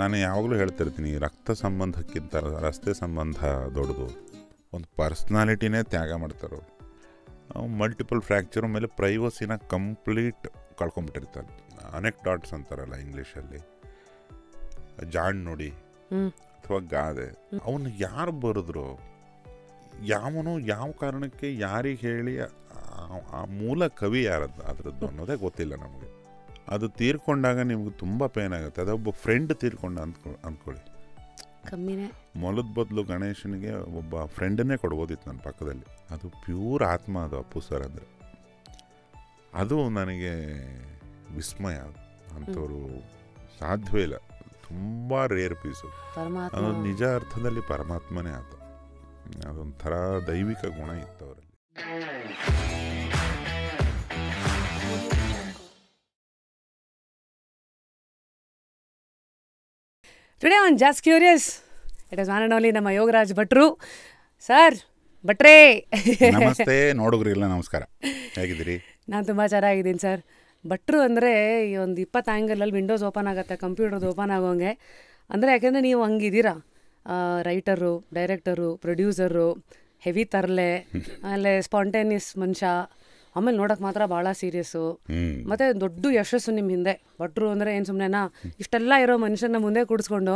ನಾನು ಯಾವಾಗಲೂ ಹೇಳ್ತಿರ್ತೀನಿ ರಕ್ತ ಸಂಬಂಧಕ್ಕಿಂತ ರಸ್ತೆ ಸಂಬಂಧ ದೊಡ್ಡದು ಒಂದು ಪರ್ಸ್ನಾಲಿಟಿನೇ ತ್ಯಾಗ ಮಾಡ್ತಾರೆ ಮಲ್ಟಿಪಲ್ ಫ್ರ್ಯಾಕ್ಚರ್ ಮೇಲೆ ಪ್ರೈವಸಿನ ಕಂಪ್ಲೀಟ್ ಕಳ್ಕೊಂಬಿಟ್ಟಿರ್ತಾರೆ ಅನೇಕ ಡಾಟ್ಸ್ ಅಂತಾರಲ್ಲ ಇಂಗ್ಲೀಷಲ್ಲಿ ಜಾಣ್ ನೋಡಿ ಅಥವಾ ಗಾದೆ ಅವನು ಯಾರು ಬರೆದ್ರು ಯಾವನು ಯಾವ ಕಾರಣಕ್ಕೆ ಯಾರಿಗೆ ಹೇಳಿ ಆ ಮೂಲ ಕವಿ ಯಾರದ್ದು ಅದರದ್ದು ಅನ್ನೋದೇ ಗೊತ್ತಿಲ್ಲ ನಮಗೆ ಅದು ತೀರ್ಕೊಂಡಾಗ ನಿಮ್ಗೆ ತುಂಬ ಪೇನ್ ಆಗುತ್ತೆ ಅದೊಬ್ಬ ಫ್ರೆಂಡ್ ತೀರ್ಕೊಂಡ ಅಂದ್ಕೊ ಅಂದ್ಕೊಳ್ಳಿ ಮೊಲದ ಬದಲು ಗಣೇಶನಿಗೆ ಒಬ್ಬ ಫ್ರೆಂಡನ್ನೇ ಕೊಡ್ಬೋದಿತ್ತು ನನ್ನ ಪಕ್ಕದಲ್ಲಿ ಅದು ಪ್ಯೂರ್ ಆತ್ಮ ಅದು ಅಪ್ಪು ಸರ್ ಅಂದರೆ ಅದು ನನಗೆ ವಿಸ್ಮಯ ಅಂಥವ್ರು ಸಾಧ್ಯವೇ ಇಲ್ಲ ತುಂಬ ರೇರ್ ಪೀಸು ಅದು ನಿಜ ಅರ್ಥದಲ್ಲಿ ಪರಮಾತ್ಮನೇ ಆತ ಅದೊಂಥರ ದೈವಿಕ ಗುಣ ಇತ್ತು ಅವರಲ್ಲಿ today one just curious it is on and only ನಮ್ಮ ಯೋಗರಾಜ್ ಭಟ್ರು ಸರ್ ಭಟ್ರೇ ನಮಸ್ತೆ ನೋಡುಗ್ರಿಲ್ಲ ನಮಸ್ಕಾರ ಹೇಗಿದ್ದೀರಿ ನಾನು ತುಂಬ ಚೆನ್ನಾಗಿದ್ದೀನಿ ಸರ್ ಭಟ್ರು ಅಂದರೆ ಈ ಒಂದು ಇಪ್ಪತ್ತು ಆ್ಯಂಗಲಲ್ಲಿ ವಿಂಡೋಸ್ ಓಪನ್ ಆಗುತ್ತೆ ಕಂಪ್ಯೂಟರ್ದು ಓಪನ್ ಆಗೋಂಗೆ ಅಂದರೆ ಯಾಕೆಂದರೆ ನೀವು ಹಂಗಿದ್ದೀರಾ ರೈಟರು ಡೈರೆಕ್ಟರು ಪ್ರೊಡ್ಯೂಸರು ಹೆವಿ ತರಲೆ ಆಮೇಲೆ ಸ್ಪಾಂಟೇನಿಯಸ್ ಮನುಷ್ಯ ಆಮೇಲೆ ನೋಡೋಕೆ ಮಾತ್ರ ಭಾಳ ಸೀರಿಯಸ್ ಮತ್ತೆ ದೊಡ್ಡ ಯಶಸ್ಸು ನಿಮ್ಮ ಹಿಂದೆ ಭಟ್ರು ಅಂದರೆ ಏನು ಸುಮ್ಮನೆನಾ ಇಷ್ಟೆಲ್ಲ ಇರೋ ಮನುಷ್ಯನ ಮುಂದೆ ಕೂಡಿಸ್ಕೊಂಡು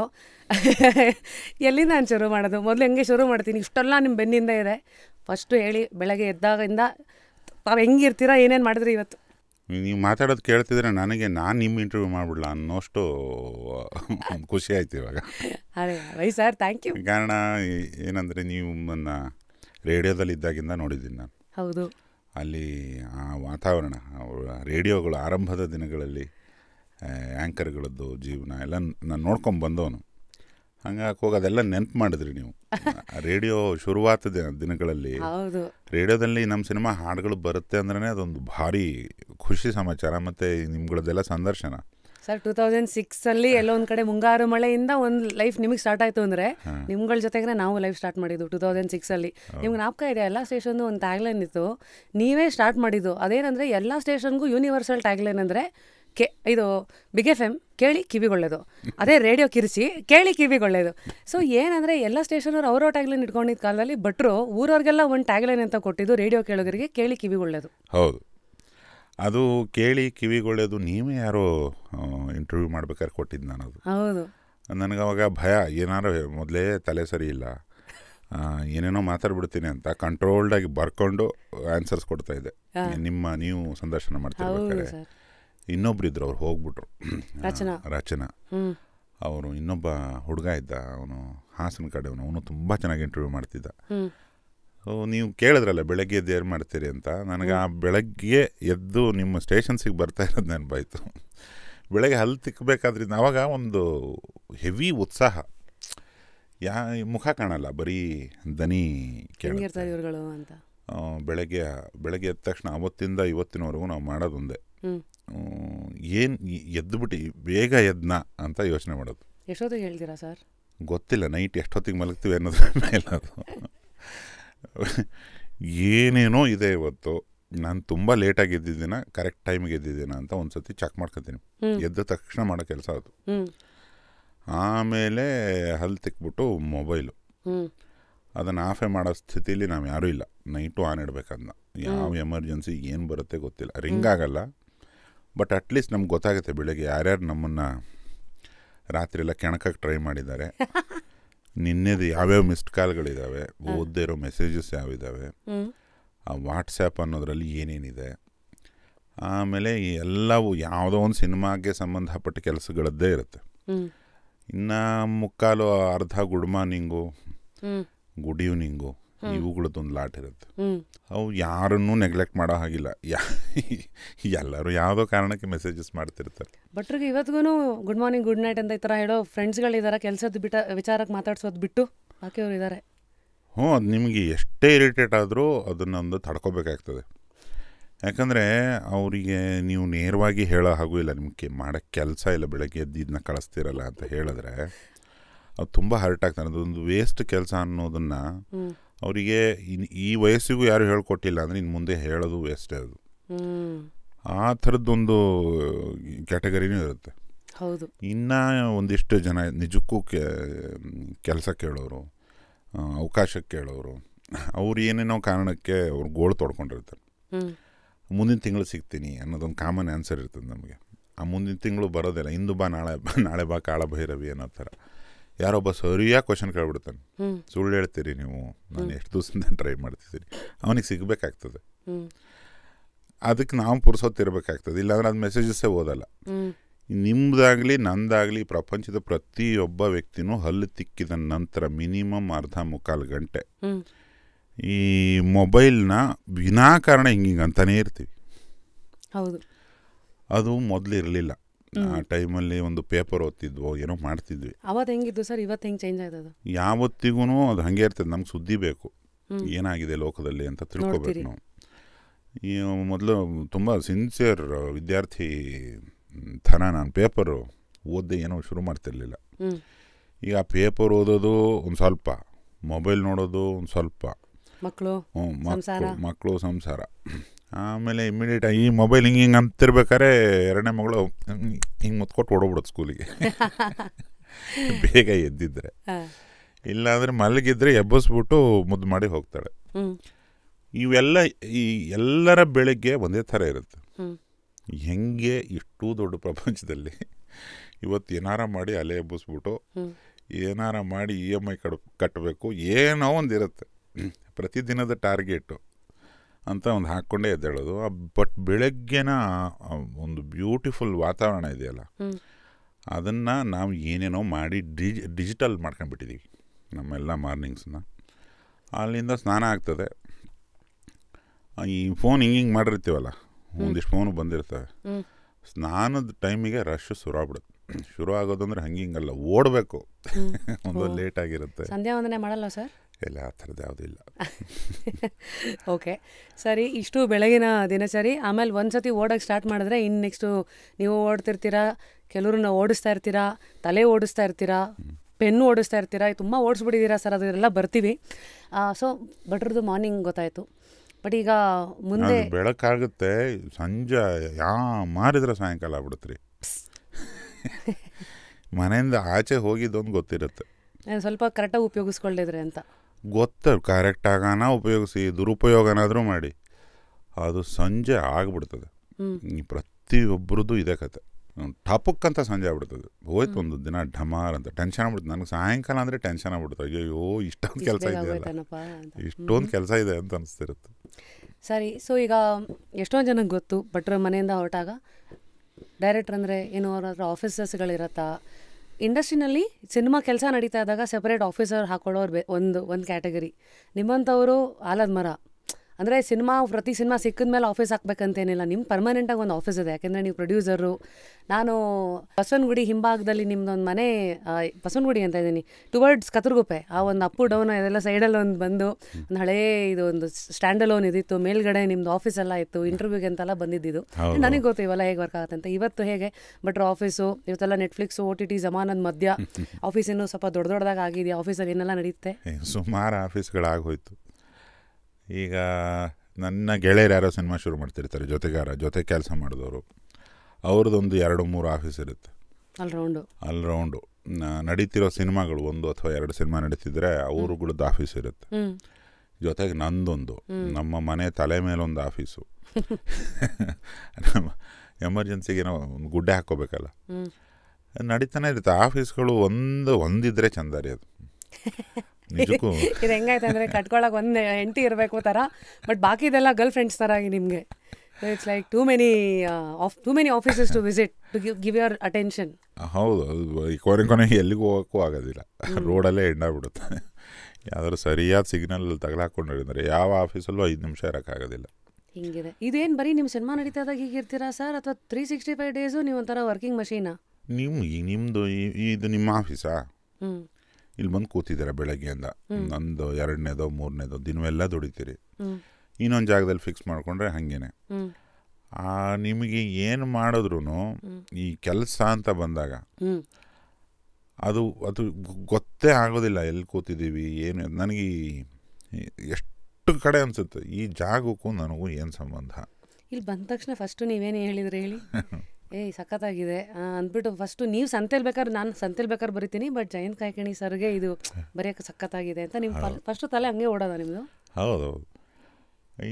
ಎಲ್ಲಿಂದ ನಾನು ಶುರು ಮಾಡೋದು ಮೊದಲು ಹೆಂಗೆ ಶುರು ಮಾಡ್ತೀನಿ ಇಷ್ಟೆಲ್ಲ ನಿಮ್ಮ ಬೆನ್ನಿಂದ ಇದೆ ಫಸ್ಟ್ ಹೇಳಿ ಬೆಳಗ್ಗೆ ಎದ್ದಾಗಿಂದ ತಾವ್ ಹೆಂಗಿರ್ತೀರಾ ಏನೇನು ಮಾಡಿದ್ರಿ ಇವತ್ತು ನೀವು ಮಾತಾಡೋದು ಕೇಳ್ತಿದ್ರೆ ನನಗೆ ನಾನು ನಿಮ್ಮ ಇಂಟರ್ವ್ಯೂ ಮಾಡ್ಬಿಡ್ಲಾ ಅನ್ನೋಷ್ಟು ಖುಷಿ ಆಯ್ತು ಇವಾಗ ಸರ್ ಥ್ಯಾಂಕ್ ಯು ಕಾರಣ ಏನಂದರೆ ನೀವು ನನ್ನ ರೇಡಿಯೋದಲ್ಲಿ ಇದ್ದಾಗಿಂದ ನೋಡಿದ್ದೀನಿ ನಾನು ಹೌದು ಅಲ್ಲಿ ಆ ವಾತಾವರಣ ರೇಡಿಯೋಗಳು ಆರಂಭದ ದಿನಗಳಲ್ಲಿ ಆ್ಯಂಕರ್ಗಳದ್ದು ಜೀವನ ಎಲ್ಲ ನಾನು ನೋಡ್ಕೊಂಡು ಬಂದವನು ಹಂಗಾಗಿ ಅದೆಲ್ಲ ನೆನಪು ಮಾಡಿದ್ರಿ ನೀವು ರೇಡಿಯೋ ಶುರುವಾತ ದಿನಗಳಲ್ಲಿ ರೇಡಿಯೋದಲ್ಲಿ ನಮ್ಮ ಸಿನಿಮಾ ಹಾಡುಗಳು ಬರುತ್ತೆ ಅಂದ್ರೆ ಅದೊಂದು ಭಾರಿ ಖುಷಿ ಸಮಾಚಾರ ಮತ್ತು ನಿಮ್ಗಳದ್ದೆಲ್ಲ ಸಂದರ್ಶನ ಸರ್ ಟೂ ತೌಸಂಡ್ ಸಿಕ್ಸಲ್ಲಿ ಅಲ್ಲಿ ಎಲ್ಲೋ ಒಂದ್ ಕಡೆ ಮುಂಗಾರು ಮಳೆಯಿಂದ ಒಂದು ಲೈಫ್ ನಿಮಗೆ ಸ್ಟಾರ್ಟ್ ಆಯ್ತು ಅಂದ್ರೆ ನಿಮ್ಗಳ ಜೊತೆಗೆ ನಾವು ಲೈಫ್ ಸ್ಟಾರ್ಟ್ ಮಾಡಿದ್ದು ಟೂ ತೌಸಂಡ್ ಸಿಕ್ಸಲ್ಲಿ ಅಲ್ಲಿ ನಿಮ್ಗೆ ನಾಪಕ ಇದೆ ಎಲ್ಲ ಸ್ಟೇಷನ್ ಒಂದು ಟ್ಯಾಗ್ಲೈನ್ ಇತ್ತು ನೀವೇ ಸ್ಟಾರ್ಟ್ ಮಾಡಿದ್ದು ಅದೇನಂದ್ರೆ ಎಲ್ಲ ಸ್ಟೇಷನ್ಗೂ ಯೂನಿವರ್ಸಲ್ ಟ್ಯಾಗ್ಲೈನ್ ಅಂದ್ರೆ ಕೆ ಇದು ಬಿಗ್ ಎಫ್ ಎಮ್ ಕೇಳಿ ಕಿವಿಗೊಳ್ಳೋದು ಅದೇ ರೇಡಿಯೋ ಕಿರಿಸಿ ಕೇಳಿ ಕಿವಿಗೊಳ್ಳೋದು ಸೊ ಏನಂದರೆ ಎಲ್ಲ ಸ್ಟೇಷನವ್ರು ಅವರೋ ಟ್ಯಾಗ್ಲೈನ್ ಇಟ್ಕೊಂಡಿದ್ದ ಕಾಲದಲ್ಲಿ ಭಟ್ರು ಊರವ್ರಿಗೆಲ್ಲ ಒಂದು ಟ್ಯಾಗ್ಲೈನ್ ಅಂತ ಕೊಟ್ಟಿದ್ದು ರೇಡಿಯೋ ಕೇಳೋಗರಿಗೆ ಕೇಳಿ ಕಿವಿಗೊಳ್ಳೋದು ಹೌದು ಅದು ಕೇಳಿ ಕಿವಿಗೊಳ್ಳೋದು ನೀವೇ ಯಾರೋ ಇಂಟರ್ವ್ಯೂ ಮಾಡ್ಬೇಕಾದ್ರೆ ಕೊಟ್ಟಿದ್ದು ನಾನು ಅದು ಹೌದು ನನಗೆ ಅವಾಗ ಭಯ ಏನಾರು ಮೊದಲೇ ತಲೆ ಸರಿ ಇಲ್ಲ ಏನೇನೋ ಮಾತಾಡ್ಬಿಡ್ತೀನಿ ಅಂತ ಕಂಟ್ರೋಲ್ಡಾಗಿ ಬರ್ಕೊಂಡು ಆನ್ಸರ್ಸ್ ಕೊಡ್ತಾ ಇದ್ದೆ ನಿಮ್ಮ ನೀವು ಸಂದರ್ಶನ ಇನ್ನೊಬ್ರು ಇದ್ರು ಅವ್ರು ಹೋಗ್ಬಿಟ್ರು ರಚನಾ ಅವರು ಇನ್ನೊಬ್ಬ ಹುಡುಗ ಇದ್ದ ಅವನು ಹಾಸನ ಕಡೆ ಅವನು ಅವನು ತುಂಬ ಚೆನ್ನಾಗಿ ಇಂಟರ್ವ್ಯೂ ಮಾಡ್ತಿದ್ದ ನೀವು ಕೇಳಿದ್ರಲ್ಲ ಬೆಳಗ್ಗೆ ಎದ್ದು ಏನು ಮಾಡ್ತೀರಿ ಅಂತ ನನಗೆ ಆ ಬೆಳಗ್ಗೆ ಎದ್ದು ನಿಮ್ಮ ಸ್ಟೇಷನ್ಸಿಗೆ ಬರ್ತಾ ಇರೋದು ನೆನಪಾಯಿತು ಬೆಳಗ್ಗೆ ಹಲ್ಲು ತಿಕ್ಕಬೇಕಾದ್ರಿಂದ ಆವಾಗ ಒಂದು ಹೆವಿ ಉತ್ಸಾಹ ಯಾ ಮುಖ ಕಾಣಲ್ಲ ಬರೀ ದನಿ ಅಂತ ಬೆಳಗ್ಗೆ ಬೆಳಗ್ಗೆ ಎದ್ದ ತಕ್ಷಣ ಅವತ್ತಿಂದ ಇವತ್ತಿನವರೆಗೂ ನಾವು ಮಾಡೋದೊಂದೇ ಏನು ಎದ್ದುಬಿಟ್ಟು ಬೇಗ ಎದ್ನ ಅಂತ ಯೋಚನೆ ಮಾಡೋದು ಎಷ್ಟೊತ್ತಿಗೆ ಹೇಳ್ತೀರಾ ಸರ್ ಗೊತ್ತಿಲ್ಲ ನೈಟ್ ಎಷ್ಟೊತ್ತಿಗೆ ಮಲಗ್ತೀವಿ ಅನ್ನೋದ್ರ ಇಲ್ಲ ಅದು ಏನೇನೋ ಇದೆ ಇವತ್ತು ನಾನು ತುಂಬ ಲೇಟಾಗಿ ಎದ್ದಿದ್ದೀನ ಕರೆಕ್ಟ್ ಟೈಮ್ಗೆ ಗೆದ್ದಿದ್ದೀನ ಅಂತ ಒಂದು ಸತಿ ಚೆಕ್ ಮಾಡ್ಕೊತೀನಿ ಎದ್ದ ತಕ್ಷಣ ಮಾಡೋ ಕೆಲಸ ಅದು ಆಮೇಲೆ ಹಲ್ಲು ತಿಕ್ಬಿಟ್ಟು ಮೊಬೈಲು ಅದನ್ನು ಆಫೇ ಮಾಡೋ ಸ್ಥಿತಿಲಿ ನಾವು ಯಾರೂ ಇಲ್ಲ ನೈಟು ಆನ್ ಇಡಬೇಕಂದ ಯಾವ ಎಮರ್ಜೆನ್ಸಿ ಏನು ಬರುತ್ತೆ ಗೊತ್ತಿಲ್ಲ ರಿಂಗ್ ಆಗಲ್ಲ ಬಟ್ ಅಟ್ಲೀಸ್ಟ್ ನಮ್ಗೆ ಗೊತ್ತಾಗುತ್ತೆ ಬೆಳಗ್ಗೆ ಯಾರ್ಯಾರು ನಮ್ಮನ್ನು ರಾತ್ರಿ ಎಲ್ಲ ಕೆಣಕಕ್ಕೆ ಟ್ರೈ ಮಾಡಿದ್ದಾರೆ ನಿನ್ನೆದು ಯಾವ್ಯಾವ ಮಿಸ್ಡ್ ಕಾಲ್ಗಳಿದ್ದಾವೆ ಓದ್ದೇ ಇರೋ ಮೆಸೇಜಸ್ ಯಾವಿದ್ದಾವೆ ಆ ವಾಟ್ಸ್ಯಾಪ್ ಅನ್ನೋದ್ರಲ್ಲಿ ಏನೇನಿದೆ ಆಮೇಲೆ ಎಲ್ಲವೂ ಯಾವುದೋ ಒಂದು ಸಿನಿಮಾಗೆ ಸಂಬಂಧಪಟ್ಟ ಕೆಲಸಗಳದ್ದೇ ಇರುತ್ತೆ ಇನ್ನು ಮುಕ್ಕಾಲು ಅರ್ಧ ಗುಡ್ ಮಾರ್ನಿಂಗು ಗುಡ್ ಈವ್ನಿಂಗು ಒಂದು ಲಾಟ್ ಇರುತ್ತೆ ಅವು ಯಾರನ್ನು ನೆಗ್ಲೆಕ್ಟ್ ಮಾಡೋ ಹಾಗಿಲ್ಲ ಎಲ್ಲರೂ ಯಾವುದೋ ಕಾರಣಕ್ಕೆ ಮೆಸೇಜಸ್ ಮಾಡ್ತಿರ್ತಾರೆ ಬಟ್ರಿಗೆ ಇವತ್ತಿಗೂ ಗುಡ್ ಮಾರ್ನಿಂಗ್ ಗುಡ್ ನೈಟ್ ಅಂತ ಈ ಥರ ಹೇಳೋ ಫ್ರೆಂಡ್ಸ್ಗಳಿದ್ದಾರೆ ಕೆಲಸದ ಬಿಟ್ಟ ವಿಚಾರಕ್ಕೆ ಮಾತಾಡ್ಸೋದು ಬಿಟ್ಟು ಬಾಕಿಯವರು ಇದ್ದಾರೆ ಹ್ಞೂ ಅದು ನಿಮಗೆ ಎಷ್ಟೇ ಇರಿಟೇಟ್ ಆದರೂ ಅದನ್ನೊಂದು ತಡ್ಕೋಬೇಕಾಗ್ತದೆ ಯಾಕಂದರೆ ಅವರಿಗೆ ನೀವು ನೇರವಾಗಿ ಹೇಳೋ ಹಾಗೂ ಇಲ್ಲ ನಿಮಗೆ ಮಾಡೋ ಕೆಲಸ ಇಲ್ಲ ಬೆಳಗ್ಗೆ ಎದ್ದು ಇದನ್ನ ಕಳಿಸ್ತಿರಲ್ಲ ಅಂತ ಹೇಳಿದ್ರೆ ಅದು ತುಂಬ ಹರ್ಟ್ ಆಗ್ತಾನೆ ಅದೊಂದು ವೇಸ್ಟ್ ಕೆಲಸ ಅನ್ನೋದನ್ನು ಅವರಿಗೆ ಈ ವಯಸ್ಸಿಗೂ ಯಾರು ಹೇಳ್ಕೊಟ್ಟಿಲ್ಲ ಅಂದರೆ ಇನ್ನು ಮುಂದೆ ಹೇಳೋದು ವೇಸ್ಟೇ ಅದು ಆ ಥರದ್ದೊಂದು ಕ್ಯಾಟಗರಿನೂ ಇರುತ್ತೆ ಹೌದು ಇನ್ನ ಒಂದಿಷ್ಟು ಜನ ನಿಜಕ್ಕೂ ಕೆಲಸ ಕೇಳೋರು ಅವಕಾಶ ಕೇಳೋರು ಅವ್ರು ಏನೇನೋ ಕಾರಣಕ್ಕೆ ಅವ್ರು ಗೋಳ್ ತೊಡ್ಕೊಂಡಿರ್ತಾರೆ ಮುಂದಿನ ತಿಂಗಳು ಸಿಗ್ತೀನಿ ಅನ್ನೋದೊಂದು ಕಾಮನ್ ಆನ್ಸರ್ ಇರ್ತದೆ ನಮಗೆ ಆ ಮುಂದಿನ ತಿಂಗಳು ಬರೋದಿಲ್ಲ ಇಂದು ಬಾ ನಾಳೆ ಬಾ ನಾಳೆ ಬಾ ಕಾಳ ಭೈರವಿ ಅನ್ನೋ ಥರ ಯಾರೊಬ್ಬ ಸರಿಯಾಗಿ ಕ್ವಶನ್ ಕೇಳ್ಬಿಡ್ತಾನೆ ಸುಳ್ಳು ಹೇಳ್ತೀರಿ ನೀವು ನಾನು ಎಷ್ಟು ದಿವಸದಿಂದ ಟ್ರೈ ಮಾಡ್ತಿದ್ದೀನಿ ಅವನಿಗೆ ಸಿಗಬೇಕಾಗ್ತದೆ ಅದಕ್ಕೆ ನಾವು ಪುರ್ಸೋತಿರ್ಬೇಕಾಗ್ತದೆ ಇಲ್ಲಾಂದ್ರೆ ಅದು ಮೆಸೇಜಸ್ಸೇ ಓದಲ್ಲ ನಿಮ್ಮದಾಗಲಿ ನಂದಾಗಲಿ ಪ್ರಪಂಚದ ಪ್ರತಿಯೊಬ್ಬ ವ್ಯಕ್ತಿನೂ ಹಲ್ಲು ತಿಕ್ಕಿದ ನಂತರ ಮಿನಿಮಮ್ ಅರ್ಧ ಮುಕ್ಕಾಲು ಗಂಟೆ ಈ ಮೊಬೈಲ್ನ ವಿನಾಕಾರಣ ಹಿಂಗಿಂಗ್ ಅಂತಲೇ ಇರ್ತೀವಿ ಹೌದು ಅದು ಮೊದಲು ಇರಲಿಲ್ಲ ಆ ಟೈಮಲ್ಲಿ ಒಂದು ಪೇಪರ್ ಓದ್ತಿದ್ವು ಏನೋ ಮಾಡ್ತಿದ್ವಿ ಅವತ್ತು ಹೆಂಗಿತ್ತು ಸರ್ ಇವತ್ತು ಹೆಂಗೆ ಚೇಂಜ್ ಆಯ್ತದ ಯಾವತ್ತಿಗೂ ಅದು ಹಂಗೆ ಇರ್ತದೆ ನಮ್ಗೆ ಸುದ್ದಿ ಬೇಕು ಏನಾಗಿದೆ ಲೋಕದಲ್ಲಿ ಅಂತ ತಿಳ್ಕೊಬೇಕು ನಾವು ಮೊದಲು ತುಂಬ ಸಿನ್ಸಿಯರ್ ವಿದ್ಯಾರ್ಥಿ ಥರ ನಾನು ಪೇಪರು ಓದ್ದೆ ಏನೋ ಶುರು ಮಾಡ್ತಿರ್ಲಿಲ್ಲ ಈಗ ಆ ಪೇಪರ್ ಓದೋದು ಒಂದು ಸ್ವಲ್ಪ ಮೊಬೈಲ್ ನೋಡೋದು ಒಂದು ಸ್ವಲ್ಪ ಮಕ್ಕಳು ಮಕ್ಕಳು ಸಂಸಾರ ಆಮೇಲೆ ಇಮ್ಮಿಡಿಯೇಟ್ ಈ ಮೊಬೈಲ್ ಹಿಂಗೆ ಹಿಂಗೆ ಅಂತಿರ್ಬೇಕಾರೆ ಎರಡನೇ ಮಗಳು ಹಿಂಗೆ ಮುತ್ಕೊಟ್ಟು ಓಡೋಗ್ಬಿಡೋದು ಸ್ಕೂಲಿಗೆ ಬೇಗ ಎದ್ದಿದ್ರೆ ಇಲ್ಲಾಂದ್ರೆ ಮಲಗಿದ್ರೆ ಎಬ್ಬಿಸ್ಬಿಟ್ಟು ಮುದ್ದು ಮಾಡಿ ಹೋಗ್ತಾಳೆ ಇವೆಲ್ಲ ಈ ಎಲ್ಲರ ಬೆಳಗ್ಗೆ ಒಂದೇ ಥರ ಇರುತ್ತೆ ಹೆಂಗೆ ಇಷ್ಟು ದೊಡ್ಡ ಪ್ರಪಂಚದಲ್ಲಿ ಇವತ್ತು ಏನಾರ ಮಾಡಿ ಅಲೆ ಎಬ್ಬಿಸ್ಬಿಟ್ಟು ಏನಾರ ಮಾಡಿ E e M I cut ಕಟ್ಟಬೇಕು ಏನೋ ಒಂದಿರುತ್ತೆ ಪ್ರತಿದಿನದ ಟಾರ್ಗೆಟು ಅಂತ ಒಂದು ಹಾಕ್ಕೊಂಡೇ ಎದ್ದೇಳೋದು ಬಟ್ ಬೆಳಗ್ಗೆನ ಒಂದು ಬ್ಯೂಟಿಫುಲ್ ವಾತಾವರಣ ಇದೆಯಲ್ಲ ಅದನ್ನು ನಾವು ಏನೇನೋ ಮಾಡಿ ಡಿಜಿ ಡಿಜಿಟಲ್ ಮಾಡ್ಕೊಂಡ್ಬಿಟ್ಟಿದ್ದೀವಿ ನಮ್ಮೆಲ್ಲ ಮಾರ್ನಿಂಗ್ಸನ್ನ ಅಲ್ಲಿಂದ ಸ್ನಾನ ಆಗ್ತದೆ ಈ ಫೋನ್ ಹಿಂಗೆ ಹಿಂಗೆ ಮಾಡಿರ್ತೀವಲ್ಲ ಒಂದಿಷ್ಟು ಫೋನು ಬಂದಿರ್ತವೆ ಸ್ನಾನದ ಟೈಮಿಗೆ ರಶ್ ಶುರು ಆಗ್ಬಿಡುತ್ತೆ ಶುರು ಆಗೋದಂದ್ರೆ ಹಂಗೆ ಹಿಂಗಲ್ಲ ಓಡಬೇಕು ಒಂದು ಲೇಟ್ ಆಗಿರುತ್ತೆ ಸಂಧ್ಯಾ ವಂದನೆ ಮಾಡಲ್ಲ ಸರ್ ಎಲ್ಲ ಆ ಥರದ್ದು ಯಾವುದೂ ಇಲ್ಲ ಓಕೆ ಸರಿ ಇಷ್ಟು ಬೆಳಗಿನ ದಿನಚರಿ ಆಮೇಲೆ ಒಂದು ಸತಿ ಸ್ಟಾರ್ಟ್ ಮಾಡಿದ್ರೆ ಇನ್ನು ನೆಕ್ಸ್ಟು ನೀವು ಓಡ್ತಿರ್ತೀರಾ ಕೆಲವ್ರನ್ನ ಓಡಿಸ್ತಾ ಇರ್ತೀರಾ ತಲೆ ಓಡಿಸ್ತಾ ಇರ್ತೀರಾ ಪೆನ್ನು ಓಡಿಸ್ತಾ ಇರ್ತೀರಾ ತುಂಬ ಓಡಿಸ್ಬಿಟ್ಟಿದ್ದೀರಾ ಸರ್ ಅದರೆಲ್ಲ ಬರ್ತೀವಿ ಸೊ ಭಟ್ರದ್ದು ಮಾರ್ನಿಂಗ್ ಗೊತ್ತಾಯಿತು ಬಟ್ ಈಗ ಮುಂದೆ ಬೆಳಕಾಗುತ್ತೆ ಸಂಜೆ ಯಾ ಮಾರಿದ್ರೆ ಸಾಯಂಕಾಲ ಆಗ್ಬಿಡುತ್ತೆ ಮನೆಯಿಂದ ಆಚೆ ಹೋಗಿದ್ದೊಂದು ಗೊತ್ತಿರುತ್ತೆ ಸ್ವಲ್ಪ ಕರೆಕ್ಟಾಗಿ ಉಪಯೋಗಿಸ್ಕೊಳ್ಳಿದ್ರೆ ಅಂತ ಗೊತ್ತ ಕರೆಕ್ಟ್ ಆಗಾನ ಉಪಯೋಗಿಸಿ ದುರುಪಯೋಗನಾದರೂ ಮಾಡಿ ಅದು ಸಂಜೆ ಆಗಿಬಿಡ್ತದೆ ಪ್ರತಿಯೊಬ್ಬರದ್ದು ಇದೇ ಕತೆ ಟಪಕ್ಕಂತ ಸಂಜೆ ಆಗ್ಬಿಡ್ತದೆ ಹೋಯ್ತು ಒಂದು ದಿನ ಢಮಾರ್ ಅಂತ ಟೆನ್ಷನ್ ಆಗ್ಬಿಡ್ತದೆ ನನಗೆ ಸಾಯಂಕಾಲ ಅಂದರೆ ಟೆನ್ಷನ್ ಆಗ್ಬಿಡ್ತದೆ ಅಯ್ಯೋ ಇಷ್ಟೊಂದು ಕೆಲಸ ಇದೆ ಇಷ್ಟೊಂದು ಕೆಲಸ ಇದೆ ಅಂತ ಅನಿಸ್ತಿರುತ್ತೆ ಸರಿ ಸೊ ಈಗ ಎಷ್ಟೊಂದು ಜನಕ್ಕೆ ಗೊತ್ತು ಭಟ್ರ ಮನೆಯಿಂದ ಹೊರಟಾಗ ಡೈರೆಕ್ಟ್ರ್ ಅಂದರೆ ಏನು ಅವ್ರ ಹತ್ರ ಆಫೀಸಸ್ಗಳಿರತ್ತಾ ಇಂಡಸ್ಟ್ರಿನಲ್ಲಿ ಸಿನಿಮಾ ಕೆಲಸ ನಡೀತಾ ಇದ್ದಾಗ ಸೆಪರೇಟ್ ಆಫೀಸರ್ ಹಾಕೊಳ್ಳೋರು ಒಂದು ಒಂದು ಕ್ಯಾಟಗರಿ ನಿಮ್ಮಂಥವರು ಆಲದ ಮರ ಅಂದರೆ ಸಿನಿಮಾ ಪ್ರತಿ ಸಿನಿಮಾ ಸಿಕ್ಕಿದ ಮೇಲೆ ಆಫೀಸ್ ಹಾಕ್ಬೇಕಂತೇನಿಲ್ಲ ನಿಮ್ಮ ಪರ್ಮನೆಂಟಾಗಿ ಒಂದು ಆಫೀಸ್ ಇದೆ ಯಾಕೆಂದರೆ ನೀವು ಪ್ರೊಡ್ಯೂಸರು ನಾನು ಬಸವನಗುಡಿ ಹಿಂಭಾಗದಲ್ಲಿ ನಿಮ್ಮದೊಂದು ಮನೆ ಬಸವನಗುಡಿ ಅಂತ ಇದ್ದೀನಿ ಟುವರ್ಡ್ಸ್ ಕತ್ರಗುಪ್ಪೆ ಆ ಒಂದು ಅಪ್ಪು ಡೌನ್ ಅದೆಲ್ಲ ಸೈಡಲ್ಲಿ ಒಂದು ಬಂದು ಒಂದು ಹಳೇ ಇದು ಒಂದು ಸ್ಟ್ಯಾಂಡಲ್ ಓನ್ ಇದಿತ್ತು ಮೇಲ್ಗಡೆ ನಿಮ್ಮದು ಆಫೀಸ್ ಎಲ್ಲ ಇತ್ತು ಇಂಟರ್ವ್ಯೂಗೆ ಅಂತೆಲ್ಲ ಬಂದಿದ್ದು ನನಗೆ ಗೊತ್ತು ಇವೆಲ್ಲ ಹೇಗೆ ವರ್ಕ್ ಆಗುತ್ತೆ ಅಂತ ಇವತ್ತು ಹೇಗೆ ಬಟ್ ಆಫೀಸು ಇವತ್ತೆಲ್ಲ ನೆಟ್ಫ್ಲಿಕ್ಸು ಓ ಟಿ ಟಿ ಜಮಾನದ ಮಧ್ಯ ಆಫೀಸ್ ಸ್ವಲ್ಪ ದೊಡ್ಡ ದೊಡ್ಡದಾಗ ಆಗಿದೆಯಾ ಆಫೀಸಲ್ಲಿ ಏನೆಲ್ಲ ನಡೆಯುತ್ತೆ ಸುಮಾರು ಆಫೀಸ್ಗಳಾಗೋಯ್ತು ಈಗ ನನ್ನ ಗೆಳೆಯರು ಯಾರೋ ಸಿನಿಮಾ ಶುರು ಮಾಡ್ತಿರ್ತಾರೆ ಜೊತೆಗಾರ ಜೊತೆ ಕೆಲಸ ಮಾಡಿದವರು ಅವ್ರದ್ದೊಂದು ಎರಡು ಮೂರು ಆಫೀಸ್ ಇರುತ್ತೆ ಅಲ್ರೌಂಡು ಅಲ್ರೌಂಡು ನಡೀತಿರೋ ಸಿನಿಮಾಗಳು ಒಂದು ಅಥವಾ ಎರಡು ಸಿನಿಮಾ ನಡೀತಿದ್ರೆ ಅವರುಗಳದ್ದು ಆಫೀಸ್ ಇರುತ್ತೆ ಜೊತೆಗೆ ನಂದೊಂದು ನಮ್ಮ ಮನೆ ತಲೆ ಮೇಲೊಂದು ಆಫೀಸು ಎಮರ್ಜೆನ್ಸಿಗೆ ನಾವು ಒಂದು ಗುಡ್ಡೆ ಹಾಕೋಬೇಕಲ್ಲ ನಡೀತಾನೆ ಇರುತ್ತೆ ಆಫೀಸ್ಗಳು ಒಂದು ಒಂದಿದ್ರೆ ಚಂದ ರೀ ಅದು ಇದು ಹೆಂಗಾಯ್ತು ಅಂದರೆ ಕಟ್ಕೊಳಕ್ ಒಂದು ಎಂಟಿ ಇರಬೇಕು ಥರ ಬಟ್ ಬಾಕಿದೆಲ್ಲ ಗರ್ಲ್ ಫ್ರೆಂಡ್ಸ್ ಥರ ಆಗಿ ನಿಮಗೆ it's like too many of too many offices to visit to give give your attention ಹೌದು ಈ ಕೊನೆ ಕೊನೆ ಎಲ್ಲಿಗೂ ಹೋಗೋಕ್ಕೂ ಆಗೋದಿಲ್ಲ ರೋಡಲ್ಲೇ ಎಂಡಾಗ್ಬಿಡುತ್ತೆ ಯಾವ್ದಾದ್ರು ಸರಿಯಾದ ಸಿಗ್ನಲ್ ತಗಲಾಕೊಂಡಿದ್ರೆ ಯಾವ ಆಫೀಸಲ್ಲೂ ಐದು ನಿಮಿಷ ಇರೋಕ್ಕಾಗೋದಿಲ್ಲ ಹಿಂಗಿದೆ ಇದೇನು ಬರೀ ನಿಮ್ಮ ಸಿನಿಮಾ ಹೀಗೆ ಇರ್ತೀರಾ ಸರ್ ಅಥವಾ ತ್ರೀ ಸಿಕ್ಸ್ಟಿ ಫೈವ್ ಡೇಸು ನೀವು ಒಂಥರ ವರ್ಕಿಂಗ್ ಮಷೀನಾ ನಿಮ್ಮ ನಿಮ್ಮದು ಇದು ನಿಮ್ಮ ಆಫೀಸಾ ಹ್ಞೂ ಇಲ್ಲಿ ಬಂದು ಬೆಳಗ್ಗೆ ಬೆಳಗ್ಗೆಯಿಂದ ನಂದು ಎರಡನೇದೋ ಮೂರನೇದೋ ದಿನವೆಲ್ಲ ದುಡಿತೀರಿ ಇನ್ನೊಂದು ಜಾಗದಲ್ಲಿ ಫಿಕ್ಸ್ ಮಾಡಿಕೊಂಡ್ರೆ ಹಾಗೇನೆ ನಿಮಗೆ ಏನು ಮಾಡಿದ್ರು ಈ ಕೆಲಸ ಅಂತ ಬಂದಾಗ ಅದು ಅದು ಗೊತ್ತೇ ಆಗೋದಿಲ್ಲ ಎಲ್ಲಿ ಕೂತಿದ್ದೀವಿ ಏನು ನನಗೆ ಎಷ್ಟು ಕಡೆ ಅನ್ಸುತ್ತೆ ಈ ಜಾಗಕ್ಕೂ ನನಗೂ ಏನು ಸಂಬಂಧ ಇಲ್ಲಿ ಬಂದ ತಕ್ಷಣ ಫಸ್ಟು ನೀವೇನು ಹೇಳಿದ್ರೆ ಹೇಳಿ ಏಯ್ ಸಖತ್ತಾಗಿದೆ ಅಂದ್ಬಿಟ್ಟು ಫಸ್ಟು ನೀವು ಸಂತೆಲ್ ಬೇಕಾದ್ರೆ ನಾನು ಸಂತೆಲ್ ಬೇಕಾದ್ರೆ ಬರಿತೀನಿ ಬಟ್ ಜಯಂತ್ ಕಾಯ್ಕಣಿ ಸರ್ಗೆ ಇದು ಬರೆಯೋಕೆ ಸಖತ್ತಾಗಿದೆ ಅಂತ ನಿಮ್ಮ ಫಸ್ಟು ತಲೆ ಹಂಗೆ ಓಡೋದ ನಿಮ್ಮದು ಹೌದು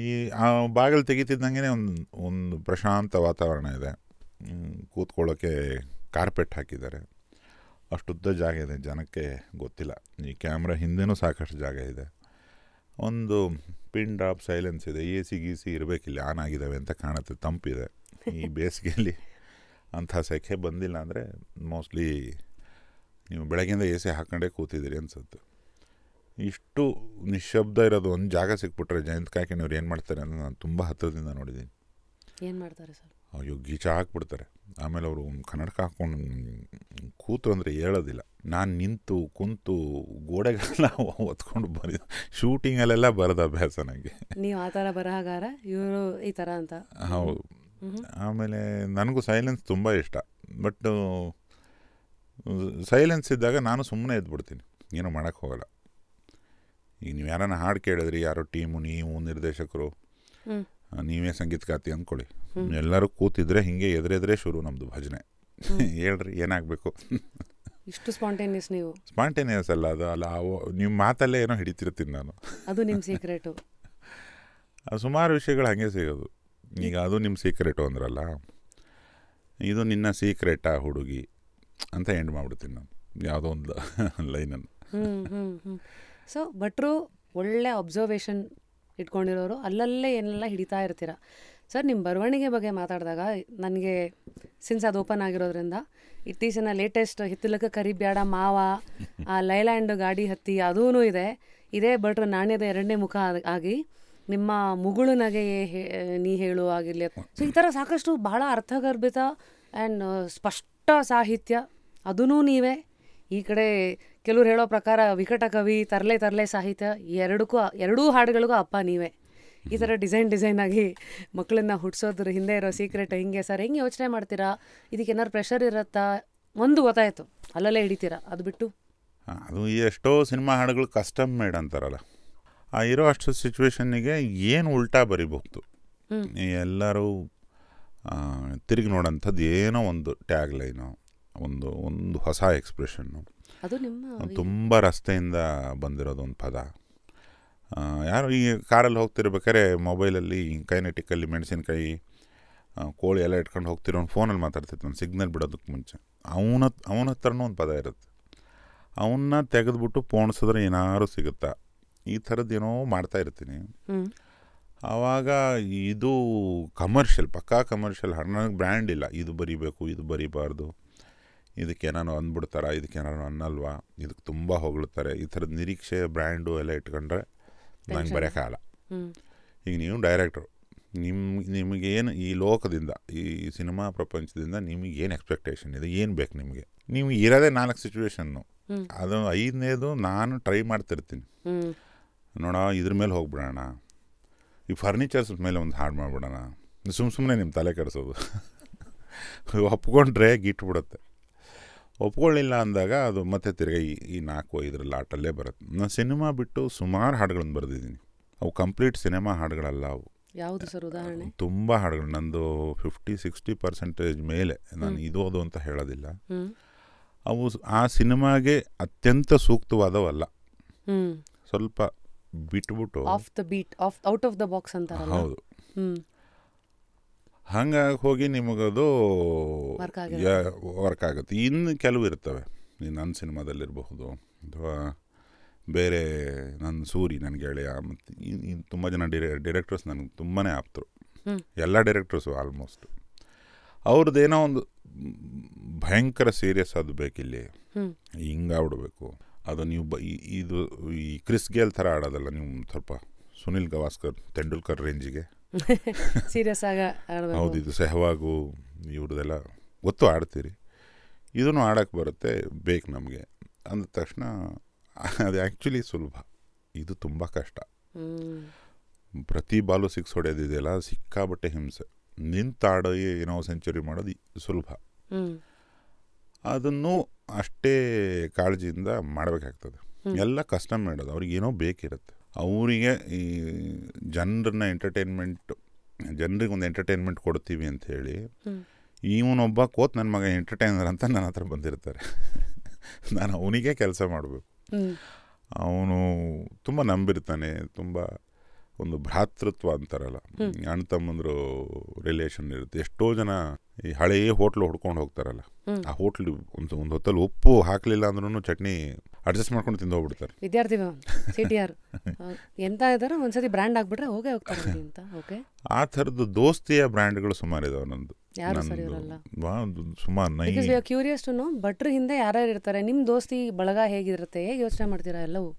ಈ ಆ ಬಾಗಿಲು ತೆಗಿತಿದ್ದಂಗೆ ಒಂದು ಒಂದು ಪ್ರಶಾಂತ ವಾತಾವರಣ ಇದೆ ಕೂತ್ಕೊಳ್ಳೋಕ್ಕೆ ಕಾರ್ಪೆಟ್ ಹಾಕಿದ್ದಾರೆ ಅಷ್ಟುದ್ದ ಜಾಗ ಇದೆ ಜನಕ್ಕೆ ಗೊತ್ತಿಲ್ಲ ಈ ಕ್ಯಾಮ್ರಾ ಹಿಂದೆನೂ ಸಾಕಷ್ಟು ಜಾಗ ಇದೆ ಒಂದು ಪಿನ್ ಡ್ರಾಪ್ ಸೈಲೆನ್ಸ್ ಇದೆ ಎ ಸಿ ಸಿ ಇರಬೇಕಿಲ್ಲ ಆನ್ ಆಗಿದ್ದಾವೆ ಅಂತ ಕಾಣುತ್ತೆ ತಂಪಿದೆ ಈ ಬೇಸಿಗೆಯಲ್ಲಿ ಅಂಥ ಸೆಖೆ ಬಂದಿಲ್ಲ ಅಂದರೆ ಮೋಸ್ಟ್ಲಿ ನೀವು ಬೆಳಗ್ಗೆಯಿಂದ ಎ ಸಿ ಹಾಕೊಂಡೇ ಕೂತಿದ್ದೀರಿ ಅನ್ಸುತ್ತೆ ಇಷ್ಟು ನಿಶಬ್ದ ಇರೋದು ಒಂದು ಜಾಗ ಸಿಕ್ಬಿಟ್ರೆ ಜಯಂತ್ ಕಾಕಿನವ್ರು ಏನು ಮಾಡ್ತಾರೆ ಅಂತ ನಾನು ತುಂಬ ಹತ್ತಿರದಿಂದ ನೋಡಿದ್ದೀನಿ ಏನು ಮಾಡ್ತಾರೆ ಸರ್ ಅಯ್ಯೋ ಗೀಚ ಹಾಕ್ಬಿಡ್ತಾರೆ ಆಮೇಲೆ ಅವರು ಕನ್ನಡಕ ಹಾಕ್ಕೊಂಡು ಕೂತು ಅಂದರೆ ಹೇಳೋದಿಲ್ಲ ನಾನು ನಿಂತು ಕುಂತು ಗೋಡೆಗಳನ್ನ ಹೊತ್ಕೊಂಡು ಬರೀ ಶೂಟಿಂಗಲ್ಲೆಲ್ಲ ಬರೋದು ಅಭ್ಯಾಸ ನನಗೆ ನೀವು ಆ ಥರ ಬರಹಗಾರ ಇವರು ಈ ಥರ ಅಂತ ಹೌದು ಆಮೇಲೆ ನನಗೂ ಸೈಲೆನ್ಸ್ ತುಂಬ ಇಷ್ಟ ಬಟ್ ಸೈಲೆನ್ಸ್ ಇದ್ದಾಗ ನಾನು ಸುಮ್ಮನೆ ಎದ್ಬಿಡ್ತೀನಿ ಏನೂ ಮಾಡೋಕ್ಕೆ ಹೋಗಲ್ಲ ಈಗ ನೀವು ಯಾರನ್ನ ಹಾಡು ಕೇಳಿದ್ರಿ ಯಾರೋ ಟೀಮು ನೀವು ನಿರ್ದೇಶಕರು ನೀವೇ ಸಂಗೀತಗಾತಿ ಅಂದ್ಕೊಳ್ಳಿ ಎಲ್ಲರೂ ಕೂತಿದ್ರೆ ಹಿಂಗೆ ಎದುರೆದ್ರೆ ಶುರು ನಮ್ಮದು ಭಜನೆ ಹೇಳ್ರಿ ಏನಾಗಬೇಕು ಇಷ್ಟು ಸ್ಪಾಂಟೇನಿಯಸ್ ನೀವು ಸ್ಪಾಂಟೇನಿಯಸ್ ಅಲ್ಲ ಅದು ಅಲ್ಲ ನಿಮ್ಮ ಮಾತಲ್ಲೇ ಏನೋ ಹಿಡಿತಿರ್ತೀನಿ ನಾನು ಅದು ನಿಮ್ಮ ಸೀಕ್ರೆಟು ಸುಮಾರು ವಿಷಯಗಳು ಹಾಗೆ ಸಿಗೋದು ಈಗ ಅದು ನಿಮ್ಮ ಸೀಕ್ರೆಟು ಅಂದ್ರಲ್ಲ ಇದು ನಿನ್ನ ಸೀಕ್ರೆಟಾ ಹುಡುಗಿ ಅಂತ ಎಂಡ್ ಮಾಡ್ಬಿಡ್ತೀನಿ ನಾನು ಯಾವುದೋ ಒಂದು ಲೈನನ್ನು ಸೊ ಭಟ್ರು ಒಳ್ಳೆ ಅಬ್ಸರ್ವೇಷನ್ ಇಟ್ಕೊಂಡಿರೋರು ಅಲ್ಲಲ್ಲೇ ಏನೆಲ್ಲ ಹಿಡಿತಾ ಇರ್ತೀರ ಸರ್ ನಿಮ್ಮ ಬರವಣಿಗೆ ಬಗ್ಗೆ ಮಾತಾಡಿದಾಗ ನನಗೆ ಸಿನ್ಸ್ ಅದು ಓಪನ್ ಆಗಿರೋದ್ರಿಂದ ಇತ್ತೀಚಿನ ಲೇಟೆಸ್ಟ್ ಹಿತ್ತಲಕ್ಕೆ ಕರಿಬ್ಯಾಡ ಮಾವ ಆ ಲೈಲ್ಯಾಂಡ್ ಗಾಡಿ ಹತ್ತಿ ಅದೂ ಇದೆ ಇದೇ ಭಟ್ರು ನಾಣ್ಯದ ಎರಡನೇ ಮುಖ ಆಗಿ ನಿಮ್ಮ ಮುಗುಳು ನಗೆ ನೀ ಹೇಳು ಆಗಿರಲಿ ಸೊ ಈ ಥರ ಸಾಕಷ್ಟು ಬಹಳ ಅರ್ಥಗರ್ಭಿತ ಆ್ಯಂಡ್ uh, ಸ್ಪಷ್ಟ ಸಾಹಿತ್ಯ ಅದೂ ನೀವೇ ಈ ಕಡೆ ಕೆಲವ್ರು ಹೇಳೋ ಪ್ರಕಾರ ವಿಕಟ ಕವಿ ತರಲೆ ತರಲೆ ಸಾಹಿತ್ಯ ಎರಡಕ್ಕೂ ಎರಡೂ ಹಾಡುಗಳಿಗೂ ಅಪ್ಪ ನೀವೇ ಈ ಥರ ಡಿಸೈನ್ ಡಿಸೈನ್ ಆಗಿ ಮಕ್ಕಳನ್ನ ಹುಟ್ಟಿಸೋದ್ರ ಹಿಂದೆ ಇರೋ ಸೀಕ್ರೆಟ್ ಹಿಂಗೆ ಸರ್ ಹೆಂಗೆ ಯೋಚನೆ ಮಾಡ್ತೀರಾ ಇದಕ್ಕೆ ಏನಾದ್ರು ಪ್ರೆಷರ್ ಇರುತ್ತಾ ಒಂದು ಗೊತ್ತಾಯಿತು ಅಲ್ಲಲ್ಲೇ ಹಿಡಿತೀರಾ ಅದು ಬಿಟ್ಟು ಅದು ಎಷ್ಟೋ ಸಿನಿಮಾ ಹಾಡುಗಳು ಕಸ್ಟಮ್ ಮೇಡ್ ಅಂತಾರಲ್ಲ ಆ ಇರೋ ಅಷ್ಟು ಸಿಚುವೇಶನ್ನಿಗೆ ಏನು ಉಲ್ಟಾ ಬರಿಬಹುದು ಎಲ್ಲರೂ ತಿರುಗಿ ನೋಡೋಂಥದ್ದು ಏನೋ ಒಂದು ಟ್ಯಾಗ್ ಲೈನು ಒಂದು ಒಂದು ಹೊಸ ಎಕ್ಸ್ಪ್ರೆಷನ್ನು ತುಂಬ ರಸ್ತೆಯಿಂದ ಬಂದಿರೋದು ಒಂದು ಪದ ಯಾರು ಈ ಕಾರಲ್ಲಿ ಹೋಗ್ತಿರ್ಬೇಕಾದ್ರೆ ಮೊಬೈಲಲ್ಲಿ ಕೈನೆಟಿಕ್ಕಲ್ಲಿ ಮೆಣಸಿನ್ಕಾಯಿ ಕೋಳಿ ಎಲ್ಲ ಇಟ್ಕೊಂಡು ಹೋಗ್ತಿರೋ ಫೋನಲ್ಲಿ ಮಾತಾಡ್ತಿತ್ತು ಒಂದು ಸಿಗ್ನಲ್ ಬಿಡೋದಕ್ಕೆ ಮುಂಚೆ ಅವನ ಅವನ ಹತ್ರನೂ ಒಂದು ಪದ ಇರುತ್ತೆ ಅವನ್ನ ತೆಗೆದ್ಬಿಟ್ಟು ಪೋಣಿಸಿದ್ರೆ ಏನಾರು ಸಿಗುತ್ತಾ ಈ ಏನೋ ಮಾಡ್ತಾ ಇರ್ತೀನಿ ಆವಾಗ ಇದು ಕಮರ್ಷಿಯಲ್ ಪಕ್ಕಾ ಕಮರ್ಷಿಯಲ್ ನನಗೆ ಬ್ರ್ಯಾಂಡ್ ಇಲ್ಲ ಇದು ಬರಿಬೇಕು ಇದು ಬರಿಬಾರ್ದು ಇದಕ್ಕೆ ಏನಾರು ಅಂದ್ಬಿಡ್ತಾರ ಇದಕ್ಕೆ ಏನಾರು ಅನ್ನಲ್ವಾ ಇದಕ್ಕೆ ತುಂಬ ಹೊಗಳ್ತಾರೆ ಈ ಥರದ ನಿರೀಕ್ಷೆ ಬ್ರ್ಯಾಂಡು ಎಲ್ಲ ಇಟ್ಕೊಂಡ್ರೆ ನಂಗೆ ಬರೆಯೋಕ್ಕಾಗಲ್ಲ ಈಗ ನೀವು ಡೈರೆಕ್ಟ್ರು ನಿಮ್ಮ ನಿಮಗೇನು ಈ ಲೋಕದಿಂದ ಈ ಸಿನಿಮಾ ಪ್ರಪಂಚದಿಂದ ನಿಮಗೆ ಏನು ಎಕ್ಸ್ಪೆಕ್ಟೇಷನ್ ಇದೆ ಏನು ಬೇಕು ನಿಮಗೆ ನೀವು ಇರೋದೇ ನಾಲ್ಕು ಸಿಚುವೇಶನ್ನು ಅದು ಐದನೇದು ನಾನು ಟ್ರೈ ಮಾಡ್ತಿರ್ತೀನಿ ನೋಡ ಇದ್ರ ಮೇಲೆ ಹೋಗ್ಬಿಡೋಣ ಈ ಫರ್ನಿಚರ್ಸ್ ಮೇಲೆ ಒಂದು ಹಾಡು ಮಾಡಿಬಿಡೋಣ ಸುಮ್ಮ ಸುಮ್ಮನೆ ನಿಮ್ಮ ತಲೆ ಕೆಡಿಸೋದು ಒಪ್ಕೊಂಡ್ರೆ ಗಿಟ್ಬಿಡುತ್ತೆ ಒಪ್ಕೊಳ್ಳಿಲ್ಲ ಅಂದಾಗ ಅದು ಮತ್ತೆ ತಿರ್ಗಿ ಈ ಈ ನಾಲ್ಕು ಐದರ ಲಾಟಲ್ಲೇ ಬರುತ್ತೆ ನಾನು ಸಿನಿಮಾ ಬಿಟ್ಟು ಸುಮಾರು ಹಾಡುಗಳನ್ನು ಬರೆದಿದ್ದೀನಿ ಅವು ಕಂಪ್ಲೀಟ್ ಸಿನಿಮಾ ಹಾಡುಗಳಲ್ಲ ಅವು ಯಾವುದು ಸರ್ ಉದಾಹರಣೆ ತುಂಬ ಹಾಡುಗಳು ನಂದು ಫಿಫ್ಟಿ ಸಿಕ್ಸ್ಟಿ ಪರ್ಸೆಂಟೇಜ್ ಮೇಲೆ ನಾನು ಇದು ಅದು ಅಂತ ಹೇಳೋದಿಲ್ಲ ಅವು ಆ ಸಿನಿಮಾಗೆ ಅತ್ಯಂತ ಸೂಕ್ತವಾದವಲ್ಲ ಸ್ವಲ್ಪ ಬಿಟ್ಬಿಟ್ಟು off the beat out of the ದ ಬಾಕ್ಸ್ ಅಂತ ಹೌದು ಹಂಗಾಗಿ ಹೋಗಿ ನಿಮಗದು ವರ್ಕ್ ಆಗುತ್ತೆ ಇನ್ನು ಕೆಲವು ಇರ್ತವೆ ನನ್ನ ಸಿನಿಮಾದಲ್ಲಿರಬಹುದು ಅಥವಾ ಬೇರೆ ನನ್ನ ಸೂರಿ ನನ್ನ ಗೆಳೆಯ ಮತ್ತು ತುಂಬ ಜನ ಡಿರೆ ಡೈರೆಕ್ಟರ್ಸ್ ನನಗೆ ತುಂಬಾ ಆಪ್ತರು ಎಲ್ಲ ಡೈರೆಕ್ಟರ್ಸು ಆಲ್ಮೋಸ್ಟ್ ಅವ್ರದ್ದೇನೋ ಒಂದು ಭಯಂಕರ ಸೀರಿಯಸ್ ಅದು ಬೇಕಿಲ್ಲಿ ಹಿಂಗಾಗ್ಬಿಡ್ಬೇಕು ಅದು ನೀವು ಬ ಇದು ಈ ಕ್ರಿಸ್ ಗೇಲ್ ಥರ ಆಡೋದಲ್ಲ ನೀವು ಸ್ವಲ್ಪ ಸುನಿಲ್ ಗವಾಸ್ಕರ್ ತೆಂಡೂಲ್ಕರ್ ರೇಂಜಿಗೆ ಸೀರಿಯಸ್ ಹೌದು ಇದು ಸೆಹವಾಗು ಇವ್ರದ್ದೆಲ್ಲ ಗೊತ್ತು ಆಡ್ತೀರಿ ಇದನ್ನು ಆಡೋಕ್ಕೆ ಬರುತ್ತೆ ಬೇಕು ನಮಗೆ ಅಂದ ತಕ್ಷಣ ಅದು ಆ್ಯಕ್ಚುಲಿ ಸುಲಭ ಇದು ತುಂಬ ಕಷ್ಟ ಪ್ರತಿ ಬಾಲು ಸಿಕ್ಸ್ ಹೊಡೆಯೋದಿದೆಯಲ್ಲ ಸಿಕ್ಕಾಬಟ್ಟೆ ಹಿಂಸೆ ನಿಂತಾಡೋ ಏನೋ ಸೆಂಚುರಿ ಮಾಡೋದು ಸುಲಭ ಅದನ್ನು ಅಷ್ಟೇ ಕಾಳಜಿಯಿಂದ ಮಾಡಬೇಕಾಗ್ತದೆ ಎಲ್ಲ ಕಸ್ಟಮ್ ಮಾಡೋದು ಅವ್ರಿಗೆ ಏನೋ ಬೇಕಿರುತ್ತೆ ಅವರಿಗೆ ಈ ಜನರನ್ನ ಎಂಟರ್ಟೈನ್ಮೆಂಟ್ ಜನರಿಗೆ ಒಂದು ಎಂಟರ್ಟೈನ್ಮೆಂಟ್ ಕೊಡ್ತೀವಿ ಅಂತ ಹೇಳಿ ಇವನೊಬ್ಬ ಕೋತ್ ನನ್ನ ಮಗ ಎಂಟರ್ಟೈನರ್ ಅಂತ ನನ್ನ ಹತ್ರ ಬಂದಿರ್ತಾರೆ ನಾನು ಅವನಿಗೆ ಕೆಲಸ ಮಾಡಬೇಕು ಅವನು ತುಂಬ ನಂಬಿರ್ತಾನೆ ತುಂಬ ಒಂದು ಭ್ರಾತೃತ್ವ ಅಂತಾರಲ್ಲ ಅಣ್ಣ ತಮ್ಮಂದ್ರು ರಿಲೇಷನ್ ಇರುತ್ತೆ ಎಷ್ಟೋ ಜನ ಈ ಹಳೆಯ ಹೋಟ್ಲ್ ಹೊಡ್ಕೊಂಡು ಹೋಗ್ತಾರಲ್ಲ ಆ ಹೋಟ್ಲ್ ಒಂದು ಒಂದು ಹೊತ್ತಲ್ಲಿ ಉಪ್ಪು ಹಾಕ್ಲಿಲ್ಲ ಅಂದ್ರೂ ಚಟ್ನಿ ಅಡ್ಜಸ್ಟ್ ಮಾಡ್ಕೊಂಡು ತಿಂದು ಹೋಗ್ಬಿಡ್ತಾರೆ ವಿದ್ಯಾರ್ಥಿ ಸಿಟಿಆರ್ ಎಂತ ಇದಾರೆ ಒಂದ್ಸತಿ ಬ್ರ್ಯಾಂಡ್ ಆಗ್ಬಿಟ್ರೆ ಹೋಗೇ ಹೋಗ್ತಾರೆ ಅಂತ ಓಕೆ ಆ ಥರದ್ದು ದೋಸ್ತಿಯ ಬ್ರ್ಯಾಂಡ್ಗಳು ಸುಮಾರು ಇದಾವೆ ನಂದು ಯಾರು ಸರಿ ಇರಲ್ಲ ಸುಮಾರು ಕ್ಯೂರಿಯಸ್ ಹಿಂದೆ ಯಾರ್ಯಾರು ಇರ್ತಾರೆ ನಿಮ್ಮ ದೋಸ್ತಿ ಬಳಗ ಹೇಗಿರುತ್ತೆ ಹೇಗೆ ಯೋಚನೆ ಮಾಡ್ತೀರಾ ಎಲ್ಲವೂ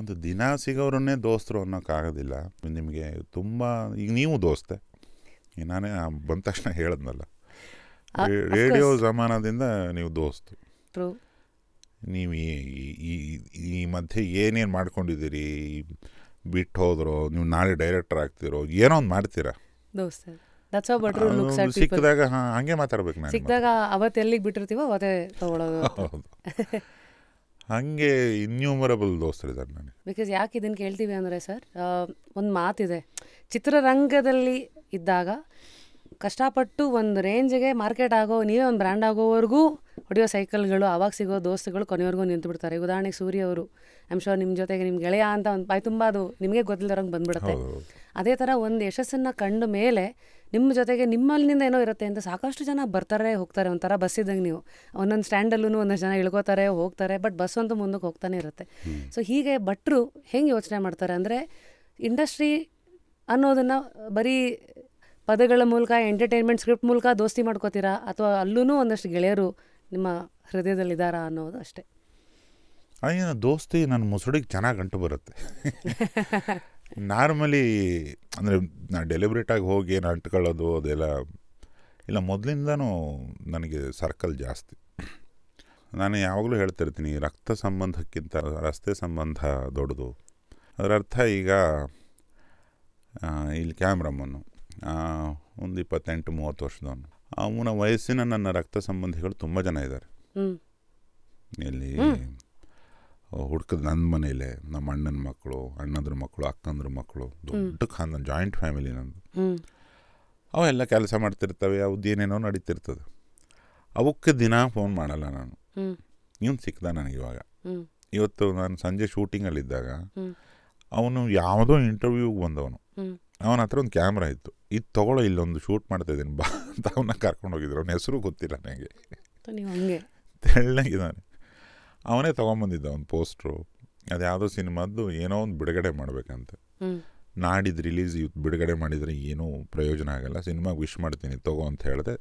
ಒಂದು ದಿನ ಸಿಗೋರನ್ನೇ ದೋಸ್ತರು ಅನ್ನೋಕ್ಕಾಗೋದಿಲ್ಲ ನಿಮಗೆ ತುಂಬ ಈಗ ನೀವು ದೋಸ್ತೆ ನಾನೇ ಬಂದ ತಕ್ಷಣ ಹೇಳದ್ನಲ್ಲ ರೇಡಿಯೋ ಜಮಾನದಿಂದ ನೀವು ದೋಸ್ತು ನೀವು ಈ ಮಧ್ಯೆ ಏನೇನು ಮಾಡ್ಕೊಂಡಿದ್ದೀರಿ ಬಿಟ್ಟು ಹೋದ್ರೋ ನೀವು ನಾಳೆ ಡೈರೆಕ್ಟರ್ ಆಗ್ತಿರೋ ಏನೋ ಒಂದು ಮಾಡ್ತೀರಾ ಸಿಕ್ಕಿದಾಗ ಹಾಂ ಹಂಗೆ ಮಾತಾಡ್ಬೇಕು ನಾನು ಸಿಕ್ಕಿದಾಗ ಅವತ್ತೆಲ್ಲಿಗೆ ಬಿಟ್ಟಿರ್ತೀವೋ ಅವತ್ತೇ ತಗೊಳ್ಳೋದು ಹಾಗೆ ಇನ್ಯೂಮರಬಲ್ ಇದ್ದಾರೆ ನನಗೆ ಬಿಕಾಸ್ ಯಾಕೆ ಇದನ್ನು ಕೇಳ್ತೀವಿ ಅಂದರೆ ಸರ್ ಒಂದು ಮಾತಿದೆ ಚಿತ್ರರಂಗದಲ್ಲಿ ಇದ್ದಾಗ ಕಷ್ಟಪಟ್ಟು ಒಂದು ರೇಂಜ್ಗೆ ಮಾರ್ಕೆಟ್ ಆಗೋ ನೀವೇ ಒಂದು ಬ್ರ್ಯಾಂಡ್ ಆಗೋವರೆಗೂ ಹೊಡೆಯೋ ಸೈಕಲ್ಗಳು ಆವಾಗ ಸಿಗೋ ದೋಸ್ತುಗಳು ಕೊನೆವರೆಗೂ ನಿಂತು ಬಿಡ್ತಾರೆ ಉದಾಹರಣೆಗೆ ಸೂರ್ಯ ಅವರು ಐಮ್ ಶೋರ್ ನಿಮ್ಮ ಜೊತೆಗೆ ನಿಮ್ಮ ಗೆಳೆಯ ಅಂತ ಒಂದು ಬಾಯಿ ತುಂಬ ಅದು ನಿಮಗೆ ಗೊತ್ತಿಲ್ಲದವ್ರಂಗೆ ಬಂದ್ಬಿಡುತ್ತೆ ಅದೇ ಥರ ಒಂದು ಯಶಸ್ಸನ್ನು ಕಂಡ ಮೇಲೆ ನಿಮ್ಮ ಜೊತೆಗೆ ನಿಮ್ಮಲ್ಲಿನಿಂದ ಏನೋ ಇರುತ್ತೆ ಅಂತ ಸಾಕಷ್ಟು ಜನ ಬರ್ತಾರೆ ಹೋಗ್ತಾರೆ ಒಂಥರ ಬಸ್ ಇದ್ದಂಗೆ ನೀವು ಒಂದೊಂದು ಸ್ಟ್ಯಾಂಡಲ್ಲೂ ಒಂದಷ್ಟು ಜನ ಇಳ್ಕೋತಾರೆ ಹೋಗ್ತಾರೆ ಬಟ್ ಬಸ್ ಅಂತೂ ಮುಂದಕ್ಕೆ ಹೋಗ್ತಾನೆ ಇರುತ್ತೆ ಸೊ ಹೀಗೆ ಭಟ್ರು ಹೆಂಗೆ ಯೋಚನೆ ಮಾಡ್ತಾರೆ ಅಂದರೆ ಇಂಡಸ್ಟ್ರಿ ಅನ್ನೋದನ್ನು ಬರೀ ಪದಗಳ ಮೂಲಕ ಎಂಟರ್ಟೈನ್ಮೆಂಟ್ ಸ್ಕ್ರಿಪ್ಟ್ ಮೂಲಕ ದೋಸ್ತಿ ಮಾಡ್ಕೋತೀರಾ ಅಥವಾ ಅಲ್ಲೂ ಒಂದಷ್ಟು ಗೆಳೆಯರು ನಿಮ್ಮ ಹೃದಯದಲ್ಲಿದ್ದಾರಾ ಅನ್ನೋದು ಅಷ್ಟೇ ಅಯ್ಯೋ ದೋಸ್ತಿ ನನ್ನ ಮುಸುಡಿಗೆ ಚೆನ್ನಾಗಿ ಗಂಟು ಬರುತ್ತೆ ನಾರ್ಮಲಿ ಅಂದರೆ ನಾನು ಡೆಲಿಬ್ರೇಟಾಗಿ ಹೋಗಿ ಏನು ಅಂಟ್ಕೊಳ್ಳೋದು ಅದೆಲ್ಲ ಇಲ್ಲ ಮೊದಲಿಂದನೂ ನನಗೆ ಸರ್ಕಲ್ ಜಾಸ್ತಿ ನಾನು ಯಾವಾಗಲೂ ಹೇಳ್ತಿರ್ತೀನಿ ರಕ್ತ ಸಂಬಂಧಕ್ಕಿಂತ ರಸ್ತೆ ಸಂಬಂಧ ದೊಡ್ಡದು ಅದರರ್ಥ ಈಗ ಇಲ್ಲಿ ಕ್ಯಾಮ್ರಮ್ಮನ್ನು ಒಂದು ಇಪ್ಪತ್ತೆಂಟು ಮೂವತ್ತು ವರ್ಷದವನು ಅವನ ವಯಸ್ಸಿನ ನನ್ನ ರಕ್ತ ಸಂಬಂಧಿಗಳು ತುಂಬ ಜನ ಇದ್ದಾರೆ ಇಲ್ಲಿ ಹುಡ್ಕದ್ ನನ್ನ ಮನೇಲೆ ನಮ್ಮ ಅಣ್ಣನ ಮಕ್ಕಳು ಅಣ್ಣದ್ರ ಮಕ್ಕಳು ಅಕ್ಕಂದ್ರ ಮಕ್ಕಳು ದೊಡ್ಡ ಖಾನ್ ಜಾಯಿಂಟ್ ಫ್ಯಾಮಿಲಿ ನಂದು ಅವೆಲ್ಲ ಕೆಲಸ ಮಾಡ್ತಿರ್ತಾವೆ ಅವ್ದು ಏನೇನೋ ನಡೀತಿರ್ತದೆ ಅವಕ್ಕೆ ದಿನ ಫೋನ್ ಮಾಡಲ್ಲ ನಾನು ಇವನು ಸಿಕ್ಕದ ನನಗೆ ಇವಾಗ ಇವತ್ತು ನಾನು ಸಂಜೆ ಶೂಟಿಂಗಲ್ಲಿದ್ದಾಗ ಅವನು ಯಾವುದೋ ಇಂಟರ್ವ್ಯೂಗೆ ಬಂದವನು ಅವನ ಹತ್ರ ಒಂದು ಕ್ಯಾಮ್ರಾ ಇತ್ತು ಇದು ತಗೊಳ್ಳೋ ಇಲ್ಲೊಂದು ಶೂಟ್ ಮಾಡ್ತಾ ಇದ್ದೀನಿ ಬಾ ಅಂತ ಅವನ್ನ ಕರ್ಕೊಂಡು ಹೋಗಿದ್ರು ಅವನ ಹೆಸರು ಗೊತ್ತಿಲ್ಲ ನನಗೆ ತೆಳ್ಳಗಿದ್ದಾನೆ ಅವನೇ ತೊಗೊಂಬಂದಿದ್ದ ಒಂದು ಪೋಸ್ಟ್ರು ಅದು ಯಾವುದೋ ಸಿನಿಮಾದ್ದು ಏನೋ ಒಂದು ಬಿಡುಗಡೆ ಮಾಡಬೇಕಂತೆ ನಾಡಿದ್ದು ರಿಲೀಸ್ ಇವತ್ತು ಬಿಡುಗಡೆ ಮಾಡಿದರೆ ಏನೂ ಪ್ರಯೋಜನ ಆಗಲ್ಲ ಸಿನಿಮಾಗೆ ವಿಶ್ ಮಾಡ್ತೀನಿ ತಗೋ ಅಂತ ಹೇಳಿದೆ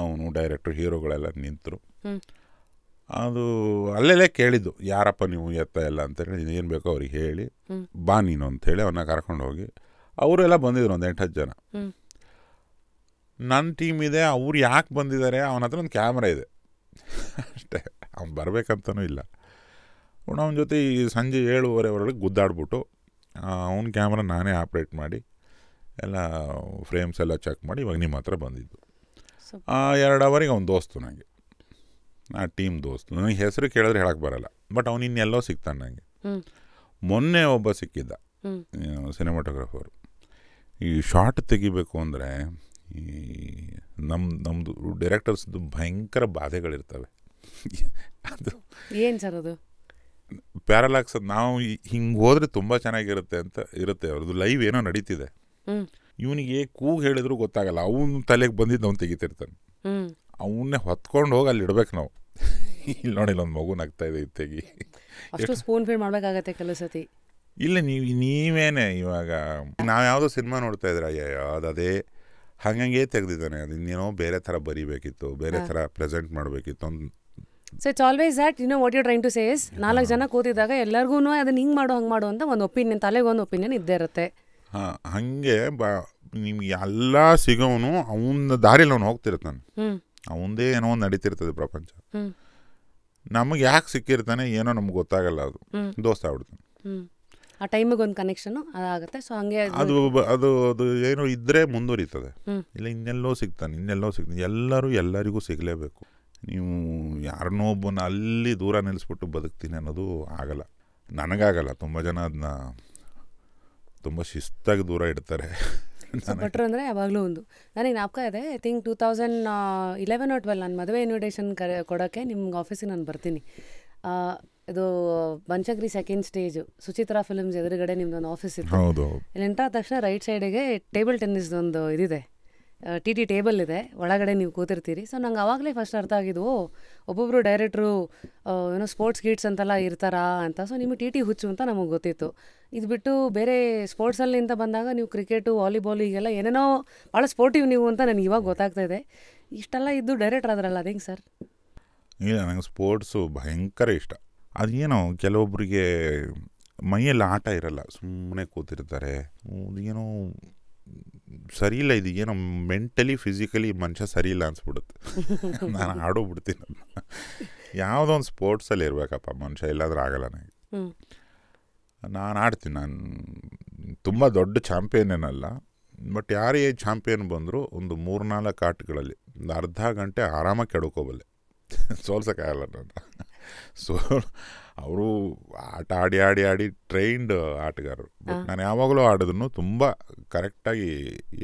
ಅವನು ಡೈರೆಕ್ಟ್ರು ಹೀರೋಗಳೆಲ್ಲ ನಿಂತರು ಅದು ಅಲ್ಲೆಲ್ಲೇ ಕೇಳಿದ್ದು ಯಾರಪ್ಪ ನೀವು ಎತ್ತ ಎಲ್ಲ ಅಂತೇಳಿ ಏನು ಬೇಕೋ ಅವ್ರಿಗೆ ಹೇಳಿ ಬಾ ನೀನು ಅಂಥೇಳಿ ಅವನ್ನ ಕರ್ಕೊಂಡು ಹೋಗಿ ಅವರೆಲ್ಲ ಬಂದಿದ್ರು ಒಂದು ಎಂಟು ಹತ್ತು ಜನ ನನ್ನ ಟೀಮ್ ಇದೆ ಅವ್ರು ಯಾಕೆ ಬಂದಿದ್ದಾರೆ ಅವನ ಹತ್ರ ಒಂದು ಕ್ಯಾಮ್ರಾ ಇದೆ ಅವ್ನು ಬರಬೇಕಂತನೂ ಇಲ್ಲ ಅವನು ಅವನ ಜೊತೆ ಈ ಸಂಜೆ ಏಳುವರೆ ಒಳಗೆ ಗುದ್ದಾಡ್ಬಿಟ್ಟು ಅವ್ನ ಕ್ಯಾಮ್ರಾ ನಾನೇ ಆಪ್ರೇಟ್ ಮಾಡಿ ಎಲ್ಲ ಫ್ರೇಮ್ಸ್ ಎಲ್ಲ ಚೆಕ್ ಮಾಡಿ ಇವಾಗ ನಿಮ್ಮ ಹತ್ರ ಬಂದಿದ್ದು ಆ ಎರಡು ಅವರಿಗೆ ಅವ್ನ ದೋಸ್ತು ನನಗೆ ಆ ಟೀಮ್ ದೋಸ್ತು ನನಗೆ ಹೆಸರು ಕೇಳಿದ್ರೆ ಹೇಳಕ್ಕೆ ಬರಲ್ಲ ಬಟ್ ಅವನು ಇನ್ನೆಲ್ಲೋ ಸಿಗ್ತಾನೆ ನನಗೆ ಮೊನ್ನೆ ಒಬ್ಬ ಸಿಕ್ಕಿದ್ದ ಸಿನಿಮಾಟೋಗ್ರಾಫರು ಈ ಶಾರ್ಟ್ ತೆಗಿಬೇಕು ಅಂದರೆ ಈ ನಮ್ಮ ನಮ್ಮದು ಡೈರೆಕ್ಟರ್ಸ್ದು ಭಯಂಕರ ಬಾಧೆಗಳಿರ್ತವೆ ಅದು ಏನು ಸರ್ ಅದು ಪ್ಯಾರಲಾಕ್ಸ್ ನಾವು ಹಿಂಗೆ ಹೋದ್ರೆ ತುಂಬ ಚೆನ್ನಾಗಿರುತ್ತೆ ಅಂತ ಇರುತ್ತೆ ಅವ್ರದ್ದು ಲೈವ್ ಏನೋ ನಡೀತಿದೆ ಇವನಿಗೆ ಕೂಗ್ ಹೇಳಿದ್ರು ಗೊತ್ತಾಗಲ್ಲ ಅವನ ತಲೆಗೆ ಬಂದಿದ್ದು ಅವ್ನು ತೆಗಿತಿರ್ತಾನೆ ಅವನ್ನೇ ಹೊತ್ಕೊಂಡು ಹೋಗಿ ಅಲ್ಲಿ ಇಡ್ಬೇಕು ನಾವು ಇಲ್ಲಿ ನೋಡಿ ಇಲ್ಲೊಂದು ನಗ್ತಾ ಇದೆ ಇತ್ತೆಗಿ ಅಷ್ಟು ಸ್ಪೂನ್ ಫೀಡ್ ಮಾಡಬೇಕಾಗತ್ತೆ ಕೆಲವು ಇಲ್ಲ ನೀವು ನೀವೇನೆ ಇವಾಗ ನಾವು ಯಾವುದೋ ಸಿನಿಮಾ ನೋಡ್ತಾ ಇದ್ರೆ ಅಯ್ಯೋ ಅದು ಅದೇ ಹಂಗಂಗೆ ತೆಗ್ದಿದ್ದಾನೆ ಅದು ಇನ್ನೇನೋ ಬೇರೆ ಥರ ಬರೀಬೇಕಿತ್ತು ಬೇರೆ ಥರ ಪ್ರೆಸೆಂಟ್ ಮಾಡಬೇಕಿತ್ತು ಒಂದು so it's always that you know what you train to says ನಾಲ್ಕು ಜನ ಕೂತಿದ್ದಾಗ ಎಲ್ಲರಿಗೂ ಅದನ್ನ ಹಿಂಗೆ ಮಾಡು ಹಂಗೆ ಮಾಡು ಅಂತ ಒಂದು ಒಪಿನಿಯನ್ ತಲೆಗೆ ಒಂದು ಒಪಿನಿಯನ್ ಇದ್ದೇ ಇರುತ್ತೆ ಹಾಂ ಹಾಗೆ ಬಾ ನಿಮ್ಗೆ ಎಲ್ಲ ಸಿಗೋನು ಅವನ ದಾರಿಲಿ ಅವನು ಹೋಗ್ತಿರ್ತಾನೆ ಅವಂದೇ ಏನೋ ಒಂದು ನಡೀತಿರ್ತದೆ ಪ್ರಪಂಚ ನಮಗೆ ಯಾಕೆ ಸಿಕ್ಕಿರ್ತಾನೆ ಏನೋ ನಮ್ಗೆ ಗೊತ್ತಾಗಲ್ಲ ಅದು ದೋಸ್ತ ಆಗ್ಬಿಡ್ತಾನೆ ಆ ಟೈಮಿಗೆ ಒಂದು ಕನೆಕ್ಷನು ಆಗುತ್ತೆ ಸೊ ಹಂಗೆ ಅದು ಅದು ಅದು ಏನೋ ಇದ್ದರೆ ಮುಂದುವರಿತದೆ ಇಲ್ಲ ಇನ್ನೆಲ್ಲೋ ಸಿಗ್ತಾನೆ ಇನ್ನೆಲ್ಲೋ ಸಿಗ್ತಾನೆ ಎಲ್ಲರೂ ಎಲ್ಲರಿಗೂ ಸಿಗಲೇಬೇಕು ನೀವು ಯಾರನ್ನೋ ಒಬ್ಬನ ಅಲ್ಲಿ ದೂರ ನಿಲ್ಲಿಸ್ಬಿಟ್ಟು ಬದುಕ್ತೀನಿ ಅನ್ನೋದು ಆಗಲ್ಲ ನನಗಾಗಲ್ಲ ತುಂಬ ಜನ ಅದನ್ನ ತುಂಬ ಶಿಸ್ತಾಗಿ ದೂರ ಇಡ್ತಾರೆ ಭಟ್ರು ಅಂದರೆ ಯಾವಾಗಲೂ ಒಂದು ನನಗೆ ನಾಪಕ ಇದೆ I think two thousand eleven twelve ನಾನು ಮದುವೆ ಇನ್ವಿಟೇಷನ್ ಕರೆ ಕೊಡೋಕ್ಕೆ ನಿಮ್ಗೆ ಆಫೀಸಿಗೆ ನಾನು ಬರ್ತೀನಿ ಇದು ಬಂಚಗ್ರಿ ಸೆಕೆಂಡ್ ಸ್ಟೇಜು ಸುಚಿತ್ರಾ ಫಿಲ್ಮ್ಸ್ ಎದುರುಗಡೆ ನಿಮ್ದೊಂದು ಆಫೀಸ್ ಇತ್ತು ಇಲ್ಲಿ ತಕ್ಷಣ ರೈಟ್ ಸೈಡಿಗೆ ಟೇಬಲ್ ಟೆನ್ನಿಸ್ದೊಂದು ಇದಿದೆ ಟಿ ಟಿ ಟೇಬಲ್ ಇದೆ ಒಳಗಡೆ ನೀವು ಕೂತಿರ್ತೀರಿ ಸೊ ನಂಗೆ ಆವಾಗಲೇ ಫಸ್ಟ್ ಅರ್ಥ ಆಗಿದ್ದು ಒಬ್ಬೊಬ್ಬರು ಡೈರೆಕ್ಟ್ರು ಏನೋ ಸ್ಪೋರ್ಟ್ಸ್ ಗೀಟ್ಸ್ ಅಂತೆಲ್ಲ ಇರ್ತಾರಾ ಅಂತ ಸೊ ನಿಮಗೆ ಟಿ ಟಿ ಹುಚ್ಚು ಅಂತ ನಮಗೆ ಗೊತ್ತಿತ್ತು ಇದು ಬಿಟ್ಟು ಬೇರೆ ಸ್ಪೋರ್ಟ್ಸಲ್ಲಿ ಬಂದಾಗ ನೀವು ಕ್ರಿಕೆಟು ವಾಲಿಬಾಲ್ ಈಗೆಲ್ಲ ಏನೇನೋ ಭಾಳ ಸ್ಪೋರ್ಟಿವ್ ನೀವು ಅಂತ ನನಗೆ ಇವಾಗ ಗೊತ್ತಾಗ್ತಾ ಇದೆ ಇಷ್ಟೆಲ್ಲ ಇದ್ದು ಡೈರೆಕ್ಟ್ರ್ ಆದ್ರಲ್ಲ ಅದೇಂಗೆ ಸರ್ ಇಲ್ಲ ನನಗೆ ಸ್ಪೋರ್ಟ್ಸು ಭಯಂಕರ ಇಷ್ಟ ಅದೇನೋ ಕೆಲವೊಬ್ಬರಿಗೆ ಮೈಯಲ್ಲಿ ಆಟ ಇರಲ್ಲ ಸುಮ್ಮನೆ ಕೂತಿರ್ತಾರೆ ಏನೋ ಇಲ್ಲ ಇದು ಏನೋ ಮೆಂಟಲಿ ಫಿಸಿಕಲಿ ಮನುಷ್ಯ ಸರಿ ಇಲ್ಲ ನಾನು ನಾನು ಬಿಡ್ತೀನಿ ಯಾವುದೋ ಒಂದು ಸ್ಪೋರ್ಟ್ಸಲ್ಲಿ ಇರಬೇಕಪ್ಪ ಮನುಷ್ಯ ಇಲ್ಲಾದ್ರೂ ಆಗಲ್ಲ ನನಗೆ ನಾನು ಆಡ್ತೀನಿ ನಾನು ತುಂಬ ದೊಡ್ಡ ಚಾಂಪಿಯನ್ ಏನಲ್ಲ ಬಟ್ ಯಾರೇ ಚಾಂಪಿಯನ್ ಬಂದರೂ ಒಂದು ಮೂರ್ನಾಲ್ಕು ಆಟಗಳಲ್ಲಿ ಒಂದು ಅರ್ಧ ಗಂಟೆ ಆರಾಮಾಗಿ ಕೆಡ್ಕೋಬಲ್ಲೆ ಸೋಲ್ಸೋಕ್ಕಾಗಲ್ಲ ನಾನು ಸೊ ಅವರು ಆಟ ಆಡಿ ಆಡಿ ಆಡಿ ಟ್ರೈನ್ಡ್ ಆಟಗಾರರು ಬಟ್ ನಾನು ಯಾವಾಗಲೂ ಆಡೋದನ್ನು ತುಂಬ ಕರೆಕ್ಟಾಗಿ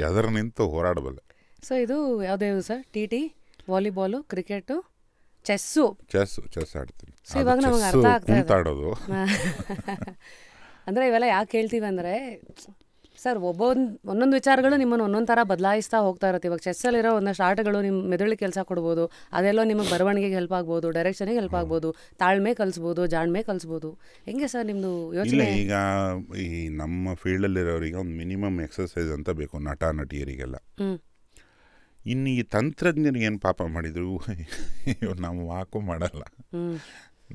ಎದರ ನಿಂತು ಹೋರಾಡಬಲ್ಲೆ ಸೊ ಇದು ಯಾವ್ದು sir T T volleyball cricket chess chess chess ಆಡ್ತೀನಿ ಇವಾಗ ಅಂದರೆ ಇವೆಲ್ಲ ಯಾಕೆ ಹೇಳ್ತೀವಿ ಅಂದರೆ ಸರ್ ಒಬ್ಬೊಂದು ಒಂದೊಂದು ವಿಚಾರಗಳು ನಿಮ್ಮನ್ನು ಒಂದೊಂದು ಥರ ಬದಲಾಯಿಸ್ತಾ ಹೋಗ್ತಾ ಇರುತ್ತೆ ಇವಾಗ ಚೆಸ್ಸಲ್ಲಿರೋ ಒಂದಷ್ಟು ಆಟಗಳು ನಿಮ್ಮ ಮೆದುಳಿಗೆ ಕೆಲಸ ಕೊಡ್ಬೋದು ಅದೆಲ್ಲ ನಿಮಗೆ ಬರವಣಿಗೆಗೆ ಹೆಲ್ಪ್ ಆಗ್ಬೋದು ಡೈರೆಕ್ಷನಿಗೆ ಹೆಲ್ಪ್ ಆಗ್ಬೋದು ತಾಳ್ಮೆ ಕಲಿಸ್ಬೋದು ಜಾಣ್ಮೆ ಕಲಿಸ್ಬೋದು ಹೆಂಗೆ ಸರ್ ನಿಮ್ಮದು ಯೋಚನೆ ಈಗ ಈ ನಮ್ಮ ಫೀಲ್ಡಲ್ಲಿರೋರಿಗೆ ಒಂದು ಮಿನಿಮಮ್ ಎಕ್ಸಸೈಸ್ ಅಂತ ಬೇಕು ನಟ ನಟಿಯರಿಗೆಲ್ಲ ಇನ್ನು ಈ ತಂತ್ರಜ್ಞರಿಗೆ ಏನು ಪಾಪ ಮಾಡಿದ್ರು ನಾವು ವಾಕು ಮಾಡಲ್ಲ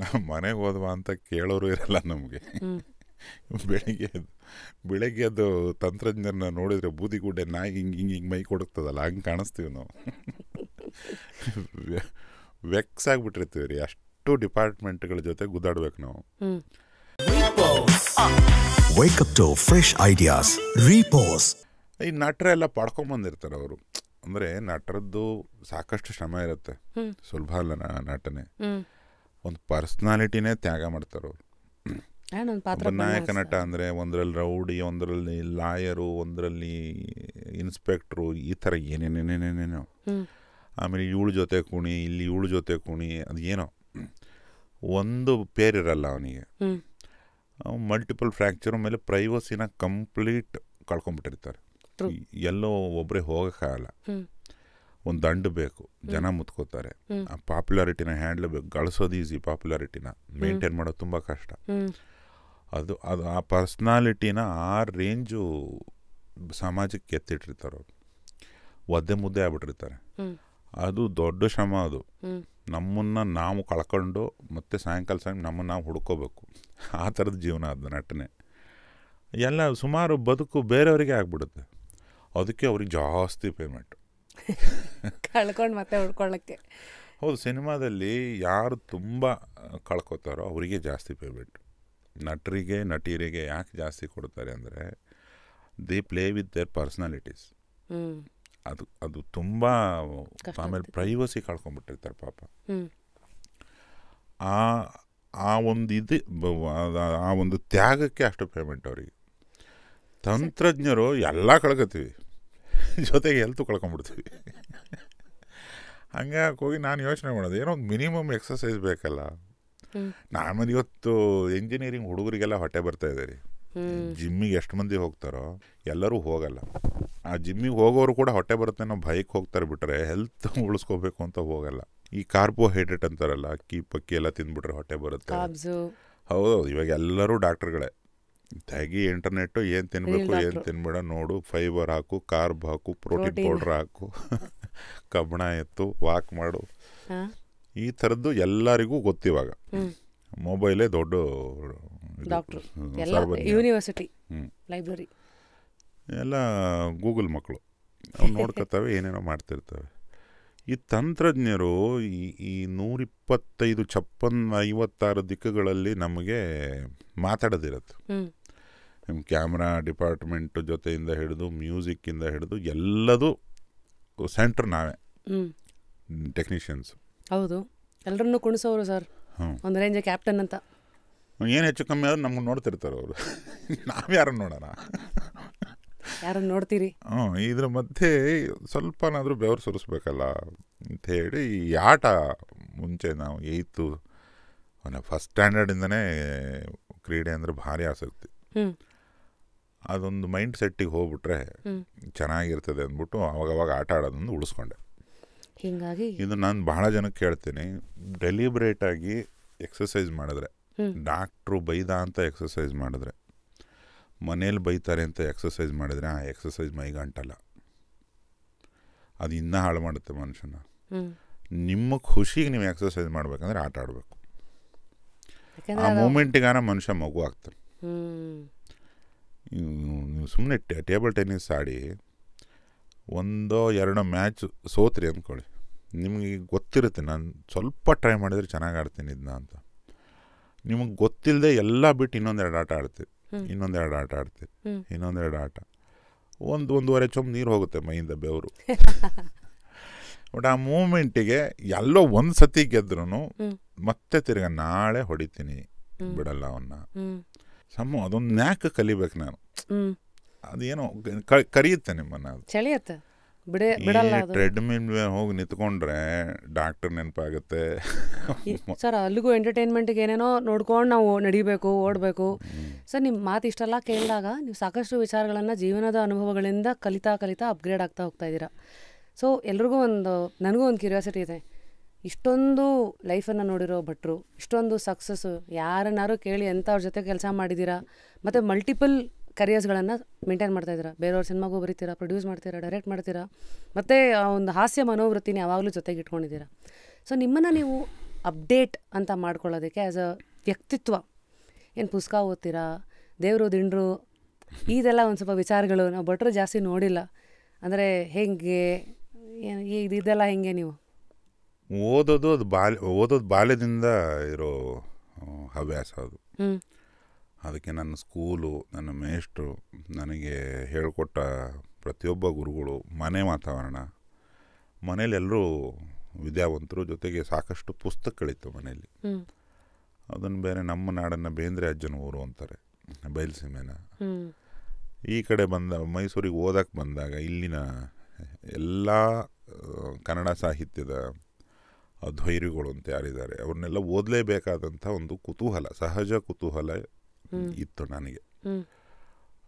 ನಾವು ಮನೆಗೆ ಹೋದ್ವಾ ಅಂತ ಕೇಳೋರು ಇರಲ್ಲ ನಮಗೆ ಬೆಳಿಗ್ಗೆ ಬೆಳಗ್ಗೆ ಅದು ತಂತ್ರಜ್ಞರನ್ನ ಬೂದಿ ಬೂದಿಗುಡ್ಡೆ ನಾಯಿ ಹಿಂಗೆ ಹಿಂಗೆ ಹಿಂಗೆ ಮೈ ಕೊಡುತ್ತದಲ್ಲ ಹಂಗೆ ಕಾಣಿಸ್ತೀವಿ ನಾವು ವೆಕ್ಸ್ ಆಗಿಬಿಟ್ಟಿರ್ತೀವಿ ರೀ ಅಷ್ಟು ಡಿಪಾರ್ಟ್ಮೆಂಟ್ಗಳ ಜೊತೆ ಗುದ್ದಾಡ್ಬೇಕು ನಾವು ವೇಕಪ್ ಟು ಫ್ರೆಶ್ ಐಡಿಯಾಸ್ ರೀಪೋಸ್ ಈ ನಟರೆಲ್ಲ ಪಡ್ಕೊಂಬಂದಿರ್ತಾರೆ ಅವರು ಅಂದರೆ ನಟರದ್ದು ಸಾಕಷ್ಟು ಶ್ರಮ ಇರುತ್ತೆ ಸುಲಭ ಅಲ್ಲ ನಟನೆ ಒಂದು ಪರ್ಸ್ನಾಲಿಟಿನೇ ತ್ಯಾಗ ಮಾಡ್ತಾರೆ ಅವರು ನಾಯಕ ನಟ ಅಂದರೆ ಒಂದರಲ್ಲಿ ರೌಡಿ ಒಂದರಲ್ಲಿ ಲಾಯರು ಒಂದರಲ್ಲಿ ಇನ್ಸ್ಪೆಕ್ಟ್ರು ಈ ಥರ ಏನೇನೇನೇನೇನೇನೋ ಆಮೇಲೆ ಇವಳ ಜೊತೆ ಕುಣಿ ಇಲ್ಲಿ ಇವಳ ಜೊತೆ ಕುಣಿ ಅದೇನೋ ಒಂದು ಪೇರಿರಲ್ಲ ಅವನಿಗೆ ಮಲ್ಟಿಪಲ್ ಫ್ರ್ಯಾಕ್ಚರ್ ಮೇಲೆ ಪ್ರೈವಸಿನ ಕಂಪ್ಲೀಟ್ ಕಳ್ಕೊಂಬಿಟ್ಟಿರ್ತಾರೆ ಎಲ್ಲೋ ಒಬ್ಬರೇ ಹೋಗೋಕ್ಕಾಗಲ್ಲ ಒಂದು ದಂಡ ಬೇಕು ಜನ ಮುತ್ಕೋತಾರೆ ಆ ಪಾಪ್ಯುಲಾರಿಟಿನ ಹ್ಯಾಂಡ್ಲ್ ಬೇಕು ಗಳಿಸೋದು ಈಸಿ ಪಾಪ್ಯುಲಾರಿಟಿನ ಮೇಂಟೈನ್ ಮಾಡೋದು ತುಂಬ ಕಷ್ಟ ಅದು ಅದು ಆ ಪರ್ಸ್ನಾಲಿಟಿನ ಆ ರೇಂಜು ಸಮಾಜಕ್ಕೆ ಎತ್ತಿಟ್ಟಿರ್ತಾರೆ ಅವರು ಒದ್ದೆ ಮುದ್ದೆ ಆಗ್ಬಿಟ್ಟಿರ್ತಾರೆ ಅದು ದೊಡ್ಡ ಶ್ರಮ ಅದು ನಮ್ಮನ್ನು ನಾವು ಕಳ್ಕೊಂಡು ಮತ್ತೆ ಸಾಯಂಕಾಲ ಸಾಯಂ ನಮ್ಮನ್ನು ನಾವು ಹುಡ್ಕೋಬೇಕು ಆ ಥರದ ಜೀವನ ಅದು ನಟನೆ ಎಲ್ಲ ಸುಮಾರು ಬದುಕು ಬೇರೆಯವರಿಗೆ ಆಗ್ಬಿಡುತ್ತೆ ಅದಕ್ಕೆ ಅವ್ರಿಗೆ ಜಾಸ್ತಿ ಪೇಮೆಂಟ್ ಕಳ್ಕೊಂಡು ಮತ್ತೆ ಹುಡ್ಕೊಳ್ಳೋಕ್ಕೆ ಹೌದು ಸಿನಿಮಾದಲ್ಲಿ ಯಾರು ತುಂಬ ಕಳ್ಕೊತಾರೋ ಅವರಿಗೆ ಜಾಸ್ತಿ ಪೇಮೆಂಟ್ ನಟರಿಗೆ ನಟಿಯರಿಗೆ ಯಾಕೆ ಜಾಸ್ತಿ ಕೊಡ್ತಾರೆ ಅಂದರೆ the play with their personalities ಅದು ಅದು ತುಂಬ ಆಮೇಲೆ ಪ್ರೈವಸಿ ಕಳ್ಕೊಂಡ್ಬಿಟ್ಟಿರ್ತಾರೆ ಪಾಪ ಆ ಆ ಒಂದು ಇದು ಆ ಒಂದು ತ್ಯಾಗಕ್ಕೆ ಅಷ್ಟು ಪೇಮೆಂಟ್ ಅವರಿಗೆ ತಂತ್ರಜ್ಞರು ಎಲ್ಲ ಕಳ್ಕೊತೀವಿ ಜೊತೆಗೆ ಎಲ್ತು ಕಳ್ಕೊಂಬಿಡ್ತೀವಿ ಹಂಗೆ ಹೋಗಿ ನಾನು ಯೋಚನೆ ಮಾಡೋದು ಏನೋ ಒಂದು ಮಿನಿಮಮ್ ಎಕ್ಸಸೈಸ್ ಬೇಕಲ್ಲ ನಾರ್ಮಲ್ ಇವತ್ತು ಇಂಜಿನಿಯರಿಂಗ್ ಹುಡುಗರಿಗೆಲ್ಲ ಹೊಟ್ಟೆ ಬರ್ತಾ ಇದೆ ಜಿಮ್ಮಿಗೆ ಎಷ್ಟು ಮಂದಿ ಹೋಗ್ತಾರೋ ಎಲ್ಲರೂ ಹೋಗಲ್ಲ ಆ ಜಿಮ್ಮಿಗೆ ಹೋಗೋರು ಕೂಡ ಹೊಟ್ಟೆ ಬರುತ್ತೆ ನಾವು ಬೈಕ್ ಹೋಗ್ತಾರೆ ಬಿಟ್ರೆ ಹೆಲ್ತ್ ಉಳಿಸ್ಕೋಬೇಕು ಅಂತ ಹೋಗಲ್ಲ ಈ ಕಾರ್ಬೋಹೈಡ್ರೇಟ್ ಅಂತಾರಲ್ಲ ಅಕ್ಕಿ ಪಕ್ಕಿ ಎಲ್ಲ ತಿಂದ್ಬಿಟ್ರೆ ಹೊಟ್ಟೆ ಬರುತ್ತೆ ಹೌದೌದು ಇವಾಗ ಎಲ್ಲರೂ ಡಾಕ್ಟರ್ಗಳೇ ತಾಗಿ ಇಂಟರ್ನೆಟ್ ಏನು ತಿನ್ಬೇಕು ಏನು ತಿನ್ಬೇಡ ನೋಡು ಫೈಬರ್ ಹಾಕು ಕಾರ್ಬ್ ಹಾಕು ಪ್ರೋಟೀನ್ ಪೌಡ್ರ್ ಹಾಕು ಕಬ್ಬಣ ಎತ್ತು ವಾಕ್ ಮಾಡು ಈ ಥರದ್ದು ಎಲ್ಲರಿಗೂ ಗೊತ್ತಿವಾಗ ಮೊಬೈಲೇ ದೊಡ್ಡ ಯೂನಿವರ್ಸಿಟಿ ಲೈಬ್ರರಿ ಎಲ್ಲ ಗೂಗಲ್ ಮಕ್ಕಳು ಅವ್ರು ನೋಡ್ಕೊತವೆ ಏನೇನೋ ಮಾಡ್ತಿರ್ತವೆ ಈ ತಂತ್ರಜ್ಞರು ಈ ಈ ನೂರಿಪ್ಪತ್ತೈದು ಛಪ್ಪನ್ ಐವತ್ತಾರು ದಿಕ್ಕುಗಳಲ್ಲಿ ನಮಗೆ ಮಾತಾಡೋದಿರತ್ತೆ ನಿಮ್ಮ ಕ್ಯಾಮ್ರಾ ಡಿಪಾರ್ಟ್ಮೆಂಟ್ ಜೊತೆಯಿಂದ ಹಿಡಿದು ಮ್ಯೂಸಿಕ್ಕಿಂದ ಹಿಡಿದು ಎಲ್ಲದೂ ಸೆಂಟ್ರ್ ನಾವೇ ಟೆಕ್ನಿಷಿಯನ್ಸು ಹೌದು ಎಲ್ಲರನ್ನೂ ಕುಣಿಸೋರು ಸರ್ ಒಂದು ರೇಂಜ್ ಕ್ಯಾಪ್ಟನ್ ಅಂತ ಏನು ಹೆಚ್ಚು ಕಮ್ಮಿ ಆದ್ರೆ ನಮ್ಗೆ ನೋಡ್ತಿರ್ತಾರೆ ಅವರು ನಾವು ಯಾರನ್ನು ನೋಡೋಣ ಯಾರನ್ನು ನೋಡ್ತೀರಿ ಹ್ಞೂ ಇದ್ರ ಮಧ್ಯೆ ಸ್ವಲ್ಪನಾದರೂ ಬೆವರು ಸುರಿಸ್ಬೇಕಲ್ಲ ಹೇಳಿ ಈ ಆಟ ಮುಂಚೆ ನಾವು ಏತು ಅಂದರೆ ಫಸ್ಟ್ ಸ್ಟ್ಯಾಂಡರ್ಡಿಂದನೇ ಕ್ರೀಡೆ ಅಂದರೆ ಭಾರಿ ಆಸಕ್ತಿ ಅದೊಂದು ಮೈಂಡ್ ಸೆಟ್ಟಿಗೆ ಹೋಗ್ಬಿಟ್ರೆ ಚೆನ್ನಾಗಿರ್ತದೆ ಅಂದ್ಬಿಟ್ಟು ಅವಾಗವಾಗ ಆಟ ಆಡೋದೊಂದು ಉಳಿಸ್ಕೊಂಡೆ ಹಿಂಗಾಗಿ ಇದು ನಾನು ಬಹಳ ಜನಕ್ಕೆ ಕೇಳ್ತೀನಿ ಡೆಲಿಬ್ರೇಟ್ ಆಗಿ ಎಕ್ಸಸೈಸ್ ಮಾಡಿದ್ರೆ ಡಾಕ್ಟ್ರು ಬೈದ ಅಂತ ಎಕ್ಸಸೈಸ್ ಮಾಡಿದ್ರೆ ಮನೇಲಿ ಬೈತಾರೆ ಅಂತ ಎಕ್ಸಸೈಸ್ ಮಾಡಿದ್ರೆ ಆ ಎಕ್ಸಸೈಸ್ ಮೈಗಂಟಲ್ಲ ಅದು ಇನ್ನೂ ಹಾಳು ಮಾಡುತ್ತೆ ಮನುಷ್ಯನ ನಿಮ್ಮ ಖುಷಿಗೆ ನೀವು ಎಕ್ಸಸೈಸ್ ಮಾಡ್ಬೇಕಂದ್ರೆ ಆಟ ಆಡಬೇಕು ಆ ಮೂಮೆಂಟಿಗಾನ ಮನುಷ್ಯ ಮಗು ಆಗ್ತಾನೆ ನೀವು ಸುಮ್ಮನೆ ಟೇಬಲ್ ಟೆನ್ನಿಸ್ ಆಡಿ ಒಂದೋ ಎರಡೋ ಮ್ಯಾಚ್ ಸೋತ್ರಿ ಅಂದ್ಕೊಳ್ಳಿ ನಿಮಗೆ ಗೊತ್ತಿರುತ್ತೆ ನಾನು ಸ್ವಲ್ಪ ಟ್ರೈ ಮಾಡಿದರೆ ಚೆನ್ನಾಗಿ ಆಡ್ತೀನಿ ಇದನ್ನ ಅಂತ ನಿಮಗೆ ಗೊತ್ತಿಲ್ಲದೆ ಎಲ್ಲ ಬಿಟ್ಟು ಇನ್ನೊಂದೆರಡು ಆಟ ಆಡ್ತೀವಿ ಇನ್ನೊಂದೆರಡು ಆಟ ಆಡ್ತೀವಿ ಇನ್ನೊಂದೆರಡು ಆಟ ಒಂದು ಒಂದೂವರೆ ಚೊಂಬ ನೀರು ಹೋಗುತ್ತೆ ಮೈಯಿಂದ ಬೆವರು ಬಟ್ ಆ ಮೂಮೆಂಟಿಗೆ ಎಲ್ಲೋ ಒಂದು ಸತಿ ಗೆದ್ರು ಮತ್ತೆ ತಿರ್ಗ ನಾಳೆ ಹೊಡಿತೀನಿ ಬಿಡಲ್ಲ ಅವನ್ನ ಸಮ ಅದೊಂದು ನ್ಯಾಕ್ ಕಲಿಬೇಕು ನಾನು ಅದೇನೋ ಕರಿಯುತ್ತೆ ನಿಮ್ಮನ್ನ ಟ್ರೆಡ್ ಮಿಲ್ ಹೋಗಿ ನಿಂತ್ಕೊಂಡ್ರೆ ಡಾಕ್ಟರ್ ನೆನಪಾಗುತ್ತೆ ಸರ್ ಅಲ್ಲಿಗೂ ಎಂಟರ್ಟೈನ್ಮೆಂಟ್ಗೆ ಏನೇನೋ ನೋಡ್ಕೊಂಡು ನಾವು ನಡಿಬೇಕು ಓಡಬೇಕು ಸರ್ ನಿಮ್ಮ ಮಾತು ಇಷ್ಟೆಲ್ಲ ಕೇಳಿದಾಗ ನೀವು ಸಾಕಷ್ಟು ವಿಚಾರಗಳನ್ನು ಜೀವನದ ಅನುಭವಗಳಿಂದ ಕಲಿತಾ ಕಲಿತಾ ಅಪ್ಗ್ರೇಡ್ ಆಗ್ತಾ ಹೋಗ್ತಾ ಇದ್ದೀರಾ ಸೊ ಎಲ್ರಿಗೂ ಒಂದು ನನಗೂ ಒಂದು ಕ್ಯೂರಿಯಾಸಿಟಿ ಇದೆ ಇಷ್ಟೊಂದು ಲೈಫನ್ನು ನೋಡಿರೋ ಭಟ್ರು ಇಷ್ಟೊಂದು ಸಕ್ಸಸ್ಸು ಯಾರನ್ನಾರು ಕೇಳಿ ಎಂಥವ್ರ ಜೊತೆ ಕೆಲಸ ಮಾಡಿದ್ದೀರಾ ಮತ್ತು ಮಲ್ಟಿಪಲ್ ಕರಿಯರ್ಸ್ಗಳನ್ನು ಮೇಂಟೈನ್ ಇದ್ದೀರಾ ಬೇರೆಯವ್ರ ಸಿನಿಮಾಗೂ ಬರೀತೀರಾ ಪ್ರೊಡ್ಯೂಸ್ ಮಾಡ್ತೀರಾ ಡೈರೆಕ್ಟ್ ಮಾಡ್ತೀರಾ ಮತ್ತು ಒಂದು ಹಾಸ್ಯ ಮನೋವೃತ್ತಿನ ಯಾವಾಗಲೂ ಜೊತೆಗೆ ಇಟ್ಕೊಂಡಿದ್ದೀರಾ ಸೊ ನಿಮ್ಮನ್ನು ನೀವು ಅಪ್ಡೇಟ್ ಅಂತ ಮಾಡ್ಕೊಳ್ಳೋದಕ್ಕೆ ಆ್ಯಸ್ ಅ ವ್ಯಕ್ತಿತ್ವ ಏನು ಪುಸ್ತಕ ಓದ್ತೀರಾ ದೇವರು ದಿಂಡ್ರು ಇದೆಲ್ಲ ಒಂದು ಸ್ವಲ್ಪ ವಿಚಾರಗಳು ನಾವು ಭಟ್ರು ಜಾಸ್ತಿ ನೋಡಿಲ್ಲ ಅಂದರೆ ಹೆಂಗೆ ಏನು ಇದೆಲ್ಲ ಹೆಂಗೆ ನೀವು ಓದೋದು ಅದು ಬಾಲ್ಯ ಓದೋದು ಬಾಲ್ಯದಿಂದ ಇರೋ ಹವ್ಯಾಸ ಅದು ಅದಕ್ಕೆ ನನ್ನ ಸ್ಕೂಲು ನನ್ನ ಮೇಷ್ಟ್ರು ನನಗೆ ಹೇಳಿಕೊಟ್ಟ ಪ್ರತಿಯೊಬ್ಬ ಗುರುಗಳು ಮನೆ ವಾತಾವರಣ ಮನೇಲೆಲ್ಲರೂ ವಿದ್ಯಾವಂತರು ಜೊತೆಗೆ ಸಾಕಷ್ಟು ಪುಸ್ತಕಗಳಿತ್ತು ಮನೆಯಲ್ಲಿ ಅದನ್ನು ಬೇರೆ ನಮ್ಮ ನಾಡನ್ನು ಬೇಂದ್ರೆ ಅಜ್ಜನ ಊರು ಅಂತಾರೆ ಬಯಲುಸೀಮೆನ ಈ ಕಡೆ ಬಂದ ಮೈಸೂರಿಗೆ ಓದಕ್ಕೆ ಬಂದಾಗ ಇಲ್ಲಿನ ಎಲ್ಲ ಕನ್ನಡ ಸಾಹಿತ್ಯದ ಧೈರ್ಯಗಳು ಅಂತ ಯಾರಿದ್ದಾರೆ ಅವ್ರನ್ನೆಲ್ಲ ಓದಲೇಬೇಕಾದಂಥ ಒಂದು ಕುತೂಹಲ ಸಹಜ ಕುತೂಹಲ ಇತ್ತು ನನಗೆ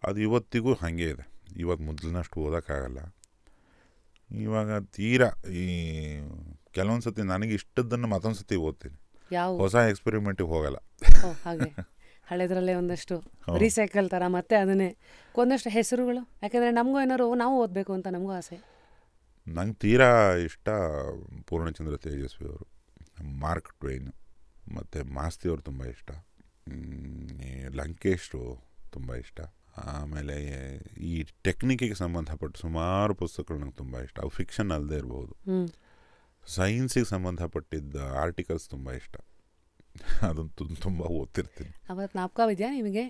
ಅದು ಇವತ್ತಿಗೂ ಹಾಗೆ ಇದೆ ಇವತ್ತು ಮೊದಲಿನಷ್ಟು ಓದೋಕ್ಕಾಗಲ್ಲ ಇವಾಗ ತೀರಾ ಈ ಕೆಲವೊಂದು ಸತಿ ನನಗೆ ಇಷ್ಟದ್ದನ್ನು ಮತ್ತೊಂದು ಸತಿ ಓದ್ತೀನಿ ಹೊಸ ಎಕ್ಸ್ಪೆರಿಮೆಂಟಿಗೆ ಹೋಗಲ್ಲ ಹಾಗೆ ಒಂದಷ್ಟು ರೀಸೈಕಲ್ ಥರ ಮತ್ತೆ ಅದನ್ನೇ ಒಂದಷ್ಟು ಹೆಸರುಗಳು ಯಾಕೆಂದರೆ ನಮಗೂ ಏನಾರು ನಾವು ಓದಬೇಕು ಅಂತ ನಮಗೂ ಆಸೆ ನಂಗೆ ತೀರಾ ಇಷ್ಟ ಪೂರ್ಣಚಂದ್ರ ತೇಜಸ್ವಿಯವರು ಮಾರ್ಕ್ ಟ್ವೇನ್ ಮತ್ತು ಮಾಸ್ತಿಯವರು ತುಂಬ ಇಷ್ಟ ಲಂಕೇಶ್ ತುಂಬ ಇಷ್ಟ ಆಮೇಲೆ ಈ ಟೆಕ್ನಿಕಿಗೆ ಸಂಬಂಧಪಟ್ಟು ಸುಮಾರು ಪುಸ್ತಕಗಳು ನಂಗೆ ತುಂಬ ಇಷ್ಟ ಅವು ಫಿಕ್ಷನ್ ಅಲ್ಲದೆ ಇರಬಹುದು ಸೈನ್ಸಿಗೆ ಸಂಬಂಧಪಟ್ಟಿದ್ದ ಆರ್ಟಿಕಲ್ಸ್ ತುಂಬ ಇಷ್ಟ ಅದಂತೂ ತುಂಬ ಓದ್ತಿರ್ತೀನಿ ಅವತ್ತು ನಾಪ್ಕಾವಿದ್ಯಾ ನಿಮಗೆ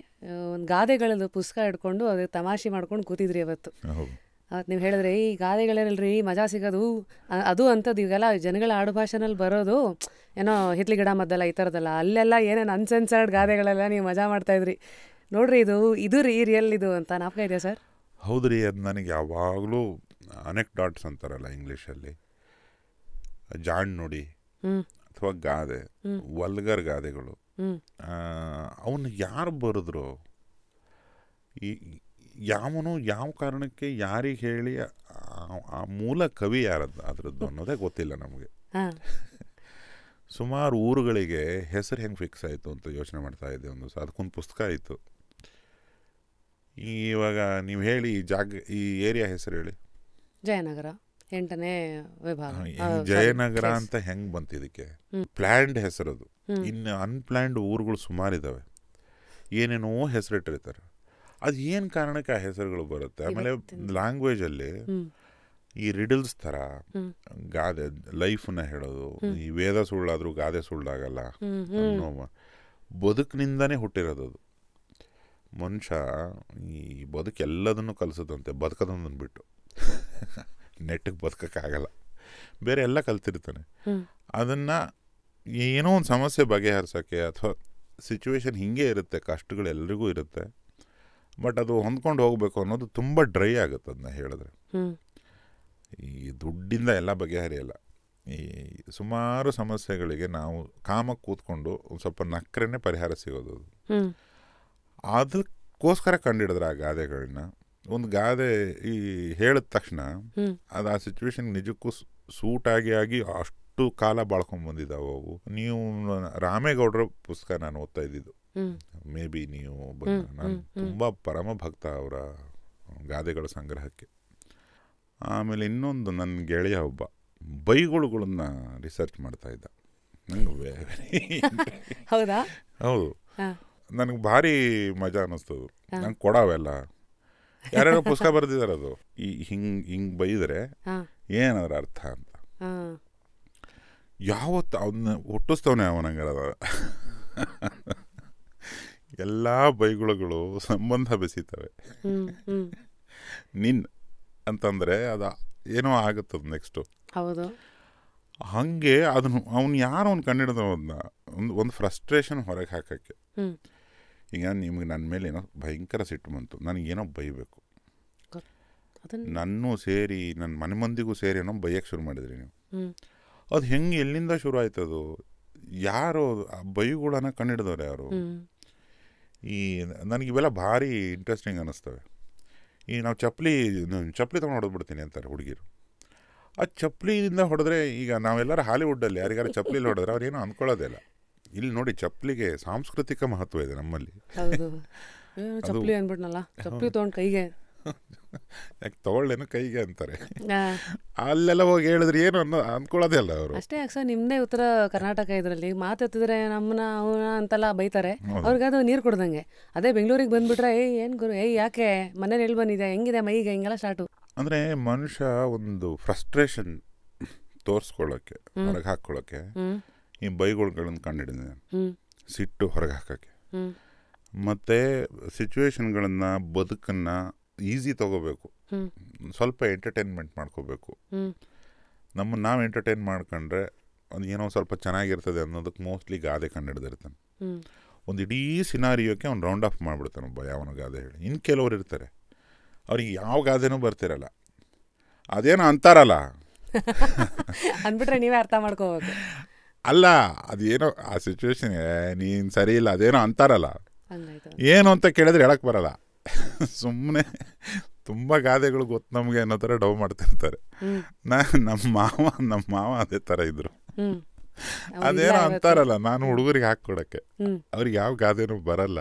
ಒಂದು ಗಾದೆಗಳಲ್ಲಿ ಪುಸ್ತಕ ಹಿಡ್ಕೊಂಡು ಅದಕ್ಕೆ ತಮಾಷೆ ಮಾಡ್ಕೊಂಡು ಕೂತಿದ್ರಿ ಅವತ್ತು ಅವತ್ತು ನೀವು ಹೇಳಿದ್ರೆ ಈ ರೀ ಮಜಾ ಸಿಗೋದು ಅದು ಅಂಥದ್ದು ಇವೆಲ್ಲ ಜನಗಳ ಆಡುಭಾಷೆನಲ್ಲಿ ಬರೋದು ಏನೋ ಹಿತ್ಲಿ ಗಿಡ ಮದ್ದಲ್ಲ ಈ ಥರದ್ದಲ್ಲ ಅಲ್ಲೆಲ್ಲ ಏನೇನು ಅನ್ಸೆನ್ಸರ್ಡ್ ಗಾದೆಗಳೆಲ್ಲ ನೀವು ಮಜಾ ಮಾಡ್ತಾಯಿದ್ರಿ ನೋಡ್ರಿ ಇದು ಇದು ರೀ ರಿಯಲ್ ಇದು ಅಂತ ನಾಪಕ ಇದೆಯಾ ಸರ್ ಹೌದು ರೀ ಅದು ನನಗೆ ಯಾವಾಗಲೂ ಅನೆಕ್ ಡಾಟ್ಸ್ ಅಂತಾರಲ್ಲ ಇಂಗ್ಲೀಷಲ್ಲಿ ಜಾಣ್ ನುಡಿ ಅಥವಾ ಗಾದೆ ವಲ್ಗರ್ ಗಾದೆಗಳು ಅವನು ಯಾರು ಬರೆದ್ರು ಈ ಯಾವನು ಯಾವ ಕಾರಣಕ್ಕೆ ಯಾರಿಗೆ ಹೇಳಿ ಆ ಮೂಲ ಕವಿ ಯಾರದ್ದು ಅದರದ್ದು ಅನ್ನೋದೇ ಗೊತ್ತಿಲ್ಲ ನಮಗೆ ಸುಮಾರು ಊರುಗಳಿಗೆ ಹೆಸರು ಹೆಂಗೆ ಫಿಕ್ಸ್ ಆಯಿತು ಅಂತ ಯೋಚನೆ ಮಾಡ್ತಾ ಇದ್ದೆ ಒಂದು ಸಹ ಅದಕ್ಕೊಂದು ಪುಸ್ತಕ ಆಯಿತು ಇವಾಗ ನೀವು ಹೇಳಿ ಈ ಜಾಗ ಈ ಏರಿಯಾ ಹೆಸರು ಹೇಳಿ ಜಯನಗರ ಎಂಟನೇ ವಿಭಾಗ ಜಯನಗರ ಅಂತ ಹೆಂಗೆ ಬಂತು ಇದಕ್ಕೆ ಪ್ಲ್ಯಾಂಡ್ ಹೆಸರದು ಇನ್ನು ಅನ್ಪ್ಲ್ಯಾಂಡ್ ಊರುಗಳು ಸುಮಾರಿದ್ದಾವೆ ಏನೇನೋ ಹೆಸರಿಟ್ಟಿರ್ತಾರೆ ಅದು ಏನು ಕಾರಣಕ್ಕೆ ಆ ಹೆಸರುಗಳು ಬರುತ್ತೆ ಆಮೇಲೆ ಲ್ಯಾಂಗ್ವೇಜಲ್ಲಿ ಈ ರಿಡಲ್ಸ್ ಥರ ಗಾದೆ ಲೈಫನ್ನ ಹೇಳೋದು ಈ ವೇದ ಸುಳ್ಳಾದ್ರೂ ಗಾದೆ ಸುಳ್ಳಾಗಲ್ಲ ಅನ್ನೋ ಹುಟ್ಟಿರೋದು ಅದು ಮನುಷ್ಯ ಈ ಬದುಕೆಲ್ಲದನ್ನು ಕಲಿಸದಂತೆ ಬದುಕದೊಂದನ್ನು ಬಿಟ್ಟು ನೆಟ್ಟಿಗೆ ಬದುಕೋಕ್ಕಾಗಲ್ಲ ಬೇರೆ ಎಲ್ಲ ಕಲ್ತಿರ್ತಾನೆ ಅದನ್ನು ಏನೋ ಒಂದು ಸಮಸ್ಯೆ ಬಗೆಹರಿಸೋಕ್ಕೆ ಅಥವಾ ಸಿಚುವೇಶನ್ ಹಿಂಗೆ ಇರುತ್ತೆ ಕಷ್ಟಗಳು ಎಲ್ರಿಗೂ ಇರುತ್ತೆ ಬಟ್ ಅದು ಹೊಂದ್ಕೊಂಡು ಹೋಗಬೇಕು ಅನ್ನೋದು ತುಂಬ ಡ್ರೈ ಆಗುತ್ತೆ ಅದನ್ನ ಹೇಳಿದ್ರೆ ಈ ದುಡ್ಡಿಂದ ಎಲ್ಲ ಬಗೆಹರಿಯಲ್ಲ ಈ ಸುಮಾರು ಸಮಸ್ಯೆಗಳಿಗೆ ನಾವು ಕಾಮ ಕೂತ್ಕೊಂಡು ಒಂದು ಸ್ವಲ್ಪ ನಕ್ರೆನೆ ಪರಿಹಾರ ಸಿಗೋದು ಅದು ಅದಕ್ಕೋಸ್ಕರ ಕಂಡಿಡಿದ್ರೆ ಆ ಗಾದೆಗಳನ್ನ ಒಂದು ಗಾದೆ ಈ ಹೇಳಿದ ತಕ್ಷಣ ಅದು ಆ ಸಿಚುವೇಶನ್ ನಿಜಕ್ಕೂ ಸೂಟ್ ಆಗಿ ಆಗಿ ಅಷ್ಟು ಕಾಲ ಬಾಳ್ಕೊಂಡು ಬಂದಿದ್ದಾವೆ ಅವು ನೀವು ರಾಮೇಗೌಡರ ಪುಸ್ತಕ ನಾನು ಓದ್ತಾ ಇದ್ದಿದ್ದು ಮೇ ಬಿ ನೀವು ನಾನು ತುಂಬ ಪರಮ ಭಕ್ತ ಅವರ ಗಾದೆಗಳ ಸಂಗ್ರಹಕ್ಕೆ ಆಮೇಲೆ ಇನ್ನೊಂದು ನನ್ನ ಗೆಳೆಯ ಒಬ್ಬ ಬೈಗುಳುಗಳನ್ನ ರಿಸರ್ಚ್ ಮಾಡ್ತಾ ಇದ್ದ ನಂಗೆ ಹೌದಾ ಹೌದು ನನಗೆ ಭಾರಿ ಮಜಾ ಅನ್ನಿಸ್ತು ನಂಗೆ ಕೊಡವೆಲ್ಲ ಯಾರ್ಯಾರು ಪುಸ್ತಕ ಬರೆದಿದ್ದಾರೆ ಅದು ಈ ಹಿಂಗೆ ಹಿಂಗೆ ಬೈದರೆ ಏನದ್ರ ಅರ್ಥ ಅಂತ ಯಾವತ್ತು ಅವನ್ನ ಹುಟ್ಟಿಸ್ತವನೇ ಅವನಂಗಾರ ಎಲ್ಲ ಬೈಗುಳಗಳು ಸಂಬಂಧ ಬೆಸಿತವೆ ನಿನ್ ಅಂತಂದರೆ ಅದು ಏನೋ ಆಗತ್ತದ ನೆಕ್ಸ್ಟು ಹೌದು ಹಾಗೆ ಅದನ್ನು ಅವ್ನು ಯಾರು ಅವ್ನು ಕಂಡಿಡ್ದ ಅದನ್ನ ಒಂದು ಒಂದು ಫ್ರಸ್ಟ್ರೇಷನ್ ಹೊರಗೆ ಹಾಕಕ್ಕೆ ಈಗ ನಿಮಗೆ ನನ್ನ ಮೇಲೆ ಏನೋ ಭಯಂಕರ ಸಿಟ್ಟು ಬಂತು ನನಗೇನೋ ಬೈಬೇಕು ನನ್ನೂ ಸೇರಿ ನನ್ನ ಮನೆ ಮಂದಿಗೂ ಸೇರಿ ಏನೋ ಬೈಯಕ್ಕೆ ಶುರು ಮಾಡಿದ್ರಿ ನೀವು ಅದು ಹೆಂಗೆ ಎಲ್ಲಿಂದ ಶುರು ಆಯ್ತದು ಯಾರು ಆ ಬೈಗಳನ್ನ ಕಂಡಿಡ್ದವ್ರೆ ಯಾರು ಈ ನನಗೆ ಇವೆಲ್ಲ ಭಾರಿ ಇಂಟ್ರೆಸ್ಟಿಂಗ್ ಅನ್ನಿಸ್ತವೆ ಈ ನಾವು ಚಪ್ಪಲಿ ಚಪ್ಪಲಿ ತೊಗೊಂಡು ಹೊಡೆದ್ಬಿಡ್ತೀನಿ ಅಂತಾರೆ ಹುಡುಗಿರು ಆ ಚಪ್ಪಲಿಯಿಂದ ಹೊಡೆದ್ರೆ ಈಗ ನಾವೆಲ್ಲರೂ ಹಾಲಿವುಡ್ಡಲ್ಲಿ ಯಾರಿಗಾರ ಚಪ್ಪಲಿಲಿ ಹೊಡೆದ್ರೆ ಅವ್ರೇನು ಅಂದ್ಕೊಳ್ಳೋದಿಲ್ಲ ಇಲ್ಲಿ ನೋಡಿ ಚಪ್ಪಲಿಗೆ ಸಾಂಸ್ಕೃತಿಕ ಮಹತ್ವ ಇದೆ ನಮ್ಮಲ್ಲಿ ಚಪ್ಪಲಿ ಅಂದ್ಬಿಟ್ನಲ್ಲ ಚಪ್ಪಲಿ ತೊಗೊಂಡು ಕೈಗೆ ಯಾಕೆ ತಗೊಳ್ಳೇನು ಕೈಗೆ ಅಂತಾರೆ ಅಲ್ಲೆಲ್ಲ ಹೋಗಿ ಹೇಳಿದ್ರೆ ಏನು ಅನ್ನೋ ಅಂದ್ಕೊಳ್ಳೋದೇ ಅಲ್ಲ ಅವರು ಅಷ್ಟೇ ಯಾಕೆ ಸರ್ ನಿಮ್ಮದೇ ಉತ್ತರ ಕರ್ನಾಟಕ ಇದರಲ್ಲಿ ಮಾತೆತ್ತಿದ್ರೆ ನಮ್ಮನ್ನ ಅವನ ಅಂತೆಲ್ಲ ಬೈತಾರೆ ಅದು ನೀರು ಕೊಡ್ದಂಗೆ ಅದೇ ಬೆಂಗಳೂರಿಗೆ ಬಂದ್ಬಿಟ್ರೆ ಏಯ್ ಏನು ಗುರು ಏಯ್ ಯಾಕೆ ಮನೇಲಿ ಎಲ್ಲಿ ಬಂದಿದೆ ಹೆಂಗಿದೆ ಮೈಗೆ ಹೆಂಗೆಲ್ಲ ಸ್ಟಾರ್ಟು ಅಂದರೆ ಮನುಷ್ಯ ಒಂದು ಫ್ರಸ್ಟ್ರೇಷನ್ ತೋರಿಸ್ಕೊಳ್ಳೋಕ್ಕೆ ಹೊರಗೆ ಹಾಕ್ಕೊಳ್ಳೋಕ್ಕೆ ಈ ಬೈಗಳ್ಗಳನ್ನು ಕಂಡುಹಿಡಿದಿದ್ದಾನೆ ಸಿಟ್ಟು ಹೊರಗೆ ಹಾಕೋಕ್ಕೆ ಮತ್ತು ಸಿಚುವೇಶನ್ಗಳನ್ನು ಬದುಕನ್ನು ಈಸಿ ತಗೋಬೇಕು ಸ್ವಲ್ಪ ಎಂಟರ್ಟೈನ್ಮೆಂಟ್ ಮಾಡ್ಕೋಬೇಕು ನಮ್ಮ ನಾವು ಎಂಟರ್ಟೈನ್ ಮಾಡ್ಕೊಂಡ್ರೆ ಒಂದು ಏನೋ ಸ್ವಲ್ಪ ಚೆನ್ನಾಗಿರ್ತದೆ ಅನ್ನೋದಕ್ಕೆ ಮೋಸ್ಟ್ಲಿ ಗಾದೆ ಕಂಡು ಹಿಡ್ದಿರ್ತಾನೆ ಒಂದು ಇಡೀ ಸಿನಾರಿಯೋಕ್ಕೆ ಅವ್ನು ರೌಂಡ್ ಆಫ್ ಮಾಡಿಬಿಡ್ತಾನೆ ಒಬ್ಬ ಯಾವನ ಗಾದೆ ಹೇಳಿ ಇನ್ನು ಕೆಲವ್ರು ಇರ್ತಾರೆ ಅವ್ರಿಗೆ ಯಾವ ಗಾದೆನೂ ಬರ್ತಿರಲ್ಲ ಅದೇನೋ ಅಂತಾರಲ್ಲ ಅಂದ್ಬಿಟ್ರೆ ನೀವೇ ಅರ್ಥ ಮಾಡ್ಕೋಬೇಕು ಅಲ್ಲ ಅದೇನೋ ಆ ಸಿಚುವೇಶನ್ ನೀನು ಸರಿ ಇಲ್ಲ ಅದೇನೋ ಅಂತಾರಲ್ಲ ಏನು ಅಂತ ಕೇಳಿದ್ರೆ ಹೇಳಕ್ಕೆ ಬರಲ್ಲ ಸುಮ್ಮನೆ ತುಂಬ ಗಾದೆಗಳು ಗೊತ್ತು ನಮಗೆ ಅನ್ನೋ ಥರ ಡವ್ ಮಾಡ್ತಿರ್ತಾರೆ ನಾ ನಮ್ಮ ಮಾವ ನಮ್ಮ ಮಾವ ಅದೇ ಥರ ಇದ್ರು ಅದೇನೋ ಅಂತಾರಲ್ಲ ನಾನು ಹುಡುಗರಿಗೆ ಹಾಕ್ಕೊಡಕ್ಕೆ ಅವ್ರಿಗೆ ಯಾವ ಗಾದೆನೂ ಬರಲ್ಲ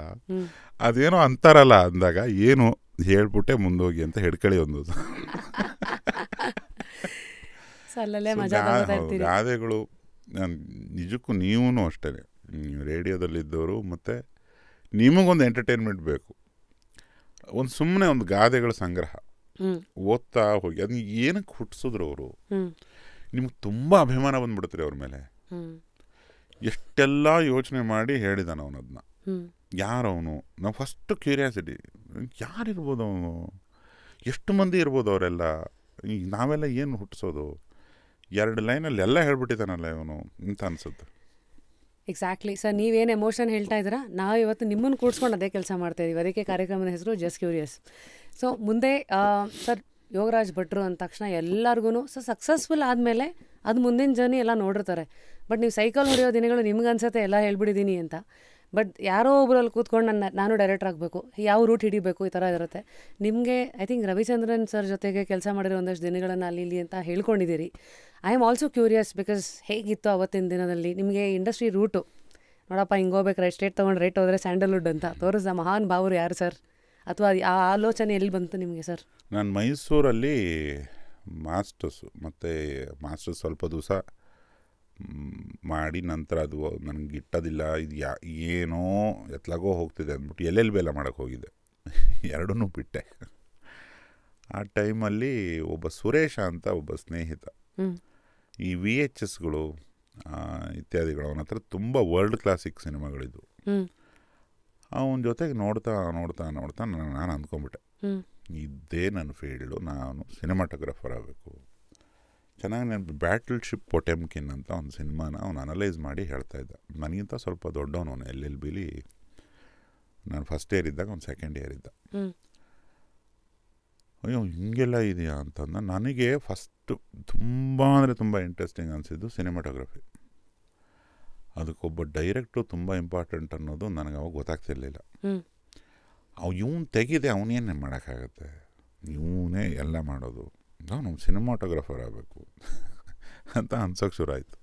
ಅದೇನೋ ಅಂತಾರಲ್ಲ ಅಂದಾಗ ಏನು ಹೇಳ್ಬಿಟ್ಟೆ ಮುಂದೋಗಿ ಅಂತ ಹೇಳ್ಕಳಿ ಒಂದು ಗಾದೆಗಳು ನಿಜಕ್ಕೂ ನೀವೂ ಅಷ್ಟೇ ರೇಡಿಯೋದಲ್ಲಿದ್ದವರು ಮತ್ತೆ ನಿಮಗೊಂದು ಎಂಟರ್ಟೈನ್ಮೆಂಟ್ ಬೇಕು ಒಂದು ಸುಮ್ಮನೆ ಒಂದು ಗಾದೆಗಳ ಸಂಗ್ರಹ ಓದ್ತಾ ಹೋಗಿ ಅದನ್ನ ಏನಕ್ಕೆ ಹುಟ್ಟಿಸಿದ್ರು ಅವರು ನಿಮ್ಗೆ ತುಂಬ ಅಭಿಮಾನ ಬಂದ್ಬಿಡುತ್ತೆ ಅವ್ರ ಮೇಲೆ ಎಷ್ಟೆಲ್ಲ ಯೋಚನೆ ಮಾಡಿ ಹೇಳಿದಾನ ಅವನದನ್ನ ಅದನ್ನ ಯಾರವನು ನಾವು ಫಸ್ಟ್ ಕ್ಯೂರಿಯಾಸಿಟಿ ಯಾರಿರ್ಬೋದು ಅವನು ಎಷ್ಟು ಮಂದಿ ಇರ್ಬೋದು ಅವರೆಲ್ಲ ಈಗ ನಾವೆಲ್ಲ ಏನು ಹುಟ್ಟಿಸೋದು ಎರಡು ಲೈನಲ್ಲಿ ಎಲ್ಲ ಹೇಳ್ಬಿಟ್ಟಿದ್ದಾನಲ್ಲ ಇವನು ಅಂತ ಅನ್ಸುತ್ತೆ ಎಕ್ಸಾಕ್ಟ್ಲಿ ಸರ್ ನೀವೇನು ಎಮೋಷನ್ ಹೇಳ್ತಾ ಇದ್ದೀರಾ ನಾವು ಇವತ್ತು ನಿಮ್ಮನ್ನು ಕೂಡಿಸ್ಕೊಂಡು ಅದೇ ಕೆಲಸ ಇದ್ದೀವಿ ಅದಕ್ಕೆ ಕಾರ್ಯಕ್ರಮದ ಹೆಸರು ಜಸ್ಟ್ ಕ್ಯೂರಿಯಸ್ ಸೊ ಮುಂದೆ ಸರ್ ಯೋಗರಾಜ್ ಭಟ್ರು ಅಂದ ತಕ್ಷಣ ಎಲ್ಲರಿಗೂ ಸೊ ಸಕ್ಸಸ್ಫುಲ್ ಆದಮೇಲೆ ಅದು ಮುಂದಿನ ಜರ್ನಿ ಎಲ್ಲ ನೋಡಿರ್ತಾರೆ ಬಟ್ ನೀವು ಸೈಕಲ್ ಹೊಡೆಯೋ ದಿನಗಳು ನಿಮ್ಗೆ ಅನ್ಸುತ್ತೆ ಎಲ್ಲ ಹೇಳ್ಬಿಡಿದ್ದೀನಿ ಅಂತ ಬಟ್ ಯಾರೋ ಒಬ್ಬರಲ್ಲಿ ಕೂತ್ಕೊಂಡು ನನ್ನ ನಾನು ಡೈರೆಕ್ಟರ್ ಆಗಬೇಕು ಯಾವ ರೂಟ್ ಹಿಡಿಬೇಕು ಈ ಥರ ಇರುತ್ತೆ ನಿಮಗೆ ಐ ಥಿಂಕ್ ರವಿಚಂದ್ರನ್ ಸರ್ ಜೊತೆಗೆ ಕೆಲಸ ಮಾಡಿರೋ ಒಂದಷ್ಟು ದಿನಗಳನ್ನು ಅಲ್ಲಿ ಇಲ್ಲಿ ಅಂತ ಹೇಳ್ಕೊಂಡಿದ್ದೀರಿ I am also curious because ಹೇಗಿತ್ತು ಅವತ್ತಿನ ದಿನದಲ್ಲಿ ನಿಮಗೆ ಇಂಡಸ್ಟ್ರಿ ರೂಟು ನೋಡಪ್ಪ ಹಿಂಗೆ ಹೋಗ್ಬೇಕು ರೈಟ್ ಸ್ಟೇಟ್ ತೊಗೊಂಡು ರೇಟ್ ಹೋದರೆ ಸ್ಯಾಂಡಲ್ವುಡ್ ಅಂತ ತೋರಿಸ್ದ ಮಹಾನ್ ಭಾವರು ಯಾರು ಸರ್ ಅಥವಾ ಆ ಆಲೋಚನೆ ಎಲ್ಲಿ ಬಂತು ನಿಮಗೆ ಸರ್ ನಾನು ಮೈಸೂರಲ್ಲಿ ಮಾಸ್ಟರ್ಸು ಮತ್ತು ಮಾಸ್ಟರ್ಸ್ ಸ್ವಲ್ಪ ದಿವಸ ಮಾಡಿ ನಂತರ ಅದು ನನಗೆ ಗಿಟ್ಟೋದಿಲ್ಲ ಇದು ಯಾ ಏನೋ ಎತ್ಲಾಗೋ ಹೋಗ್ತಿದೆ ಅಂದ್ಬಿಟ್ಟು ಎಲ್ಲೆಲ್ಲಿ ಬೆಲ್ಲ ಮಾಡೋಕ್ಕೆ ಹೋಗಿದ್ದೆ ಎರಡನ್ನೂ ಬಿಟ್ಟೆ ಆ ಟೈಮಲ್ಲಿ ಒಬ್ಬ ಸುರೇಶ ಅಂತ ಒಬ್ಬ ಸ್ನೇಹಿತ ಈ ವಿ ಎಚ್ ಎಸ್ಗಳು ಇತ್ಯಾದಿಗಳು ಅವನ ಹತ್ರ ತುಂಬ ವರ್ಲ್ಡ್ ಕ್ಲಾಸಿಕ್ ಸಿನಿಮಾಗಳಿದ್ವು ಅವನ ಜೊತೆಗೆ ನೋಡ್ತಾ ನೋಡ್ತಾ ನೋಡ್ತಾ ನಾನು ನಾನು ಅಂದ್ಕೊಂಬಿಟ್ಟೆ ಇದೇ ನನ್ನ ಫೀಲ್ಡು ನಾನು ಸಿನಿಮಾಟೋಗ್ರಫರ್ ಆಗಬೇಕು ಚೆನ್ನಾಗಿ ನಾನು ಬ್ಯಾಟಲ್ ಶಿಪ್ ಪೊಟೆಮ್ಕಿನ್ ಅಂತ ಒಂದು ಸಿನಿಮಾನ ಅವ್ನು ಅನಲೈಸ್ ಮಾಡಿ ಹೇಳ್ತಾ ಇದ್ದ ನನಗಿಂತ ಸ್ವಲ್ಪ ದೊಡ್ಡವನು ಅವನು ಎಲ್ ಎಲ್ ಬಿಲಿ ನಾನು ಫಸ್ಟ್ ಇಯರ್ ಇದ್ದಾಗ ಅವ್ನು ಸೆಕೆಂಡ್ ಇಯರ್ ಇದ್ದ ಅಯ್ಯೋ ಹಿಂಗೆಲ್ಲ ಇದೆಯಾ ಅಂತಂದ ನನಗೆ ಫಸ್ಟು ತುಂಬ ಅಂದರೆ ತುಂಬ ಇಂಟ್ರೆಸ್ಟಿಂಗ್ ಅನಿಸಿದ್ದು ಸಿನಿಮಾಟೋಗ್ರಫಿ ಅದಕ್ಕೊಬ್ಬ ಡೈರೆಕ್ಟು ತುಂಬ ಇಂಪಾರ್ಟೆಂಟ್ ಅನ್ನೋದು ನನಗೆ ಅವಾಗ ಗೊತ್ತಾಗ್ತಿರ್ಲಿಲ್ಲ ಅವು ಇವನು ತೆಗಿದೆ ಅವನೇನು ಮಾಡೋಕ್ಕಾಗತ್ತೆ ಇವನೇ ಎಲ್ಲ ಮಾಡೋದು ನಾನು ಸಿನಿಮಾಟೋಗ್ರಫರ್ ಆಗಬೇಕು ಅಂತ ಅನ್ಸೋಕ್ಕೆ ಶುರು ಆಯಿತು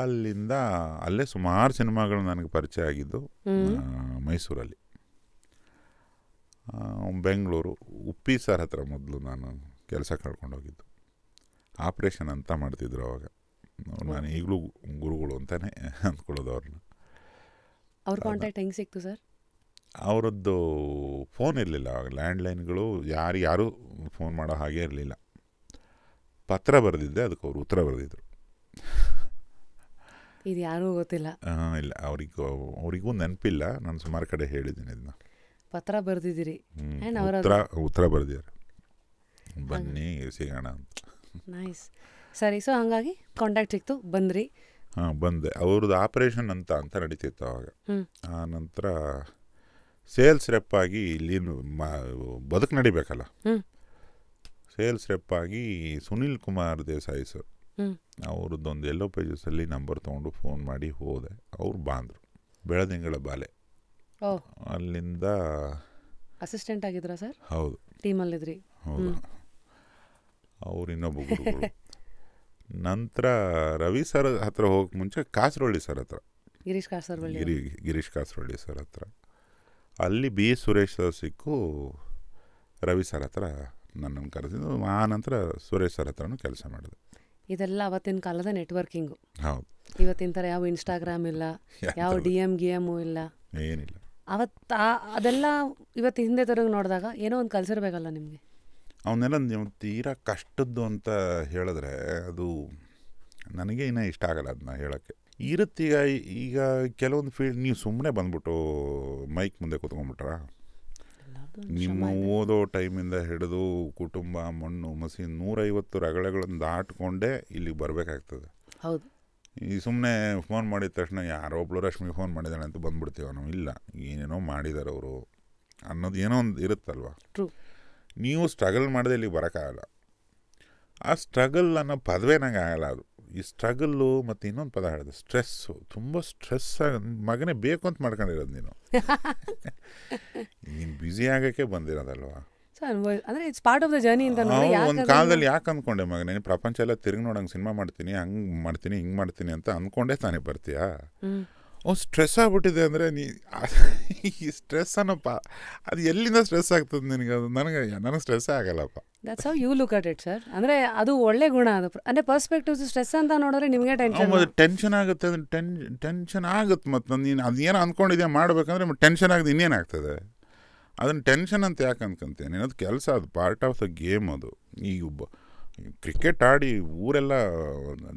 ಅಲ್ಲಿಂದ ಅಲ್ಲೇ ಸುಮಾರು ಸಿನಿಮಾಗಳು ನನಗೆ ಪರಿಚಯ ಆಗಿದ್ದು ಮೈಸೂರಲ್ಲಿ ಬೆಂಗಳೂರು ಉಪ್ಪಿ ಸರ್ ಹತ್ರ ಮೊದಲು ನಾನು ಕೆಲಸ ಹೋಗಿದ್ದು ಆಪ್ರೇಷನ್ ಅಂತ ಮಾಡ್ತಿದ್ರು ಅವಾಗ ನಾನು ಈಗಲೂ ಗುರುಗಳು ಅಂತಲೇ ಅಂದ್ಕೊಳ್ಳೋದು ಅವ್ರನ್ನ ಅವ್ರ ಕಾಂಟ್ಯಾಕ್ಟ್ ಹೆಂಗೆ ಸಿಕ್ತು ಸರ್ ಅವರದ್ದು ಫೋನ್ ಇರಲಿಲ್ಲ ಲ್ಯಾಂಡ್ಲೈನ್ಗಳು ಯಾರು ಯಾರೂ ಫೋನ್ ಮಾಡೋ ಹಾಗೆ ಇರಲಿಲ್ಲ ಪತ್ರ ಬರೆದಿದ್ದೆ ಅದಕ್ಕೆ ಅವರು ಉತ್ತರ ಬರೆದಿದ್ರು ಇದು ಯಾರೂ ಗೊತ್ತಿಲ್ಲ ಹಾಂ ಇಲ್ಲ ಅವ್ರಿಗೂ ಅವರಿಗೂ ನೆನಪಿಲ್ಲ ನಾನು ಸುಮಾರು ಕಡೆ ಹೇಳಿದ್ದೀನಿ ಇದನ್ನ ಪತ್ರ ಬರೆದಿದ್ದೀರಿ ಉತ್ತರ ಉತ್ತರ ಬರೆದಿದ್ದಾರೆ ಬನ್ನಿ ಸಿಗೋಣ ಅಂತ ನೈಸ್ ಸರಿ ಸೊ ಹಂಗಾಗಿ ಕಾಂಟ್ಯಾಕ್ಟ್ ಸಿಕ್ತು ಬಂದ್ರಿ ಹಾಂ ಬಂದೆ ಅವ್ರದ್ದು ಆಪ್ರೇಷನ್ ಅಂತ ಅಂತ ನಡೀತಿತ್ತು ಅವಾಗ ಆ ನಂತರ ಸೇಲ್ಸ್ ರೆಪ್ ಆಗಿ ಇಲ್ಲಿ ಬದುಕು ನಡಿಬೇಕಲ್ಲ ಸೇಲ್ಸ್ ರೆಪ್ ಆಗಿ ಸುನಿಲ್ ಕುಮಾರ್ ದೇಸಾಯಿ ಸರ್ ಅವ್ರದ್ದೊಂದು ಎಲ್ಲೋ ಪೇಜಸಲ್ಲಿ ನಂಬರ್ ತೊಗೊಂಡು ಫೋನ್ ಮಾಡಿ ಹೋದೆ ಅವ್ರು ಬಾಂದರು ಬೆಳದಿಂಗಳ ಬಾಲೆ ಅಲ್ಲಿಂದ ಅಸಿಸ್ಟೆಂಟ್ ಆಗಿದ್ರಾ ಸರ್ ಹೌದು ಟೀಮಲ್ಲಿದ್ರಿ ಹೌದು ಅವ್ರು ಇನ್ನೊಬ್ಬ ನಂತರ ರವಿ ಸರ್ ಹತ್ರ ಹೋಗಕ್ಕೆ ಮುಂಚೆ ಕಾಸರೊಳ್ಳಿ ಸರ್ ಹತ್ರ ಗಿರೀಶ್ ಕಾಸರೊಳ್ಳಿ ಗಿರೀಶ್ ಕಾಸರೊಳ್ಳಿ ಸರ್ ಹತ್ರ ಅಲ್ಲಿ ಬಿ ಸುರೇಶ್ ಸರ್ ಸಿಕ್ಕು ರವಿ ಸರ್ ಹತ್ರ ನನ್ನನ್ನು ಕರೆಸಿದ್ದು ಆ ನಂತರ ಸುರೇಶ್ ಸರ್ ಹತ್ರನೂ ಕೆಲಸ ಮಾಡಿದೆ ಇದೆಲ್ಲ ಅವತ್ತಿನ ಕಾಲದ ನೆಟ್ವರ್ಕಿಂಗು ಹೌದು ಇವತ್ತಿನ ಥರ ಯಾವ ಇನ್ಸ್ಟಾಗ್ರಾಮ್ ಇಲ್ಲ ಯಾವ ಡಿ ಎಮ್ ಗಿ ಎಮ್ಮು ಇಲ್ಲ ಏನಿಲ್ಲ ಅವತ್ತ ಅದೆಲ್ಲ ಇವತ್ತು ಹಿಂದೆ ತರಗ ನೋಡಿದಾಗ ಏನೋ ಒಂದು ಕಲಿಸಿರ್ಬೇಕಲ್ಲ ನಿಮಗೆ ಅವನ್ನೆಲ್ಲ ನೀವು ತೀರಾ ಕಷ್ಟದ್ದು ಅಂತ ಹೇಳಿದ್ರೆ ಅದು ನನಗೆ ಇನ್ನೂ ಇಷ್ಟ ಆಗಲ್ಲ ಅದನ್ನ ಹೇಳೋಕ್ಕೆ ಇರುತ್ತೆ ಈಗ ಈಗ ಕೆಲವೊಂದು ಫೀಲ್ಡ್ ನೀವು ಸುಮ್ಮನೆ ಬಂದ್ಬಿಟ್ಟು ಮೈಕ್ ಮುಂದೆ ಕುತ್ಕೊಂಡ್ಬಿಟ್ರ ನಿಮ್ಮ ಓದೋ ಟೈಮಿಂದ ಹಿಡಿದು ಕುಟುಂಬ ಮಣ್ಣು ಮಸಿ ನೂರೈವತ್ತು ರಗಳೆಗಳನ್ನು ದಾಟ್ಕೊಂಡೇ ಇಲ್ಲಿಗೆ ಬರಬೇಕಾಗ್ತದೆ ಹೌದು ಈ ಸುಮ್ಮನೆ ಫೋನ್ ಮಾಡಿದ ತಕ್ಷಣ ಯಾರೋ ಒಬ್ಳು ರಶ್ಮಿ ಫೋನ್ ಮಾಡಿದಾಳೆ ಅಂತ ಬಂದ್ಬಿಡ್ತೀವ ನಾವು ಇಲ್ಲ ಏನೇನೋ ಮಾಡಿದಾರೆ ಅವರು ಅನ್ನೋದು ಏನೋ ಒಂದು ಇರುತ್ತಲ್ವ ನೀವು ಸ್ಟ್ರಗಲ್ ಮಾಡಿದೆ ಇಲ್ಲಿಗೆ ಬರೋಕ್ಕಾಗಲ್ಲ ಆ ಸ್ಟ್ರಗಲ್ ಅನ್ನೋ ಪದವೇ ನಂಗೆ ಆಗಲ್ಲ ಅದು ಈ ಸ್ಟ್ರಗಲ್ಲು ಮತ್ತು ಇನ್ನೊಂದು ಪದ ಹೇಳಿದೆ ಸ್ಟ್ರೆಸ್ಸು ತುಂಬ ಸ್ಟ್ರೆಸ್ ಆಗ ಮಗನೇ ಬೇಕು ಅಂತ ಮಾಡ್ಕೊಂಡಿರೋದು ನೀನು ನೀನು ಬ್ಯುಸಿ ಆಗೋಕ್ಕೆ ಬಂದಿರೋದಲ್ವಾ ಅಂದ್ರೆ ಇಟ್ಸ್ ಪಾರ್ಟ್ ಆಫ್ ಜರ್ನಿ ಅಂತ ಒಂದು ಕಾಲದಲ್ಲಿ ಯಾಕೆ ಅಂದ್ಕೊಂಡೆ ಮಗನೇ ಪ್ರಪಂಚ ಎಲ್ಲ ತಿರುಗಿ ನೋಡಂಗೆ ಸಿನಿಮಾ ಮಾಡ್ತೀನಿ ಹಂಗೆ ಮಾಡ್ತೀನಿ ಹಿಂಗೆ ಮಾಡ್ತೀನಿ ಅಂತ ಅಂದ್ಕೊಂಡೇ ತಾನೇ ಬರ್ತೀಯಾ ಅವ್ನು ಸ್ಟ್ರೆಸ್ ಆಗ್ಬಿಟ್ಟಿದೆ ಅಂದರೆ ನೀ ಈ ಸ್ಟ್ರೆಸ್ ಅನ್ನಪ್ಪ ಅದು ಎಲ್ಲಿಂದ ಸ್ಟ್ರೆಸ್ ಆಗ್ತದೆ ನಿನಗೆ ಅದು ನನಗೆ ನನಗೆ ಸ್ಟ್ರೆಸ್ ಆಗಲ್ಲಪ್ಪ that's how you look at it sir ಅಂದರೆ ಅದು ಒಳ್ಳೆ ಗುಣ ಅದು ಅಂದರೆ ಪರ್ಸ್ಪೆಕ್ಟಿವ್ಸ್ ಸ್ಟ್ರೆಸ್ ಅಂತ ನೋಡಿದ್ರೆ ನಿಮಗೆ ಟೆನ್ಷನ್ ಟೆನ್ಷನ್ ಆಗುತ್ತೆ ಅಂದ್ರೆ ಟೆನ್ ಟೆನ್ಷನ್ ಆಗುತ್ತೆ ಮತ್ತು ನಾನು ನೀನು ಅದೇನು ಅಂದ್ಕೊಂಡಿದ್ದೆ ಮಾಡಬೇಕಂದ್ರೆ ಟೆನ್ಷನ್ ಆಗದೆ ಇನ್ನೇನಾಗ್ತದೆ ಅದನ್ನು ಟೆನ್ಷನ್ ಅಂತ ಯಾಕೆ ಅಂದ್ಕೊಂತೀನಿ ಅದು ಕೆಲಸ ಅದು ಪಾರ್ಟ್ ಆಫ್ ದ ಗೇಮ್ ಅದು ಈಗ ಒಬ್ಬ ಕ್ರಿಕೆಟ್ ಆಡಿ ಊರೆಲ್ಲ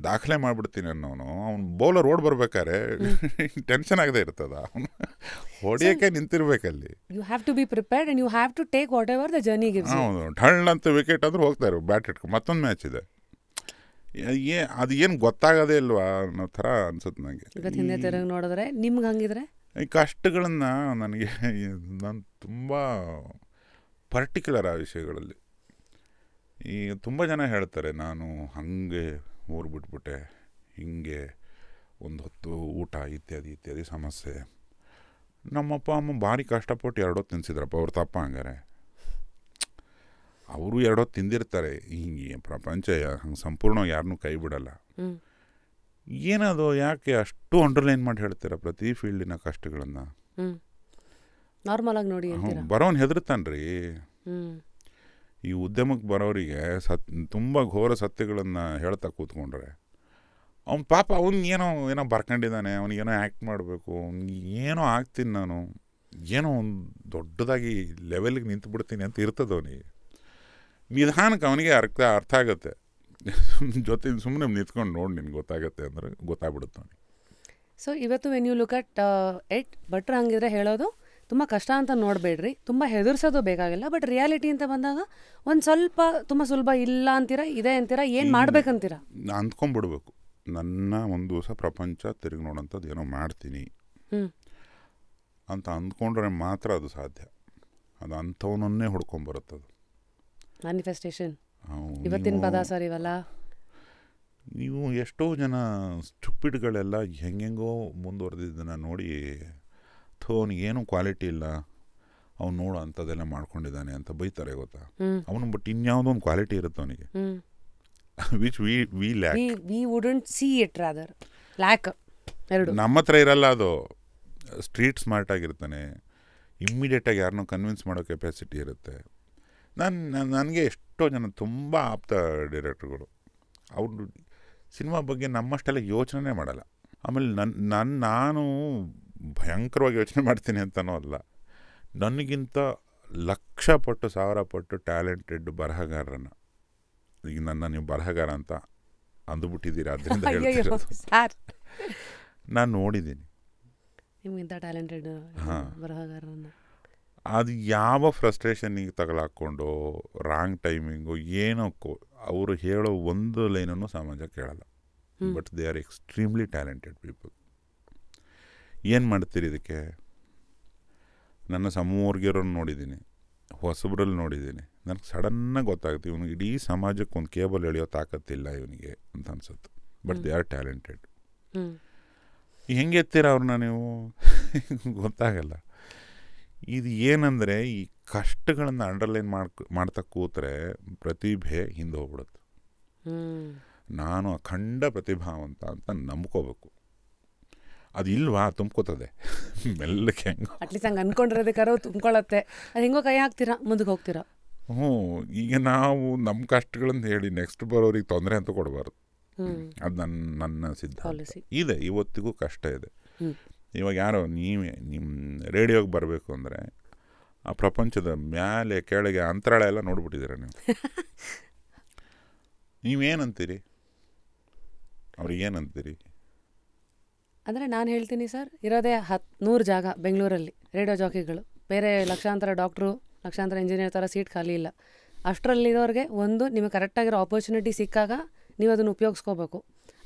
ದಾಖಲೆ ಮಾಡಿಬಿಡ್ತೀನಿ ಅನ್ನೋನು ಅವ್ನು ಬೌಲರ್ ಓಡ್ ಬರ್ಬೇಕಾದ್ರೆ ಟೆನ್ಷನ್ ಆಗದೆ ಇರ್ತದ ಅವನು ಹೊಡಿಯೋಕೆ ನಿಂತಿರ್ಬೇಕಲ್ಲಿ you have to be prepared and you have to take whatever the journey ಹೌದು ಅಂತ ವಿಕೆಟ್ ಅಂದ್ರೆ ಹೋಗ್ತಾ ಇರು ಬ್ಯಾಟ್ ಇಟ್ಕೊಂಡು ಮತ್ತೊಂದು ಮ್ಯಾಚ್ ಇದೆ ಏ ಅದು ಏನು ಗೊತ್ತಾಗೋದೇ ಇಲ್ವಾ ಅನ್ನೋ ಥರ ಅನ್ಸುತ್ತೆ ನನಗೆ ಹಿಂದೆ ತಿರುಗಿ ನೋಡಿದ್ರೆ ನಿಮ್ಗೆ ಹಂಗಿದ್ರೆ ಈ ಕಷ್ಟಗಳನ್ನು ನನಗೆ ನಾನು ತುಂಬ ಪರ್ಟಿಕ್ಯುಲರ್ ಆ ವಿಷಯಗಳಲ್ಲಿ ಈ ತುಂಬ ಜನ ಹೇಳ್ತಾರೆ ನಾನು ಹಾಗೆ ಊರು ಬಿಟ್ಬಿಟ್ಟೆ ಹಿಂಗೆ ಒಂದು ಹೊತ್ತು ಊಟ ಇತ್ಯಾದಿ ಇತ್ಯಾದಿ ಸಮಸ್ಯೆ ನಮ್ಮಪ್ಪ ಅಮ್ಮ ಭಾರಿ ಕಷ್ಟಪಟ್ಟು ಎರಡೋ ತಿನ್ಸಿದ್ರಪ್ಪ ಅವ್ರ ತಪ್ಪ ಹಂಗಾರೆ ಅವರು ಎರಡು ತಿಂದಿರ್ತಾರೆ ಹಿಂಗೆ ಪ್ರಪಂಚ ಹಂಗೆ ಸಂಪೂರ್ಣವಾಗಿ ಯಾರನ್ನೂ ಕೈ ಬಿಡಲ್ಲ ಏನದು ಯಾಕೆ ಅಷ್ಟು ಅಂಡರ್ಲೈನ್ ಮಾಡಿ ಹೇಳ್ತೀರ ಪ್ರತಿ ಫೀಲ್ಡಿನ ಕಷ್ಟಗಳನ್ನು ನಾರ್ಮಲ್ ಆಗಿ ನೋಡಿ ಬರೋನ್ ಹೆದರ್ತಾನ್ರಿ ಈ ಉದ್ಯಮಕ್ಕೆ ಬರೋರಿಗೆ ಸತ್ ತುಂಬ ಘೋರ ಸತ್ಯಗಳನ್ನು ಹೇಳ್ತಾ ಕೂತ್ಕೊಂಡ್ರೆ ಅವ್ನು ಪಾಪ ಅವ್ನು ಏನೋ ಏನೋ ಬರ್ಕೊಂಡಿದ್ದಾನೆ ಅವನಿಗೇನೋ ಆ್ಯಕ್ಟ್ ಮಾಡಬೇಕು ಏನೋ ಆಗ್ತೀನಿ ನಾನು ಏನೋ ಒಂದು ದೊಡ್ಡದಾಗಿ ಲೆವೆಲ್ಗೆ ನಿಂತು ಬಿಡ್ತೀನಿ ಅಂತ ಇರ್ತದೆ ಅವನಿಗೆ ನಿಧಾನಕ್ಕೆ ಅವನಿಗೆ ಅರ್ಥ ಅರ್ಥ ಆಗುತ್ತೆ ಜೊತೆ ಸುಮ್ಮನೆ ನಿಂತ್ಕೊಂಡು ನೋಡಿ ನಿನ್ಗೆ ಗೊತ್ತಾಗುತ್ತೆ ಅಂದರೆ ಗೊತ್ತಾಗ್ಬಿಡುತ್ತೆ ಅವನಿಗೆ ಸೊ ಇವತ್ತು when you look at at ಭಟ್ರು ಹಂಗಿದ್ರೆ ಹೇಳೋದು ತುಂಬ ಕಷ್ಟ ಅಂತ ನೋಡಬೇಡ್ರಿ ತುಂಬ ಹೆದರ್ಸೋದು ಬೇಕಾಗಿಲ್ಲ ಬಟ್ ರಿಯಾಲಿಟಿ ಅಂತ ಬಂದಾಗ ಒಂದು ಸ್ವಲ್ಪ ತುಂಬ ಸುಲಭ ಇಲ್ಲ ಅಂತೀರಾ ಇದೆ ಅಂತೀರಾ ಏನು ಮಾಡ್ಬೇಕಂತೀರಾ ಅಂದ್ಕೊಂಡ್ಬಿಡ್ಬೇಕು ನನ್ನ ಒಂದು ದಿವಸ ಪ್ರಪಂಚ ತಿರುಗಿ ನೋಡೋಂಥದ್ದು ಏನೋ ಮಾಡ್ತೀನಿ ಅಂತ ಅಂದ್ಕೊಂಡ್ರೆ ಮಾತ್ರ ಅದು ಸಾಧ್ಯ ಅದು ಅಂಥವನನ್ನೇ ಹುಡ್ಕೊಂಬರುತ್ತದು ಮ್ಯಾನಿಫೆಸ್ಟೇಷನ್ ಇವತ್ತಿನ ಪದ ಸರ್ ಇವಲ್ಲ ನೀವು ಎಷ್ಟೋ ಜನ ಸ್ಟುಪಿಡ್ಗಳೆಲ್ಲ ಹೆಂಗೆಂಗೋ ಮುಂದುವರೆದಿದ್ದನ್ನು ನೋಡಿ ಅವನಿಗೆ ಏನೂ ಕ್ವಾಲಿಟಿ ಇಲ್ಲ ಅವ್ನು ನೋಡು ಅಂಥದ್ದೆಲ್ಲ ಮಾಡ್ಕೊಂಡಿದ್ದಾನೆ ಅಂತ ಬೈತಾರೆ ಗೊತ್ತಾ ಅವನು ಬಟ್ ಇನ್ಯಾವುದೋ ಒಂದು ಕ್ವಾಲಿಟಿ ಇರುತ್ತೆ ಅವನಿಗೆ which we we lack we wouldn't see ಎರಡು ನಮ್ಮ ಹತ್ರ ಇರಲ್ಲ ಅದು ಸ್ಟ್ರೀಟ್ ಸ್ಮಾರ್ಟ್ ಆಗಿರ್ತಾನೆ ಇಮ್ಮಿಡಿಯೇಟಾಗಿ ಯಾರನ್ನೂ ಕನ್ವಿನ್ಸ್ ಮಾಡೋ ಕೆಪಾಸಿಟಿ ಇರುತ್ತೆ ನಾನು ನನಗೆ ಎಷ್ಟೋ ಜನ ತುಂಬ ಆಪ್ತ ಡೈರೆಕ್ಟ್ರುಗಳು ಅವರು ಸಿನಿಮಾ ಬಗ್ಗೆ ನಮ್ಮಷ್ಟೆಲ್ಲ ಯೋಚನೆ ಮಾಡಲ್ಲ ಆಮೇಲೆ ನನ್ನ ನನ್ನ ನಾನು ಭಯಂಕರವಾಗಿ ಯೋಚನೆ ಮಾಡ್ತೀನಿ ಅಂತನೂ ಅಲ್ಲ ನನಗಿಂತ ಲಕ್ಷ ಪಟ್ಟು ಸಾವಿರ ಪಟ್ಟು ಟ್ಯಾಲೆಂಟೆಡ್ ಬರಹಗಾರರನ್ನು ಈಗ ನನ್ನ ನೀವು ಬರಹಗಾರ ಅಂತ ಅಂದುಬಿಟ್ಟಿದ್ದೀರಾ ಅದರಿಂದ ನಾನು ನೋಡಿದ್ದೀನಿ ಟ್ಯಾಲೆಂಟೆಡ್ ಅದು ಯಾವ ಫ್ರಸ್ಟ್ರೇಷನಿಗೆ ತಗೊಳಾಕ್ಕೊಂಡು ರಾಂಗ್ ಟೈಮಿಂಗು ಏನಕ್ಕೋ ಅವರು ಹೇಳೋ ಒಂದು ಲೈನನ್ನು ಸಮಾಜ ಕೇಳಲ್ಲ but they are extremely talented people ಏನು ಮಾಡ್ತೀರಿ ಇದಕ್ಕೆ ನನ್ನ ಸಮೂರ್ಗಿರೋರು ನೋಡಿದ್ದೀನಿ ಹೊಸಬ್ರಲ್ಲಿ ನೋಡಿದ್ದೀನಿ ನನಗೆ ಸಡನ್ನಾಗಿ ಗೊತ್ತಾಗುತ್ತೆ ಇವನಿಗೆ ಇಡೀ ಸಮಾಜಕ್ಕೆ ಒಂದು ಕೇಬಲ್ ಎಳೆಯೋ ತಾಕತ್ತಿಲ್ಲ ಇವನಿಗೆ ಅಂತ ಅನ್ಸುತ್ತೆ ಬಟ್ ದೇ ಆರ್ ಟ್ಯಾಲೆಂಟೆಡ್ ಹೆಂಗೆ ಎತ್ತೀರ ಅವ್ರನ್ನ ನೀವು ಗೊತ್ತಾಗಲ್ಲ ಇದು ಏನಂದರೆ ಈ ಕಷ್ಟಗಳನ್ನು ಅಂಡರ್ಲೈನ್ ಮಾಡ್ಕೊ ಮಾಡ್ತಾ ಕೂತ್ರೆ ಪ್ರತಿಭೆ ಹಿಂದೆ ಹೋಗ್ಬಿಡುತ್ತೆ ನಾನು ಅಖಂಡ ಪ್ರತಿಭಾವಂತ ಅಂತ ನಂಬ್ಕೋಬೇಕು ಅದು ಇಲ್ವಾ ತುಂಬ್ಕೋತದೆ ಮೆಲ್ಲಕ್ಕೆ ಹೆಂಗೆ ಅಟ್ಲೀಸ್ಟ್ ಹಂಗೆ ಅನ್ಕೊಂಡಿರೋದೇ ಕರೋ ಅದು ಹೆಂಗೋ ಕೈ ಹಾಕ್ತೀರಾ ಮುಂದಕ್ಕೆ ಹೋಗ್ತೀರಾ ಹ್ಞೂ ಈಗ ನಾವು ನಮ್ಮ ಕಷ್ಟಗಳನ್ನು ಹೇಳಿ ನೆಕ್ಸ್ಟ್ ಬರೋರಿಗೆ ತೊಂದರೆ ಅಂತ ಕೊಡಬಾರ್ದು ಅದು ನನ್ನ ನನ್ನ ಸಿದ್ಧಾಂತ ಇದೆ ಇವತ್ತಿಗೂ ಕಷ್ಟ ಇದೆ ಇವಾಗ ಯಾರೋ ನೀವೇ ನಿಮ್ಮ ರೇಡಿಯೋಗೆ ಬರಬೇಕು ಅಂದರೆ ಆ ಪ್ರಪಂಚದ ಮೇಲೆ ಕೆಳಗೆ ಅಂತರಾಳ ಎಲ್ಲ ನೋಡ್ಬಿಟ್ಟಿದ್ದೀರ ನೀವು ನೀವೇನಂತೀರಿ ಅವ್ರಿಗೆ ಏನಂತೀರಿ ಅಂದರೆ ನಾನು ಹೇಳ್ತೀನಿ ಸರ್ ಇರೋದೇ ಹತ್ತು ನೂರು ಜಾಗ ಬೆಂಗಳೂರಲ್ಲಿ ರೇಡಿಯೋ ಜಾಕಿಗಳು ಬೇರೆ ಲಕ್ಷಾಂತರ ಡಾಕ್ಟ್ರು ಲಕ್ಷಾಂತರ ಇಂಜಿನಿಯರ್ ಥರ ಸೀಟ್ ಖಾಲಿ ಇಲ್ಲ ಅಷ್ಟರಲ್ಲಿರೋರಿಗೆ ಒಂದು ನಿಮಗೆ ಕರೆಕ್ಟಾಗಿರೋ ಆಪರ್ಚುನಿಟಿ ಸಿಕ್ಕಾಗ ನೀವು ಅದನ್ನು ಉಪಯೋಗಿಸ್ಕೋಬೇಕು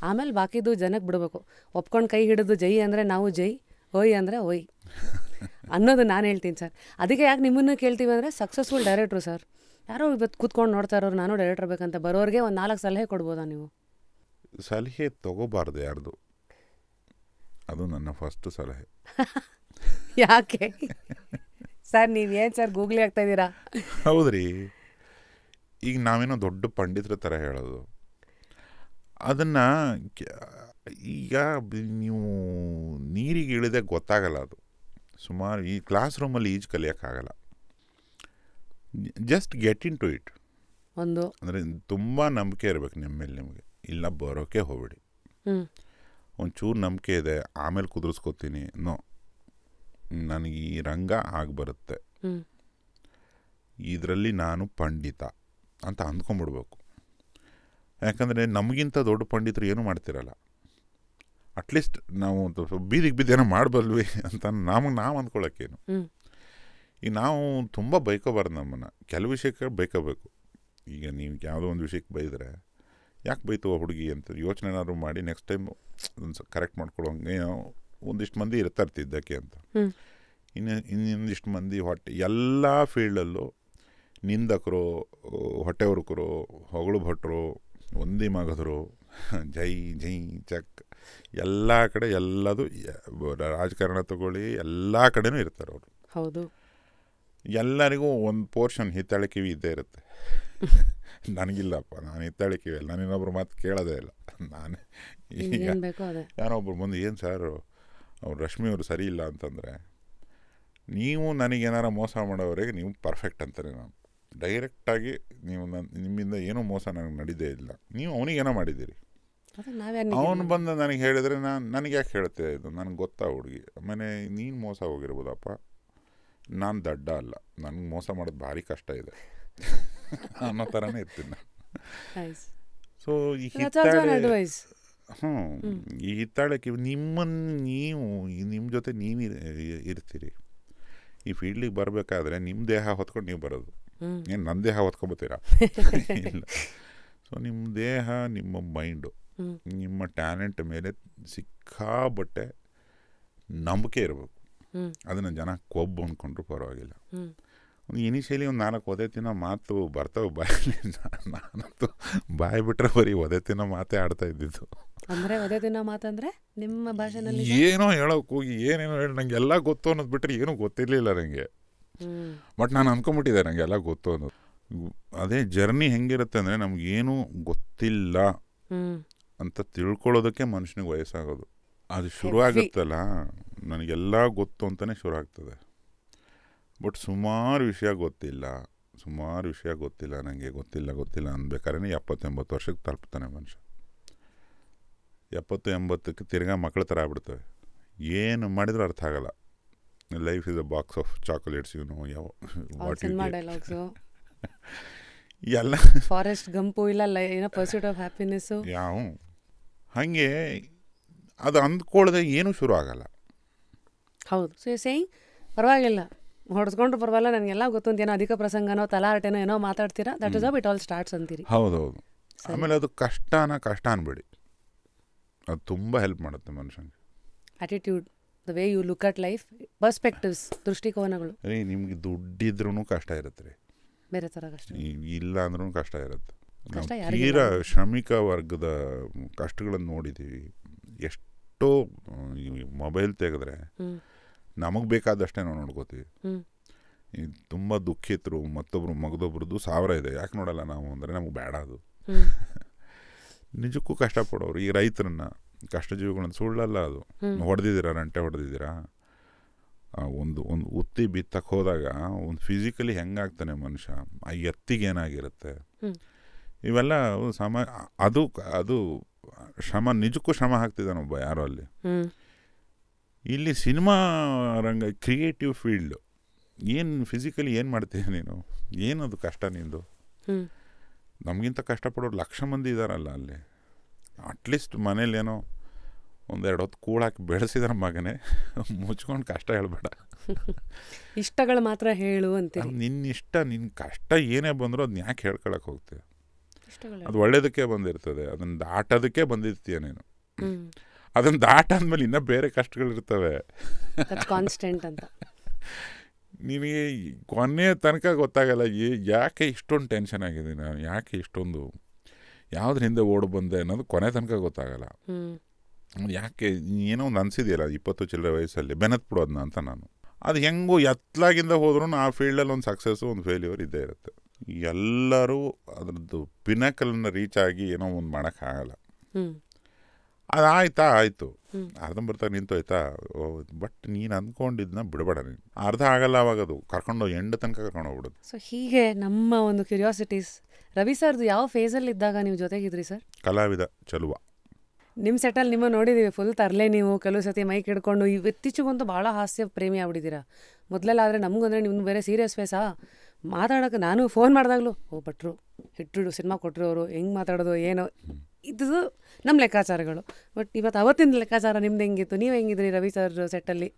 ಆಮೇಲೆ ಬಾಕಿದು ಜನಕ್ಕೆ ಬಿಡಬೇಕು ಒಪ್ಕೊಂಡು ಕೈ ಹಿಡಿದು ಜೈ ಅಂದರೆ ನಾವು ಜೈ ಓಯ್ ಅಂದರೆ ಓಯ್ ಅನ್ನೋದು ನಾನು ಹೇಳ್ತೀನಿ ಸರ್ ಅದಕ್ಕೆ ಯಾಕೆ ನಿಮ್ಮನ್ನು ಕೇಳ್ತೀವಿ ಅಂದರೆ ಸಕ್ಸಸ್ಫುಲ್ ಡೈರೆಕ್ಟ್ರು ಸರ್ ಯಾರೋ ಇವತ್ತು ಕೂತ್ಕೊಂಡು ನೋಡ್ತಾ ಇರೋರು ನಾನು ಡೈರೆಕ್ಟ್ರ್ ಬೇಕಂತ ಬರೋರಿಗೆ ಒಂದು ನಾಲ್ಕು ಸಲಹೆ ಕೊಡ್ಬೋದಾ ನೀವು ಸಲಹೆ ತೊಗೋಬಾರ್ದು ಯಾರ್ದು ಅದು ನನ್ನ ಫಸ್ಟ್ ಸಲಹೆ ಯಾಕೆ ಸರ್ ನೀವು ಏನು ಸರ್ ಗೂಗ್ಲಿ ಆಗ್ತಾ ಇದ್ದೀರಾ ಹೌದ್ರಿ ಈಗ ನಾವೇನೋ ದೊಡ್ಡ ಪಂಡಿತರ ಥರ ಹೇಳೋದು ಅದನ್ನು ಈಗ ನೀವು ನೀರಿಗೆ ಇಳಿದೆ ಗೊತ್ತಾಗಲ್ಲ ಅದು ಸುಮಾರು ಈ ಕ್ಲಾಸ್ ರೂಮಲ್ಲಿ ಈಜು ಕಲಿಯೋಕ್ಕಾಗಲ್ಲ just get into it ಒಂದು ಅಂದರೆ ತುಂಬ ನಂಬಿಕೆ ಇರಬೇಕು ನಿಮ್ಮ ಮೇಲೆ ನಿಮಗೆ ಇಲ್ಲ ಬರೋಕೆ ಹೋಗಬೇಡಿ ಒಂಚೂರು ನಂಬಿಕೆ ಇದೆ ಆಮೇಲೆ ಕುದುರಿಸ್ಕೋತೀನಿ ನೋ ನನಗೆ ಈ ರಂಗ ಆಗಿ ಬರುತ್ತೆ ಇದರಲ್ಲಿ ನಾನು ಪಂಡಿತ ಅಂತ ಅಂದ್ಕೊಂಬಿಡ್ಬೇಕು ಯಾಕಂದರೆ ನಮಗಿಂತ ದೊಡ್ಡ ಪಂಡಿತರು ಏನೂ ಮಾಡ್ತಿರಲ್ಲ ಅಟ್ಲೀಸ್ಟ್ ನಾವು ಬೀದಿಗೆ ಬಿದ್ದೇನೋ ಮಾಡಬಲ್ವಿ ಅಂತ ನಮಗೆ ನಾವು ಅಂದ್ಕೊಳಕ್ಕೇನು ಈಗ ನಾವು ತುಂಬ ಬೈಕೋಬಾರ್ದು ನಮ್ಮನ್ನು ಕೆಲವು ವಿಷಯಕ್ಕೆ ಬೈಕೋಬೇಕು ಈಗ ನೀವು ಯಾವುದೋ ಒಂದು ವಿಷಯಕ್ಕೆ ಬೈದರೆ ಯಾಕೆ ಬೈತು ಹುಡುಗಿ ಅಂತ ಯೋಚನೆ ಏನಾದ್ರು ಮಾಡಿ ನೆಕ್ಸ್ಟ್ ಟೈಮ್ ಕರೆಕ್ಟ್ ಮಾಡ್ಕೊಳ್ಳೋಂಗೆ ಒಂದಿಷ್ಟು ಮಂದಿ ಇರ್ತಾ ಇರ್ತಿದ್ದಕ್ಕೆ ಅಂತ ಇನ್ನು ಇನ್ನೊಂದಿಷ್ಟು ಮಂದಿ ಹೊಟ್ಟೆ ಎಲ್ಲ ಫೀಲ್ಡಲ್ಲೂ ನಿಂದಕರು ಹೊಟ್ಟೆ ಹುರುಕರು ಹೊಗಳು ಭಟ್ರು ಒಂದಿ ಮಗದರು ಜೈ ಜೈ ಚಕ್ ಎಲ್ಲ ಕಡೆ ಎಲ್ಲದು ರಾಜಕಾರಣ ತಗೊಳ್ಳಿ ಎಲ್ಲ ಕಡೆನೂ ಇರ್ತಾರೆ ಅವರು ಹೌದು ಎಲ್ಲರಿಗೂ ಒಂದು ಪೋರ್ಷನ್ ಹಿತ್ತಾಳೆ ಕಿವಿ ಇದ್ದೇ ಇರುತ್ತೆ ನನಗಿಲ್ಲಪ್ಪ ನಾನು ಇತ್ತಾಳಿಕೆ ಇಲ್ಲ ಇನ್ನೊಬ್ಬರು ಮಾತು ಕೇಳೋದೇ ಇಲ್ಲ ನಾನು ಈಗ ಒಬ್ಬರು ಬಂದು ಏನು ಸಾರು ಅವ್ರು ರಶ್ಮಿ ಅವರು ಸರಿ ಇಲ್ಲ ಅಂತಂದರೆ ನೀವು ನನಗೇನಾರ ಮೋಸ ಮಾಡೋವರೆಗೆ ನೀವು ಪರ್ಫೆಕ್ಟ್ ಅಂತಾನೆ ನಾನು ಡೈರೆಕ್ಟಾಗಿ ನೀವು ನನ್ನ ನಿಮ್ಮಿಂದ ಏನೂ ಮೋಸ ನನಗೆ ನಡೀದೇ ಇಲ್ಲ ನೀವು ಅವನಿಗೇನೋ ಮಾಡಿದ್ದೀರಿ ಅವನು ಬಂದು ನನಗೆ ಹೇಳಿದರೆ ನಾನು ನನಗೆ ಯಾಕೆ ಹೇಳ್ತೆ ಇದು ನನಗೆ ಗೊತ್ತಾ ಹುಡುಗಿ ಆಮೇಲೆ ನೀನು ಮೋಸ ಹೋಗಿರ್ಬೋದಪ್ಪ ನಾನು ದಡ್ಡ ಅಲ್ಲ ನನಗೆ ಮೋಸ ಮಾಡೋದು ಭಾರಿ ಕಷ್ಟ ಇದೆ ಅನ್ನೋ ಥರನೇ ಇರ್ತೀನಿ ಸೊ ಈ ಹ್ಞೂ ಈ ಹಿತ್ತಾಳಕ್ಕೆ ನಿಮ್ಮನ್ನು ನೀವು ನಿಮ್ಮ ಜೊತೆ ನೀವು ಇರ್ತೀರಿ ಈ ಫೀಲ್ಡಿಗೆ ಬರಬೇಕಾದ್ರೆ ನಿಮ್ಮ ದೇಹ ಹೊತ್ಕೊಂಡು ನೀವು ಬರೋದು ಏನು ನನ್ನ ದೇಹ ಹೊತ್ಕೊಬತ್ತೀರಾ ಇಲ್ಲ ಸೊ ನಿಮ್ಮ ದೇಹ ನಿಮ್ಮ ಮೈಂಡು ನಿಮ್ಮ ಟ್ಯಾಲೆಂಟ್ ಮೇಲೆ ಸಿಕ್ಕಾಬಟ್ಟೆ ನಂಬಿಕೆ ಇರಬೇಕು ಅದನ್ನು ಜನ ಕೊಬ್ಬು ಅಂದ್ಕೊಂಡ್ರು ಪರವಾಗಿಲ್ಲ ಒಂದು ಇನಿಷಿಯಲಿ ಒಂದು ನಾಲ್ಕು ಒದೆ ತಿನ್ನೋ ಮಾತು ಬರ್ತವೆ ಬಾಯಲ್ಲಿ ನಾನಂತೂ ಬಾಯಿ ಬಿಟ್ರೆ ಬರೀ ಒದೆ ತಿನ್ನೋ ಮಾತೇ ಆಡ್ತಾ ಇದ್ದಿದ್ದು ಅಂದರೆ ಒದೆ ತಿನ್ನೋ ಮಾತಂದರೆ ನಿಮ್ಮ ಭಾಷೆನಲ್ಲಿ ಏನೋ ಹೇಳೋಕೆ ಹೋಗಿ ಏನೇನೋ ಹೇಳಿ ನಂಗೆ ಎಲ್ಲ ಗೊತ್ತು ಅನ್ನೋದು ಬಿಟ್ಟರೆ ಏನೂ ಗೊತ್ತಿರಲಿಲ್ಲ ನಂಗೆ ಬಟ್ ನಾನು ಅನ್ಕೊಂಬಿಟ್ಟಿದೆ ನಂಗೆ ಎಲ್ಲ ಗೊತ್ತು ಅನ್ನೋದು ಅದೇ ಜರ್ನಿ ಹೆಂಗಿರುತ್ತೆ ಅಂದರೆ ನಮಗೇನು ಗೊತ್ತಿಲ್ಲ ಅಂತ ತಿಳ್ಕೊಳ್ಳೋದಕ್ಕೆ ಮನುಷ್ಯನಿಗೆ ವಯಸ್ಸಾಗೋದು ಅದು ಶುರು ಆಗುತ್ತಲ್ಲ ನನಗೆಲ್ಲ ಗೊತ್ತು ಅಂತಾನೆ ಶುರು ಆಗ್ತದೆ ಬಟ್ ಸುಮಾರು ವಿಷಯ ಗೊತ್ತಿಲ್ಲ ಸುಮಾರು ವಿಷಯ ಗೊತ್ತಿಲ್ಲ ನನಗೆ ಗೊತ್ತಿಲ್ಲ ಗೊತ್ತಿಲ್ಲ ಅನ್ಬೇಕಾದ್ರೆ ಎಪ್ಪತ್ತೆಂಬತ್ತು ವರ್ಷಕ್ಕೆ ತಲುಪ್ತಾನೆ ಮನುಷ್ಯ ಎಪ್ಪತ್ತು ಎಂಬತ್ತಕ್ಕೆ ತಿರ್ಗಾ ಮಕ್ಕಳ ಥರ ಆಗ್ಬಿಡ್ತವೆ ಏನು ಮಾಡಿದರೂ ಅರ್ಥ ಆಗಲ್ಲ life is a box of chocolates ಇವನು ಯಾವ ಎಲ್ಲ ಫಾರೆಸ್ಟ್ ಗಂಪು ಇಲ್ಲ ಏನೋ ಪರ್ಸ್ಯೂಟ್ ಆಫ್ ಹ್ಯಾಪಿನೆಸ್ಸು ಯಾವ ಹಾಗೆ ಅದು ಅಂದ್ಕೊಳ್ಳದೆ ಏನೂ ಶುರು ಆಗಲ್ಲ ಹೌದು ಸೇ ಸೇ ಪರವಾಗಿಲ್ಲ ಹೊಡೆಸ್ಕೊಂಡು ಪರವಾಗಿಲ್ಲ ನನಗೆಲ್ಲ ಗೊತ್ತೊಂದು ಏನೋ ಅಧಿಕ ಪ್ರಸಂಗನೋ ತಲಾರಟೆನೋ ಏನೋ ಮಾತಾಡ್ತೀರಾ that is how it all starts ಅಂತೀರಿ ಹೌದು ಹೌದು ಆಮೇಲೆ ಅದು ಕಷ್ಟನ ಕಷ್ಟ ಅನ್ಬಿಡಿ ಅದು ತುಂಬ ಹೆಲ್ಪ್ ಮಾಡುತ್ತೆ ಮನುಷ್ಯನಿಗೆ attitude the way you look at life perspectives ದೃಷ್ಟಿಕೋನಗಳು ರೀ ನಿಮ್ಗೆ ದುಡ್ಡಿದ್ರೂ ಕಷ್ಟ ಇರುತ್ತೆ ರೀ ಬೇರೆ ಥರ ಕಷ್ಟ ಇಲ್ಲ ಅಂದ್ರೂ ಕಷ್ಟ ಇರುತ್ತೆ ತೀರಾ ಶ್ರಮಿಕ ವರ್ಗದ ಕಷ್ಟಗಳನ್ನು ನೋಡಿದ್ದೀವಿ ಎಷ್ಟೋ ಮೊಬೈಲ್ ತೆಗೆದ್ರೆ ನಮಗೆ ಬೇಕಾದಷ್ಟೇ ನಾವು ನೋಡ್ಕೋತೀವಿ ಈ ತುಂಬ ದುಃಖಿತರು ಮತ್ತೊಬ್ರು ಮಗದೊಬ್ರದ್ದು ಸಾವಿರ ಇದೆ ಯಾಕೆ ನೋಡಲ್ಲ ನಾವು ಅಂದರೆ ನಮಗೆ ಬೇಡ ಅದು ನಿಜಕ್ಕೂ ಕಷ್ಟಪಡೋರು ಈ ರೈತರನ್ನ ಕಷ್ಟ ಜೀವಿಗಳನ್ನ ಸುಳ್ಳಲ್ಲ ಅದು ಹೊಡೆದಿದ್ದೀರಾ ರಂಟೆ ಹೊಡೆದಿದ್ದೀರಾ ಒಂದು ಒಂದು ಉತ್ತಿ ಬಿತ್ತಕ್ಕೆ ಹೋದಾಗ ಒಂದು ಫಿಸಿಕಲಿ ಹೆಂಗಾಗ್ತಾನೆ ಮನುಷ್ಯ ಆ ಎತ್ತಿಗೆ ಏನಾಗಿರುತ್ತೆ ಇವೆಲ್ಲ ಸಮ ಅದು ಅದು ಶ್ರಮ ನಿಜಕ್ಕೂ ಶ್ರಮ ಹಾಕ್ತಿದ್ದಾನೊಬ್ಬ ಯಾರೋ ಅಲ್ಲಿ ಇಲ್ಲಿ ಸಿನಿಮಾ ರಂಗ ಕ್ರಿಯೇಟಿವ್ ಫೀಲ್ಡು ಏನು ಫಿಸಿಕಲಿ ಏನು ಮಾಡ್ತೀಯ ನೀನು ಏನದು ಕಷ್ಟ ನಿಂದು ನಮಗಿಂತ ಕಷ್ಟಪಡೋರು ಲಕ್ಷ ಮಂದಿ ಇದ್ದಾರಲ್ಲ ಅಲ್ಲಿ ಅಟ್ಲೀಸ್ಟ್ ಮನೇಲೇನೋ ಒಂದೆರಡು ಹೊತ್ತು ಕೂಳಾಕಿ ಬೆಳೆಸಿದಾರೆ ಮಗನೇ ಮುಚ್ಕೊಂಡು ಕಷ್ಟ ಹೇಳಬೇಡ ಇಷ್ಟಗಳು ಮಾತ್ರ ಹೇಳು ಅಂತ ನಿನ್ನ ಇಷ್ಟ ನಿನ್ನ ಕಷ್ಟ ಏನೇ ಬಂದರೂ ಅದನ್ನ ಯಾಕೆ ಹೇಳ್ಕೊಳಕ್ಕೆ ಹೋಗ್ತೀವಿ ಅದು ಒಳ್ಳೇದಕ್ಕೆ ಬಂದಿರ್ತದೆ ಅದನ್ನು ದಾಟೋದಕ್ಕೆ ಬಂದಿರ್ತೀಯ ನೀನು ಅದನ್ನು ದಾಟಾದ್ಮೇಲೆ ಇನ್ನೂ ಬೇರೆ ಕಷ್ಟಗಳಿರ್ತವೆ ಕಾನ್ಸ್ಟೆಂಟ್ ಅಂತ ನಿಮಗೆ ಕೊನೆಯ ತನಕ ಗೊತ್ತಾಗಲ್ಲ ಯಾಕೆ ಇಷ್ಟೊಂದು ಟೆನ್ಷನ್ ಆಗಿದೆ ನಾನು ಯಾಕೆ ಇಷ್ಟೊಂದು ಯಾವ್ದ್ರ ಹಿಂದೆ ಓಡ್ ಬಂದೆ ಅನ್ನೋದು ಕೊನೆ ತನಕ ಗೊತ್ತಾಗಲ್ಲ ಯಾಕೆ ಏನೋ ಒಂದು ಅನಿಸಿದೆಯಲ್ಲ ಇಪ್ಪತ್ತು ಚಿಲ್ಲರೆ ವಯಸ್ಸಲ್ಲಿ ಬೆನತ್ ಬಿಡೋದನ್ನ ಅಂತ ನಾನು ಅದು ಹೆಂಗೋ ಎತ್ತಲಾಗಿಂದ ಹೋದ್ರೂ ಆ ಫೀಲ್ಡಲ್ಲಿ ಒಂದು ಸಕ್ಸಸ್ಸು ಒಂದು ಫೇಲ್ಯೂರ್ ಇದ್ದೇ ಇರುತ್ತೆ ಎಲ್ಲರೂ ಅದ್ರದ್ದು ಪಿನಕಲನ್ನು ರೀಚ್ ಆಗಿ ಏನೋ ಒಂದು ಮಾಡೋಕ್ಕಾಗಲ್ಲ ಅದು ಆಯ್ತಾ ಆಯಿತು ಅರ್ಧಂಬರ್ತ ಆಯ್ತಾ ಬಟ್ ನೀನು ಅಂದ್ಕೊಂಡಿದ್ನ ಬಿಡಬೇಡ ನೀನು ಅರ್ಧ ಆಗಲ್ಲ ಅವಾಗ ಅದು ಕರ್ಕೊಂಡು ಎಂಡ್ ತನಕ ಕರ್ಕೊಂಡು ಹೋಗ್ಬಿಡೋದು ಸೊ ಹೀಗೆ ನಮ್ಮ ಒಂದು ಕ್ಯೂರಿಯಾಸಿಟೀಸ್ ರವಿ ಸರ್ದು ಯಾವ ಫೇಸಲ್ಲಿ ಇದ್ದಾಗ ನೀವು ಜೊತೆಗಿದ್ರಿ ಸರ್ ಕಲಾವಿದ ಚಲುವ ನಿಮ್ಮ ಸೆಟಲ್ಲಿ ನಿಮ್ಮ ನೋಡಿದೀವಿ ಫುಲ್ ತರಲೆ ನೀವು ಕೆಲವು ಸತಿ ಮೈಕ್ ಹಿಡ್ಕೊಂಡು ಇತ್ತೀಚಿಗಂತೂ ಭಾಳ ಹಾಸ್ಯ ಪ್ರೇಮಿ ಆಗ್ಬಿಟ್ಟಿದ್ದೀರಾ ಮೊದಲೆಲ್ಲಾದರೆ ನಮ್ಗಂದ್ರೆ ನಿಮ್ದು ಬೇರೆ ಸೀರಿಯಸ್ ಆ ಮಾತಾಡೋಕೆ ನಾನು ಫೋನ್ ಮಾಡಿದಾಗಲೂ ಓ ಭಟ್ರು ಹಿಟ್ಟರು ಸಿನಿಮಾ ಕೊಟ್ಟರು ಅವರು ಹೆಂಗೆ ಮಾತಾಡೋದು ಏನೋ ಇದು ನಮ್ಮ ಲೆಕ್ಕಾಚಾರಗಳು ಬಟ್ ಇವತ್ತು ಅವತ್ತಿನ ಲೆಕ್ಕಾಚಾರ ನಿಮ್ದು ಹೆಂಗಿತ್ತು ನೀವು ಹೆಂಗಿದ್ರಿ ರವಿ ಸರ್ ಸೆಟ್ಟಲ್ಲಿ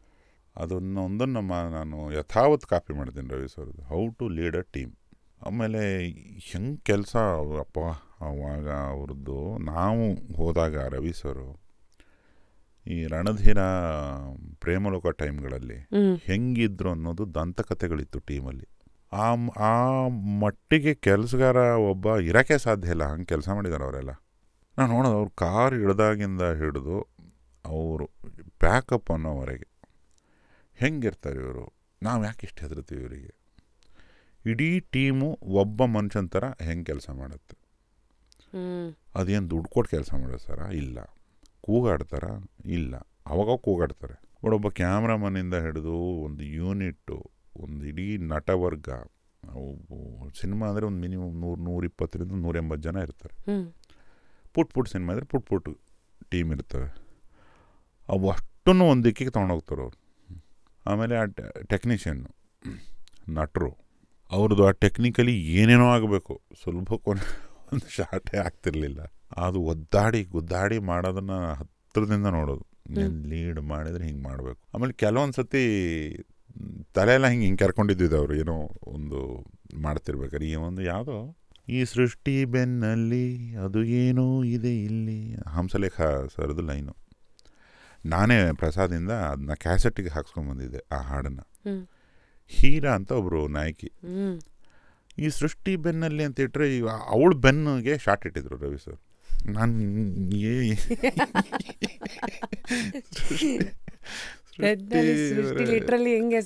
ಅದನ್ನು ಒಂದನ್ನು ನಾನು ಯಥಾವತ್ ಕಾಪಿ ಮಾಡಿದ್ದೀನಿ Ravi sir how to lead a team ಆಮೇಲೆ ಹೆಂಗೆ ಕೆಲಸ ಅಪ್ಪ ಅವಾಗ ಅವ್ರದ್ದು ನಾವು ಹೋದಾಗ ರವಿ ಸರ್ ಈ ರಣಧೀರ ಪ್ರೇಮಲೋಕ ಟೈಮ್ಗಳಲ್ಲಿ ಹೆಂಗಿದ್ರು ಅನ್ನೋದು ದಂತಕಥೆಗಳಿತ್ತು ಟೀಮಲ್ಲಿ ಆ ಆ ಮಟ್ಟಿಗೆ ಕೆಲಸಗಾರ ಒಬ್ಬ ಇರೋಕ್ಕೆ ಸಾಧ್ಯ ಇಲ್ಲ ಹಂಗೆ ಕೆಲಸ ಮಾಡಿದ್ದಾರೆ ಅವರೆಲ್ಲ ನಾನು ನೋಡೋದು ಅವ್ರು ಕಾರ್ ಹಿಡ್ದಾಗಿಂದ ಹಿಡಿದು ಅವರು ಬ್ಯಾಕಪ್ ಅನ್ನೋವರೆಗೆ ಹೆಂಗಿರ್ತಾರೆ ಇವರು ನಾವು ಯಾಕೆ ಇಷ್ಟು ಹೆದರ್ತೀವಿ ಇವರಿಗೆ ಇಡೀ ಟೀಮು ಒಬ್ಬ ಮನುಷ್ಯನ ಥರ ಹೆಂಗೆ ಕೆಲಸ ಮಾಡುತ್ತೆ ಅದೇನು ದುಡ್ಡು ಕೊಟ್ಟು ಕೆಲಸ ಮಾಡೋದು ಸರ ಇಲ್ಲ ಕೂಗಾಡ್ತಾರ ಇಲ್ಲ ಅವಾಗ ಕೂಗಾಡ್ತಾರೆ ಬಟ್ ಒಬ್ಬ ಕ್ಯಾಮ್ರಾಮನಿಂದ ಹಿಡಿದು ಒಂದು ಯೂನಿಟ್ಟು ಒಂದು ಇಡೀ ನಟವರ್ಗ ಸಿನಿಮಾ ಅಂದರೆ ಒಂದು ಮಿನಿಮಮ್ ನೂರು ನೂರಿಪ್ಪತ್ತರಿಂದ ನೂರೆಂಬತ್ತು ಜನ ಇರ್ತಾರೆ ಪುಟ್ ಪುಟ್ ಸಿನಿಮಾ ಇದ್ದರೆ ಪುಟ್ ಪುಟ್ ಟೀಮ್ ಇರ್ತವೆ ಅವು ಅಷ್ಟೂ ಒಂದು ದಿಕ್ಕಿಗೆ ತೊಗೊಂಡೋಗ್ತಾರೆ ಅವರು ಆಮೇಲೆ ಆ ಟೆಕ್ನಿಷಿಯನ್ನು ನಟರು ಅವ್ರದ್ದು ಆ ಟೆಕ್ನಿಕಲಿ ಏನೇನೋ ಆಗಬೇಕು ಕೊನೆ ಒಂದು ಶಾಟೇ ಆಗ್ತಿರ್ಲಿಲ್ಲ ಅದು ಒದ್ದಾಡಿ ಗುದ್ದಾಡಿ ಮಾಡೋದನ್ನು ಹತ್ತಿರದಿಂದ ನೋಡೋದು ಲೀಡ್ ಮಾಡಿದರೆ ಹಿಂಗೆ ಮಾಡಬೇಕು ಆಮೇಲೆ ಕೆಲವೊಂದು ಸತಿ ತಲೆಯೆಲ್ಲ ಹಿಂಗೆ ಹಿಂಗೆ ಕರ್ಕೊಂಡಿದ್ದಿದ್ದು ಅವರು ಏನೋ ಒಂದು ಮಾಡ್ತಿರ್ಬೇಕಾದ್ರೆ ಈ ಒಂದು ಯಾವುದೋ ಈ ಸೃಷ್ಟಿ ಬೆನ್ನಲ್ಲಿ ಅದು ಏನೋ ಇದೆ ಇಲ್ಲಿ ಹಂಸಲೇಖ ಸರ್ದು ಲೈನು ನಾನೇ ಪ್ರಸಾದಿಂದ ಅದನ್ನ ಕ್ಯಾಸೆಟ್ಟಿಗೆ ಹಾಕ್ಸ್ಕೊಂಡ್ಬಂದಿದ್ದೆ ಆ ಹಾಡನ್ನ ಹೀರಾ ಅಂತ ಒಬ್ಬರು ನಾಯಕಿ ಈ ಸೃಷ್ಟಿ ಬೆನ್ನಲ್ಲಿ ಅಂತ ಇಟ್ಟರೆ ಅವಳು ಬೆನ್ನಿಗೆ ಶಾರ್ಟ್ ಇಟ್ಟಿದ್ರು ರವಿ ಸರ್ ನಾನು ಏ ಸೃಷ್ಟಿ ಹೆಂಗೆ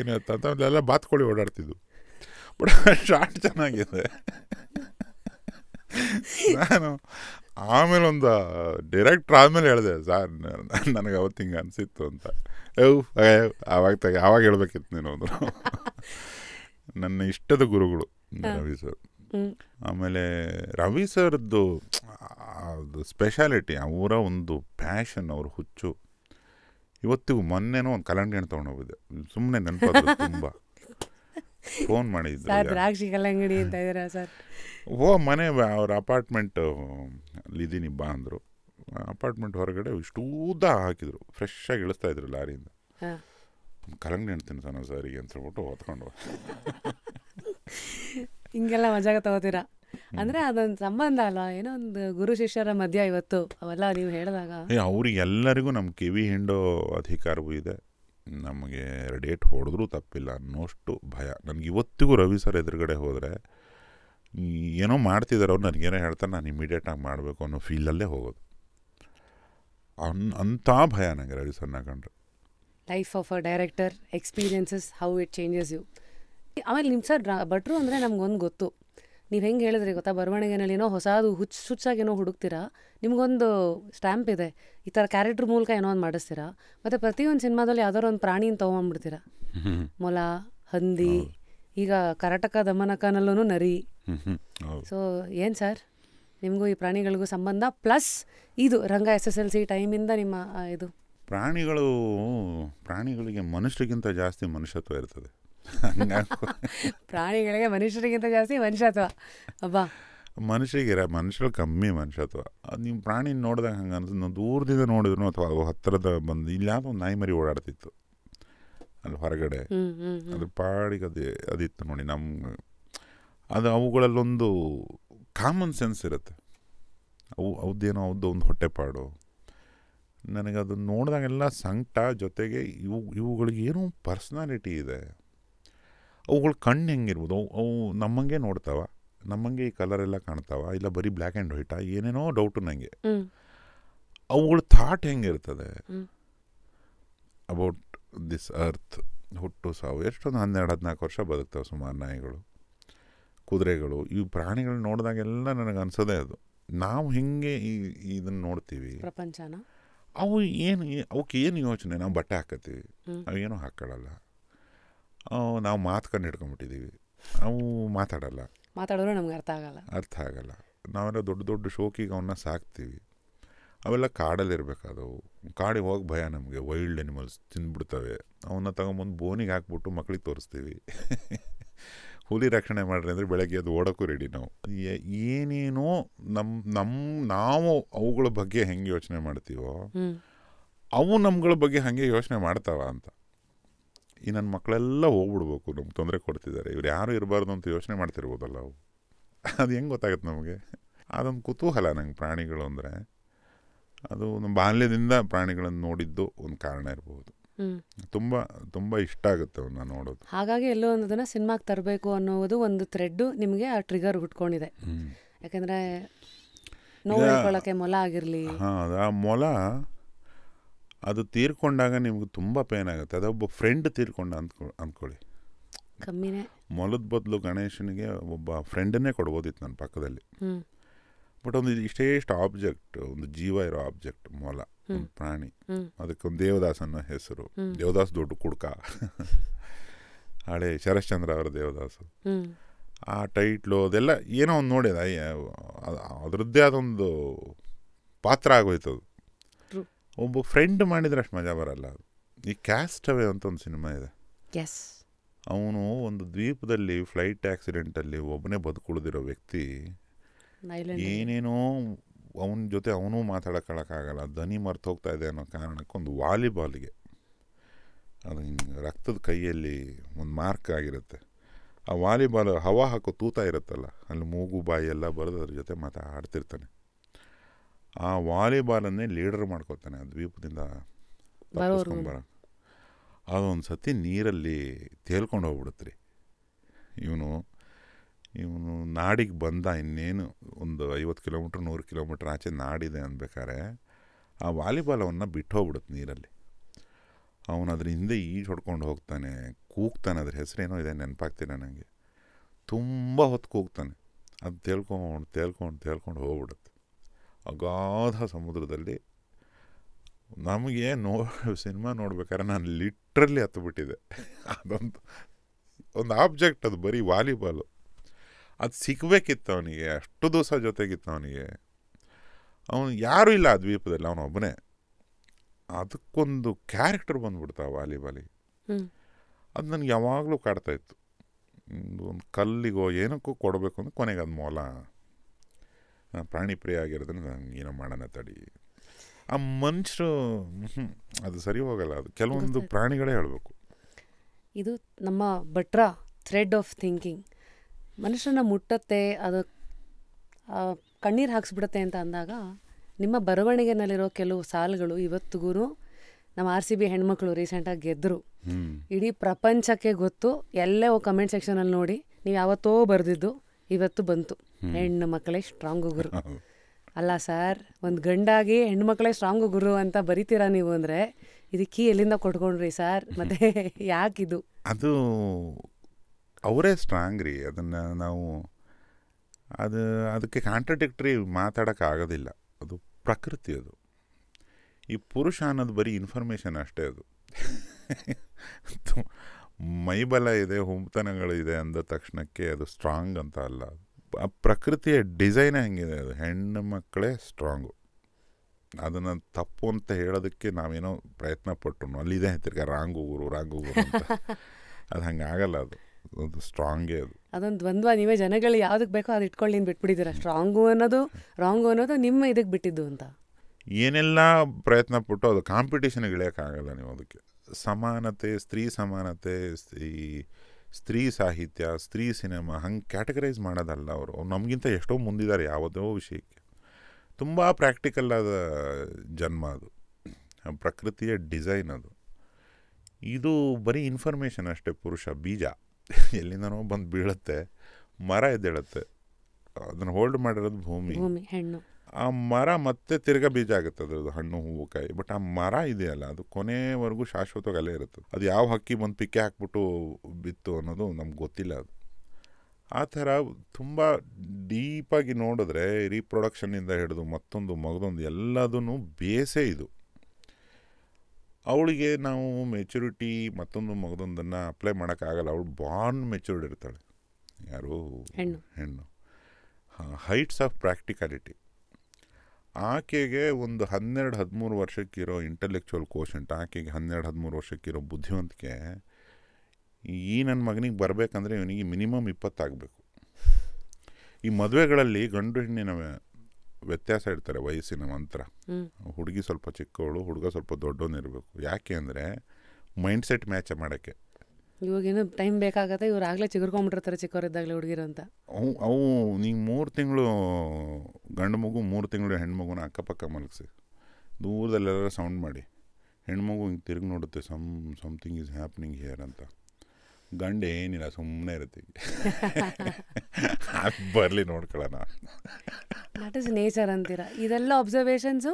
ಏನು ಅಂತ ಬಾತ್ಕೊಳ್ಳಿ ಓಡಾಡ್ತಿದ್ವು ಬಟ್ ಶಾರ್ಟ್ ಚೆನ್ನಾಗಿದೆ ನಾನು ಆಮೇಲೆ ಒಂದು ಡೈರೆಕ್ಟ್ರ್ ಆದಮೇಲೆ ಹೇಳಿದೆ ಸರ್ ನನಗೆ ಅವತ್ತು ಹಿಂಗೆ ಅನಿಸಿತ್ತು ಅಂತ ಏವ್ ಆವಾಗ ತೆಗ ಆವಾಗ ಹೇಳ್ಬೇಕಿತ್ತು ನೀನು ಅಂದರು ನನ್ನ ಇಷ್ಟದ ಗುರುಗಳು ರವಿ ಸರ್ ಆಮೇಲೆ ರವಿ ಸರ್ದು ಅದು ಸ್ಪೆಷಾಲಿಟಿ ಅವರ ಒಂದು ಪ್ಯಾಷನ್ ಅವ್ರ ಹುಚ್ಚು ಇವತ್ತಿಗೂ ಮೊನ್ನೆನೋ ಒಂದು ಕಲಂಡಿಯನ್ನು ತೊಗೊಂಡು ತೊಗೊಂಡೋಗಿದ್ದೆ ಸುಮ್ಮನೆ ನೆನಪು ತುಂಬ ಫೋನ್ ಮಾಡಿದ್ರು ದ್ರಾಕ್ಷಿ ಕಲ್ಲಂಗಡಿ ಅಂತ ಇದ್ದೀರಾ ಸರ್ ಓ ಮನೆ ಅವ್ರ ಅಪಾರ್ಟ್ಮೆಂಟ್ ಇದ್ದೀನಿ ಬಾ ಅಂದರು ಅಪಾರ್ಟ್ಮೆಂಟ್ ಹೊರಗಡೆ ಇಷ್ಟು ಉದ್ದ ಹಾಕಿದ್ರು ಫ್ರೆಶ್ ಆಗಿ ಇಳಿಸ್ತಾ ಇದ್ರು ಲಾರಿಯಿಂದ ಕಲ್ಲಂಗಡಿ ಹಣ್ಣು ಸರ್ ಈಗ ಅಂತ ಹೇಳ್ಬಿಟ್ಟು ಹೊತ್ಕೊಂಡು ಹಿಂಗೆಲ್ಲ ಮಜಾಗ ತಗೋತೀರಾ ಅಂದ್ರೆ ಅದೊಂದು ಸಂಬಂಧ ಅಲ್ಲ ಏನೋ ಒಂದು ಗುರು ಶಿಷ್ಯರ ಮಧ್ಯ ಇವತ್ತು ಅವೆಲ್ಲ ನೀವು ಹೇಳಿದಾಗ ಅವ್ರಿಗೆಲ್ಲರಿಗೂ ನಮ್ಮ ಕಿವಿ ಹಿಂಡೋ ಅಧಿಕಾರವೂ ಇದೆ ನಮಗೆ ಡೇಟ್ ಹೊಡೆದ್ರೂ ತಪ್ಪಿಲ್ಲ ಅನ್ನೋಷ್ಟು ಭಯ ನನಗೆ ಇವತ್ತಿಗೂ ರವಿ ಸರ್ ಎದುರುಗಡೆ ಹೋದರೆ ಏನೋ ಮಾಡ್ತಿದ್ದಾರೆ ಅವ್ರು ನನಗೇನೋ ಹೇಳ್ತಾರೆ ನಾನು ಇಮಿಡಿಯೇಟಾಗಿ ಮಾಡಬೇಕು ಅನ್ನೋ ಫೀಲಲ್ಲೇ ಹೋಗೋದು ಅನ್ ಅಂಥ ಭಯ ನನಗೆ ರವಿ ಸರ್ನ ಕಂಡ್ರೆ life of a director experiences how it changes you ಆಮೇಲೆ ನಿಮ್ಮ ಸರ್ ಭಟ್ರು ಅಂದರೆ ನಮ್ಗೊಂದು ಗೊತ್ತು ನೀವು ಹೆಂಗೆ ಹೇಳಿದ್ರಿ ಗೊತ್ತಾ ಏನೋ ಹೊಸದು ಹುಚ್ಚು ಹುಚ್ಚಾಗೇನೋ ಹುಡುಕ್ತೀರಾ ನಿಮಗೊಂದು ಸ್ಟ್ಯಾಂಪ್ ಇದೆ ಈ ಥರ ಕ್ಯಾರೆಕ್ಟರ್ ಮೂಲಕ ಏನೋ ಒಂದು ಮಾಡಿಸ್ತೀರಾ ಮತ್ತು ಪ್ರತಿಯೊಂದು ಸಿನಿಮಾದಲ್ಲಿ ಯಾವ್ದಾದ್ರು ಒಂದು ಪ್ರಾಣಿನ ತೊಗೊಂಬಿಡ್ತೀರಾ ಮೊಲ ಹಂದಿ ಈಗ ಕರಾಟಕ ದಮನಕನಲ್ಲೂ ನರಿ ಸೊ ಏನು ಸರ್ ನಿಮಗೂ ಈ ಪ್ರಾಣಿಗಳಿಗೂ ಸಂಬಂಧ ಪ್ಲಸ್ ಇದು Ranga S S L C ಟೈಮಿಂದ ನಿಮ್ಮ ಇದು ಪ್ರಾಣಿಗಳು ಪ್ರಾಣಿಗಳಿಗೆ ಮನುಷ್ಯರಿಗಿಂತ ಜಾಸ್ತಿ ಮನುಷ್ಯತ್ವ ಇರ್ತದೆ ಪ್ರಾಣಿಗಳಿಗೆ ಮನುಷ್ಯರಿಗಿಂತ ಜಾಸ್ತಿ ಮನುಷ್ಯತ್ವ ಅಬ್ಬಾ ಮನುಷ್ಯರಿಗಿರ ಮನುಷ್ಯರು ಕಮ್ಮಿ ಮನುಷ್ಯತ್ವ ಅದು ನೀವು ಪ್ರಾಣಿ ನೋಡಿದಾಗ ಹಂಗೆ ಅನ್ಸುತ್ತೆ ನಾವು ದೂರದಿಂದ ನೋಡಿದ್ರು ಅಥವಾ ಹತ್ತಿರದ ಬಂದು ಇಲ್ಲ ಒಂದು ನಾಯಿ ಮರಿ ಓಡಾಡ್ತಿತ್ತು ಅಲ್ಲಿ ಹೊರಗಡೆ ಅದು ಪಾಡಿಗೆ ಅದೇ ಅದಿತ್ತು ನೋಡಿ ನಮ್ಮ ಅದು ಅವುಗಳಲ್ಲೊಂದು ಕಾಮನ್ ಸೆನ್ಸ್ ಇರುತ್ತೆ ಅವು ಅವ್ದೇನೋ ಅವ್ದು ಒಂದು ಹೊಟ್ಟೆಪಾಡು ನನಗೆ ಅದನ್ನು ನೋಡಿದಾಗೆಲ್ಲ ಸಂಕಟ ಜೊತೆಗೆ ಇವು ಇವುಗಳಿಗೆ ಏನೋ ಪರ್ಸ್ನಾಲಿಟಿ ಇದೆ ಅವುಗಳ ಕಣ್ಣು ಹೆಂಗಿರ್ಬೋದು ಅವು ನಮ್ಮಂಗೆ ನೋಡ್ತಾವ ನಮ್ಮಂಗೆ ಈ ಕಲರ್ ಎಲ್ಲ ಕಾಣ್ತಾವ ಇಲ್ಲ ಬರೀ ಬ್ಲ್ಯಾಕ್ ಆ್ಯಂಡ್ ವೈಟಾ ಏನೇನೋ ಡೌಟು ನನಗೆ ಅವುಗಳ ಥಾಟ್ ಹೆಂಗಿರ್ತದೆ ಅಬೌಟ್ ದಿಸ್ ಅರ್ತ್ ಹುಟ್ಟು ಸಾವು ಎಷ್ಟೊಂದು ಹನ್ನೆರಡು ಹದಿನಾಲ್ಕು ವರ್ಷ ಬದುಕ್ತಾವೆ ಸುಮಾರು ನಾಯಿಗಳು ಕುದುರೆಗಳು ಈ ಪ್ರಾಣಿಗಳು ನೋಡಿದಾಗೆಲ್ಲ ನನಗೆ ಅನ್ಸೋದೆ ಅದು ನಾವು ಹೆಂಗೆ ಈ ಇದನ್ನು ನೋಡ್ತೀವಿ ಪ್ರಪಂಚನ ಅವು ಏನು ಅವಕ್ಕೆ ಏನು ಯೋಚನೆ ನಾವು ಬಟ್ಟೆ ಹಾಕತ್ತೀವಿ ಅವು ಏನೂ ಹಾಕೊಳ್ಳಲ್ಲ ನಾವು ಮಾತುಕಂಡು ಹಿಡ್ಕೊಂಡ್ಬಿಟ್ಟಿದ್ದೀವಿ ನಾವು ಮಾತಾಡಲ್ಲ ಮಾತಾಡಿದ್ರೆ ನಮ್ಗೆ ಅರ್ಥ ಆಗಲ್ಲ ಅರ್ಥ ಆಗಲ್ಲ ನಾವೆಲ್ಲ ದೊಡ್ಡ ದೊಡ್ಡ ಶೋಕಿಗೆ ಅವನ್ನ ಸಾಕ್ತೀವಿ ಅವೆಲ್ಲ ಕಾಡಲ್ಲಿರಬೇಕಾದವು ಕಾಡಿಗೆ ಹೋಗಿ ಭಯ ನಮಗೆ ವೈಲ್ಡ್ ಅನಿಮಲ್ಸ್ ತಿಂದ್ಬಿಡ್ತವೆ ಅವನ್ನ ತಗೊಂಬಂದು ಬೋನಿಗೆ ಹಾಕ್ಬಿಟ್ಟು ಮಕ್ಳಿಗೆ ತೋರಿಸ್ತೀವಿ ಹುಲಿ ರಕ್ಷಣೆ ಮಾಡ್ರಿ ಅಂದರೆ ಬೆಳಗ್ಗೆ ಅದು ಓಡೋಕ್ಕೂ ರೆಡಿ ನಾವು ಏನೇನೋ ನಮ್ಮ ನಮ್ಮ ನಾವು ಅವುಗಳ ಬಗ್ಗೆ ಹೆಂಗೆ ಯೋಚನೆ ಮಾಡ್ತೀವೋ ಅವು ನಮ್ಗಳ ಬಗ್ಗೆ ಹಾಗೆ ಯೋಚನೆ ಮಾಡ್ತಾವ ಅಂತ ಈ ನನ್ನ ಮಕ್ಕಳೆಲ್ಲ ಹೋಗ್ಬಿಡ್ಬೇಕು ನಮ್ಗೆ ತೊಂದರೆ ಕೊಡ್ತಿದ್ದಾರೆ ಇವ್ರು ಯಾರು ಇರಬಾರ್ದು ಅಂತ ಯೋಚನೆ ಮಾಡ್ತಿರ್ಬೋದಲ್ಲ ಅವು ಅದು ಹೆಂಗೆ ಗೊತ್ತಾಗುತ್ತೆ ನಮಗೆ ಅದೊಂದು ಕುತೂಹಲ ನಂಗೆ ಪ್ರಾಣಿಗಳು ಅಂದರೆ ಅದು ನಮ್ಮ ಬಾಲ್ಯದಿಂದ ಪ್ರಾಣಿಗಳನ್ನು ನೋಡಿದ್ದು ಒಂದು ಕಾರಣ ಇರಬಹುದು ತುಂಬ ತುಂಬ ಇಷ್ಟ ಆಗುತ್ತೆ ಅವನ್ನ ನೋಡೋದು ಹಾಗಾಗಿ ಎಲ್ಲೋ ಒಂದನ್ನು ಸಿನಿಮಾಗೆ ತರಬೇಕು ಅನ್ನೋದು ಒಂದು ಥ್ರೆಡ್ ನಿಮಗೆ ಆ ಟ್ರಿಗರ್ ಹುಟ್ಕೊಂಡಿದೆ ಯಾಕಂದರೆ ನೋವು ಮೊಲ ಆಗಿರಲಿ ಹಾಂ ಆ ಮೊಲ ಅದು ತೀರ್ಕೊಂಡಾಗ ನಿಮ್ಗೆ ತುಂಬ ಪೇನ್ ಆಗುತ್ತೆ ಅದೊಬ್ಬ ಫ್ರೆಂಡ್ ತೀರ್ಕೊಂಡ ಅಂದ್ಕೊ ಅಂದ್ಕೊಳ್ಳಿ ಕಮ್ಮಿನೇ ಮೊಲದ ಬದಲು ಗಣೇಶನಿಗೆ ಒಬ್ಬ ಫ್ರೆಂಡನ್ನೇ ಕೊಡ್ಬೋದಿತ್ತು ನನ್ನ ಪಕ್ಕದಲ್ಲಿ ಬಟ್ ಒಂದು ಇಷ್ಟೇ ಇಷ್ಟು ಆಬ್ಜೆಕ್ಟ್ ಒಂದು ಜೀವ ಇರೋ ಆಬ್ಜೆಕ್ಟ್ ಮೊಲ ಒಂದು ಪ್ರಾಣಿ ಅದಕ್ಕೊಂದು ದೇವದಾಸ್ ಅನ್ನೋ ಹೆಸರು ದೇವದಾಸ್ ದೊಡ್ಡ ಕುಡ್ಕ ಹಳೆ ಶರಶ್ಚಂದ್ರ ಅವರ ದೇವದಾಸು ಆ ಟೈಟ್ಲು ಅದೆಲ್ಲ ಏನೋ ಒಂದು ನೋಡಿದ ಅದರದ್ದೇ ಆದೊಂದು ಪಾತ್ರ ಆಗೋಯ್ತು ಒಬ್ಬ ಫ್ರೆಂಡ್ ಮಾಡಿದರೆ ಅಷ್ಟು ಮಜಾ ಬರಲ್ಲ ಅದು ಈ ಕ್ಯಾಸ್ಟ್ ಅವೇ ಅಂತ ಒಂದು ಸಿನಿಮಾ ಇದೆ ಎಸ್ ಅವನು ಒಂದು ದ್ವೀಪದಲ್ಲಿ ಫ್ಲೈಟ್ ಆಕ್ಸಿಡೆಂಟಲ್ಲಿ ಒಬ್ಬನೇ ಬದುಕುಳಿದಿರೋ ವ್ಯಕ್ತಿ ಏನೇನೋ ಅವನ ಜೊತೆ ಅವನು ಮಾತಾಡೋಕ್ಕಾಗಲ್ಲ ದನಿ ಮರ್ತು ಹೋಗ್ತಾ ಇದೆ ಅನ್ನೋ ಕಾರಣಕ್ಕೆ ಒಂದು ವಾಲಿಬಾಲ್ಗೆ ಅದು ರಕ್ತದ ಕೈಯಲ್ಲಿ ಒಂದು ಮಾರ್ಕ್ ಆಗಿರುತ್ತೆ ಆ ವಾಲಿಬಾಲ್ ಹವಾ ಹಾಕೋ ತೂತ ಇರುತ್ತಲ್ಲ ಅಲ್ಲಿ ಮೂಗು ಬಾಯಿ ಎಲ್ಲ ಬರೆದು ಅದ್ರ ಜೊತೆ ಮಾತಾಡ್ತಿರ್ತಾನೆ ಆ ವಾಲಿಬಾಲನ್ನೇ ಲೀಡರ್ ಮಾಡ್ಕೋತಾನೆ ಆ ದ್ವೀಪದಿಂದ ಅದೊಂದು ಸತಿ ನೀರಲ್ಲಿ ತೇಲ್ಕೊಂಡು ಹೋಗ್ಬಿಡುತ್ತೆ ರೀ ಇವನು ಇವನು ನಾಡಿಗೆ ಬಂದ ಇನ್ನೇನು ಒಂದು ಐವತ್ತು ಕಿಲೋಮೀಟ್ರ್ ನೂರು ಕಿಲೋಮೀಟ್ರ್ ಆಚೆ ನಾಡಿದೆ ಅನ್ಬೇಕಾರೆ ಆ ವಾಲಿಬಾಲ್ ಅವನ್ನ ಬಿಟ್ಟು ಹೋಗ್ಬಿಡುತ್ತೆ ನೀರಲ್ಲಿ ಅವನು ಅದ್ರ ಹಿಂದೆ ಈಜು ಹೊಡ್ಕೊಂಡು ಹೋಗ್ತಾನೆ ಕೂಗ್ತಾನೆ ಅದ್ರ ಹೆಸರೇನೋ ಇದೆ ನೆನಪಾಗ್ತಿಲ್ಲ ನನಗೆ ತುಂಬ ಹೊತ್ತು ಕೂಗ್ತಾನೆ ಅದು ತೇಳ್ಕೊಂಡು ತೇಳ್ಕೊಂಡು ತೇಳ್ಕೊಂಡು ಹೋಗ್ಬಿಡುತ್ತೆ ಅಗಾಧ ಸಮುದ್ರದಲ್ಲಿ ನಮಗೆ ನೋ ಸಿನಿಮಾ ನೋಡ್ಬೇಕಾದ್ರೆ ನಾನು ಲಿಟ್ರಲ್ಲಿ ಹತ್ತುಬಿಟ್ಟಿದೆ ಅದೊಂದು ಒಂದು ಆಬ್ಜೆಕ್ಟ್ ಅದು ಬರೀ ವಾಲಿಬಾಲು ಅದು ಸಿಗಬೇಕಿತ್ತು ಅವನಿಗೆ ಅಷ್ಟು ದಿವಸ ಜೊತೆಗಿತ್ತು ಅವನಿಗೆ ಅವನು ಯಾರೂ ಇಲ್ಲ ಆ ದ್ವೀಪದಲ್ಲಿ ಅವನೊಬ್ಬನೇ ಅದಕ್ಕೊಂದು ಕ್ಯಾರೆಕ್ಟರ್ ಬಂದ್ಬಿಡ್ತಾ ವಾಲಿಬಾಲಿಗೆ ಅದು ನನಗೆ ಯಾವಾಗಲೂ ಕಾಡ್ತಾಯಿತ್ತು ಒಂದು ಕಲ್ಲಿಗೋ ಏನಕ್ಕೂ ಕೊಡಬೇಕು ಅಂದ್ರೆ ಕೊನೆಗೆ ಅದು ಮೊಲ ಪ್ರಾಣಿ ಪ್ರಿಯ ಆಗಿರೋದನ್ನು ಏನೋ ಮಾಡೋಣ ತಡಿ ಆ ಮನುಷ್ಯರು ಅದು ಸರಿ ಹೋಗಲ್ಲ ಅದು ಕೆಲವೊಂದು ಪ್ರಾಣಿಗಳೇ ಹೇಳಬೇಕು ಇದು ನಮ್ಮ ಭಟ್ರ ಥ್ರೆಡ್ ಆಫ್ ಥಿಂಕಿಂಗ್ ಮನುಷ್ಯನ ಮುಟ್ಟತ್ತೆ ಅದು ಕಣ್ಣೀರು ಹಾಕ್ಸ್ಬಿಡತ್ತೆ ಅಂತ ಅಂದಾಗ ನಿಮ್ಮ ಬರವಣಿಗೆನಲ್ಲಿರೋ ಕೆಲವು ಸಾಲುಗಳು ಇವತ್ತಿಗೂ ನಮ್ಮ ಆರ್ ಸಿ ಬಿ ಹೆಣ್ಮಕ್ಳು ರೀಸೆಂಟಾಗಿ ಗೆದ್ದರು ಇಡೀ ಪ್ರಪಂಚಕ್ಕೆ ಗೊತ್ತು ಎಲ್ಲೇ ಕಮೆಂಟ್ ಸೆಕ್ಷನಲ್ಲಿ ನೋಡಿ ನೀವು ಯಾವತ್ತೋ ಬರೆದಿದ್ದು ಇವತ್ತು ಬಂತು ಹೆಣ್ಣು ಮಕ್ಕಳೇ ಸ್ಟ್ರಾಂಗ್ ಗುರು ಅಲ್ಲ ಸರ್ ಒಂದು ಗಂಡಾಗಿ ಹೆಣ್ಣು ಮಕ್ಕಳೇ ಸ್ಟ್ರಾಂಗ್ ಗುರು ಅಂತ ಬರಿತೀರಾ ನೀವು ಅಂದರೆ ಇದಕ್ಕೆ ಎಲ್ಲಿಂದ ಕೊಟ್ಕೊಂಡ್ರಿ ಸರ್ ಮತ್ತೆ ಯಾಕಿದು ಅದು ಅವರೇ ಸ್ಟ್ರಾಂಗ್ ರೀ ಅದನ್ನು ನಾವು ಅದು ಅದಕ್ಕೆ ಕಾಂಟ್ರಡಿಕ್ಟ್ರಿ ಮಾತಾಡೋಕ್ಕಾಗೋದಿಲ್ಲ ಅದು ಪ್ರಕೃತಿ ಅದು ಈ ಪುರುಷ ಅನ್ನೋದು ಬರೀ ಇನ್ಫಾರ್ಮೇಷನ್ ಅಷ್ಟೇ ಅದು ಮೈಬಲ ಇದೆ ಇದೆ ಅಂದ ತಕ್ಷಣಕ್ಕೆ ಅದು ಸ್ಟ್ರಾಂಗ್ ಅಂತ ಅಲ್ಲ ಆ ಪ್ರಕೃತಿಯ ಡಿಸೈನ್ ಹೆಂಗಿದೆ ಅದು ಹೆಣ್ಣು ಮಕ್ಕಳೇ ಸ್ಟ್ರಾಂಗು ಅದನ್ನು ತಪ್ಪು ಅಂತ ಹೇಳೋದಕ್ಕೆ ನಾವೇನೋ ಪ್ರಯತ್ನ ಅಲ್ಲಿ ಅಲ್ಲಿದೆ ರಾಂಗ್ ಊರು ರಾಂಗ್ ಅಂತ ಅದು ಹಂಗೆ ಆಗಲ್ಲ ಅದು ಅದು ಸ್ಟ್ರಾಂಗೇ ಅದು ಅದೊಂದು ದ್ವಂದ್ವ ನೀವೇ ಜನಗಳು ಯಾವುದಕ್ಕೆ ಬೇಕೋ ಅದು ಇಟ್ಕೊಳ್ಳಿ ಬಿಟ್ಬಿಟ್ಟಿದ್ದೀರಾ ಸ್ಟ್ರಾಂಗು ಅನ್ನೋದು ರಾಂಗು ಅನ್ನೋದು ನಿಮ್ಮ ಇದಕ್ಕೆ ಬಿಟ್ಟಿದ್ದು ಅಂತ ಏನೆಲ್ಲ ಪ್ರಯತ್ನ ಪಟ್ಟು ಅದು ಕಾಂಪಿಟೇಷನ್ಗೆ ಇಳಿಯೋಕ್ಕಾಗಲ್ಲ ನೀವು ಅದಕ್ಕೆ ಸಮಾನತೆ ಸ್ತ್ರೀ ಸಮಾನತೆ ಈ ಸ್ತ್ರೀ ಸಾಹಿತ್ಯ ಸ್ತ್ರೀ ಸಿನಿಮಾ ಹಂಗೆ ಕ್ಯಾಟಗರೈಸ್ ಮಾಡೋದಲ್ಲ ಅವರು ನಮಗಿಂತ ಎಷ್ಟೋ ಮುಂದಿದ್ದಾರೆ ಯಾವುದೋ ವಿಷಯಕ್ಕೆ ತುಂಬ ಪ್ರಾಕ್ಟಿಕಲ್ ಆದ ಜನ್ಮ ಅದು ಪ್ರಕೃತಿಯ ಡಿಸೈನ್ ಅದು ಇದು ಬರೀ ಇನ್ಫಾರ್ಮೇಷನ್ ಅಷ್ಟೇ ಪುರುಷ ಬೀಜ ಎಲ್ಲಿಂದನೋ ಬಂದು ಬೀಳುತ್ತೆ ಮರ ಎದ್ದೇಳುತ್ತೆ ಅದನ್ನು ಹೋಲ್ಡ್ ಮಾಡಿರೋದು ಭೂಮಿ ಹೆಣ್ಣು ಆ ಮರ ಮತ್ತೆ ತಿರ್ಗ ಬೀಜ ಆಗುತ್ತೆ ಅದ್ರದ್ದು ಹಣ್ಣು ಹೂವು ಕಾಯಿ ಬಟ್ ಆ ಮರ ಇದೆಯಲ್ಲ ಅದು ಕೊನೆವರೆಗೂ ಶಾಶ್ವತವಾಗಿ ಅಲ್ಲೇ ಇರುತ್ತೆ ಅದು ಯಾವ ಹಕ್ಕಿ ಬಂದು ಪಿಕ್ಕೆ ಹಾಕ್ಬಿಟ್ಟು ಬಿತ್ತು ಅನ್ನೋದು ನಮ್ಗೆ ಗೊತ್ತಿಲ್ಲ ಅದು ಆ ಥರ ತುಂಬ ಡೀಪಾಗಿ ನೋಡಿದ್ರೆ ರೀಪ್ರೊಡಕ್ಷನ್ನಿಂದ ಹಿಡಿದು ಮತ್ತೊಂದು ಮಗದೊಂದು ಎಲ್ಲದೂ ಬೇಸೇ ಇದು ಅವಳಿಗೆ ನಾವು ಮೆಚುರಿಟಿ ಮತ್ತೊಂದು ಮಗದೊಂದನ್ನು ಅಪ್ಲೈ ಮಾಡೋಕ್ಕಾಗಲ್ಲ ಅವಳು ಬಾರ್ನ್ ಮೆಚುರ್ಡ್ ಇರ್ತಾಳೆ ಯಾರು ಹೆಣ್ಣು ಹೈಟ್ಸ್ ಆಫ್ ಪ್ರಾಕ್ಟಿಕಾಲಿಟಿ ಆಕೆಗೆ ಒಂದು ಹನ್ನೆರಡು ಹದಿಮೂರು ವರ್ಷಕ್ಕಿರೋ ಇಂಟೆಲೆಕ್ಚುವಲ್ ಕೋಶಂಟ್ ಆಕೆಗೆ ಹನ್ನೆರಡು ಹದಿಮೂರು ವರ್ಷಕ್ಕಿರೋ ಬುದ್ಧಿವಂತಿಕೆ ಈ ನನ್ನ ಮಗನಿಗೆ ಬರಬೇಕಂದ್ರೆ ಇವನಿಗೆ ಮಿನಿಮಮ್ ಇಪ್ಪತ್ತಾಗಬೇಕು ಈ ಮದುವೆಗಳಲ್ಲಿ ಗಂಡು ಹೆಣ್ಣಿನ ವ್ಯತ್ಯಾಸ ಇರ್ತಾರೆ ವಯಸ್ಸಿನ ಮಂತ್ರ ಹುಡುಗಿ ಸ್ವಲ್ಪ ಚಿಕ್ಕವಳು ಹುಡುಗ ಸ್ವಲ್ಪ ದೊಡ್ಡವನ್ನಿರಬೇಕು ಯಾಕೆ ಅಂದರೆ ಮೈಂಡ್ಸೆಟ್ ಮ್ಯಾಚ್ ಮಾಡೋಕ್ಕೆ ಇವಾಗೇನು ಟೈಮ್ ಬೇಕಾಗತ್ತೆ ಇವ್ರು ಆಗಲೇ ಚಿಗುರ್ಕೊಂಬಿಟ್ಟಿರ್ತಾರೆ ಚಿಕ್ಕವರಿದ್ದಾಗಲೇ ಹುಡುಗಿರು ಅಂತ ಅವು ಅವು ನೀವು ಮೂರು ತಿಂಗಳು ಗಂಡು ಮಗು ಮೂರು ತಿಂಗಳು ಹೆಣ್ಮಗುನ ಅಕ್ಕಪಕ್ಕ ಮಲಗಿಸಿ ದೂರದಲ್ಲೆಲ್ಲ ಸೌಂಡ್ ಮಾಡಿ ಹೆಣ್ಮಗು ಹಿಂಗೆ ತಿರುಗಿ ನೋಡುತ್ತೆ some something is happening here ಅಂತ ಗಂಡ ಏನಿಲ್ಲ ಸುಮ್ಮನೆ ಇರುತ್ತೆ ಬರಲಿ ನೋಡ್ಕೊಳ್ಳೋಣ ದಟ್ ಇಸ್ ನೇಚರ್ ಅಂತೀರಾ ಇದೆಲ್ಲ ಅಬ್ಸರ್ವೇಷನ್ಸು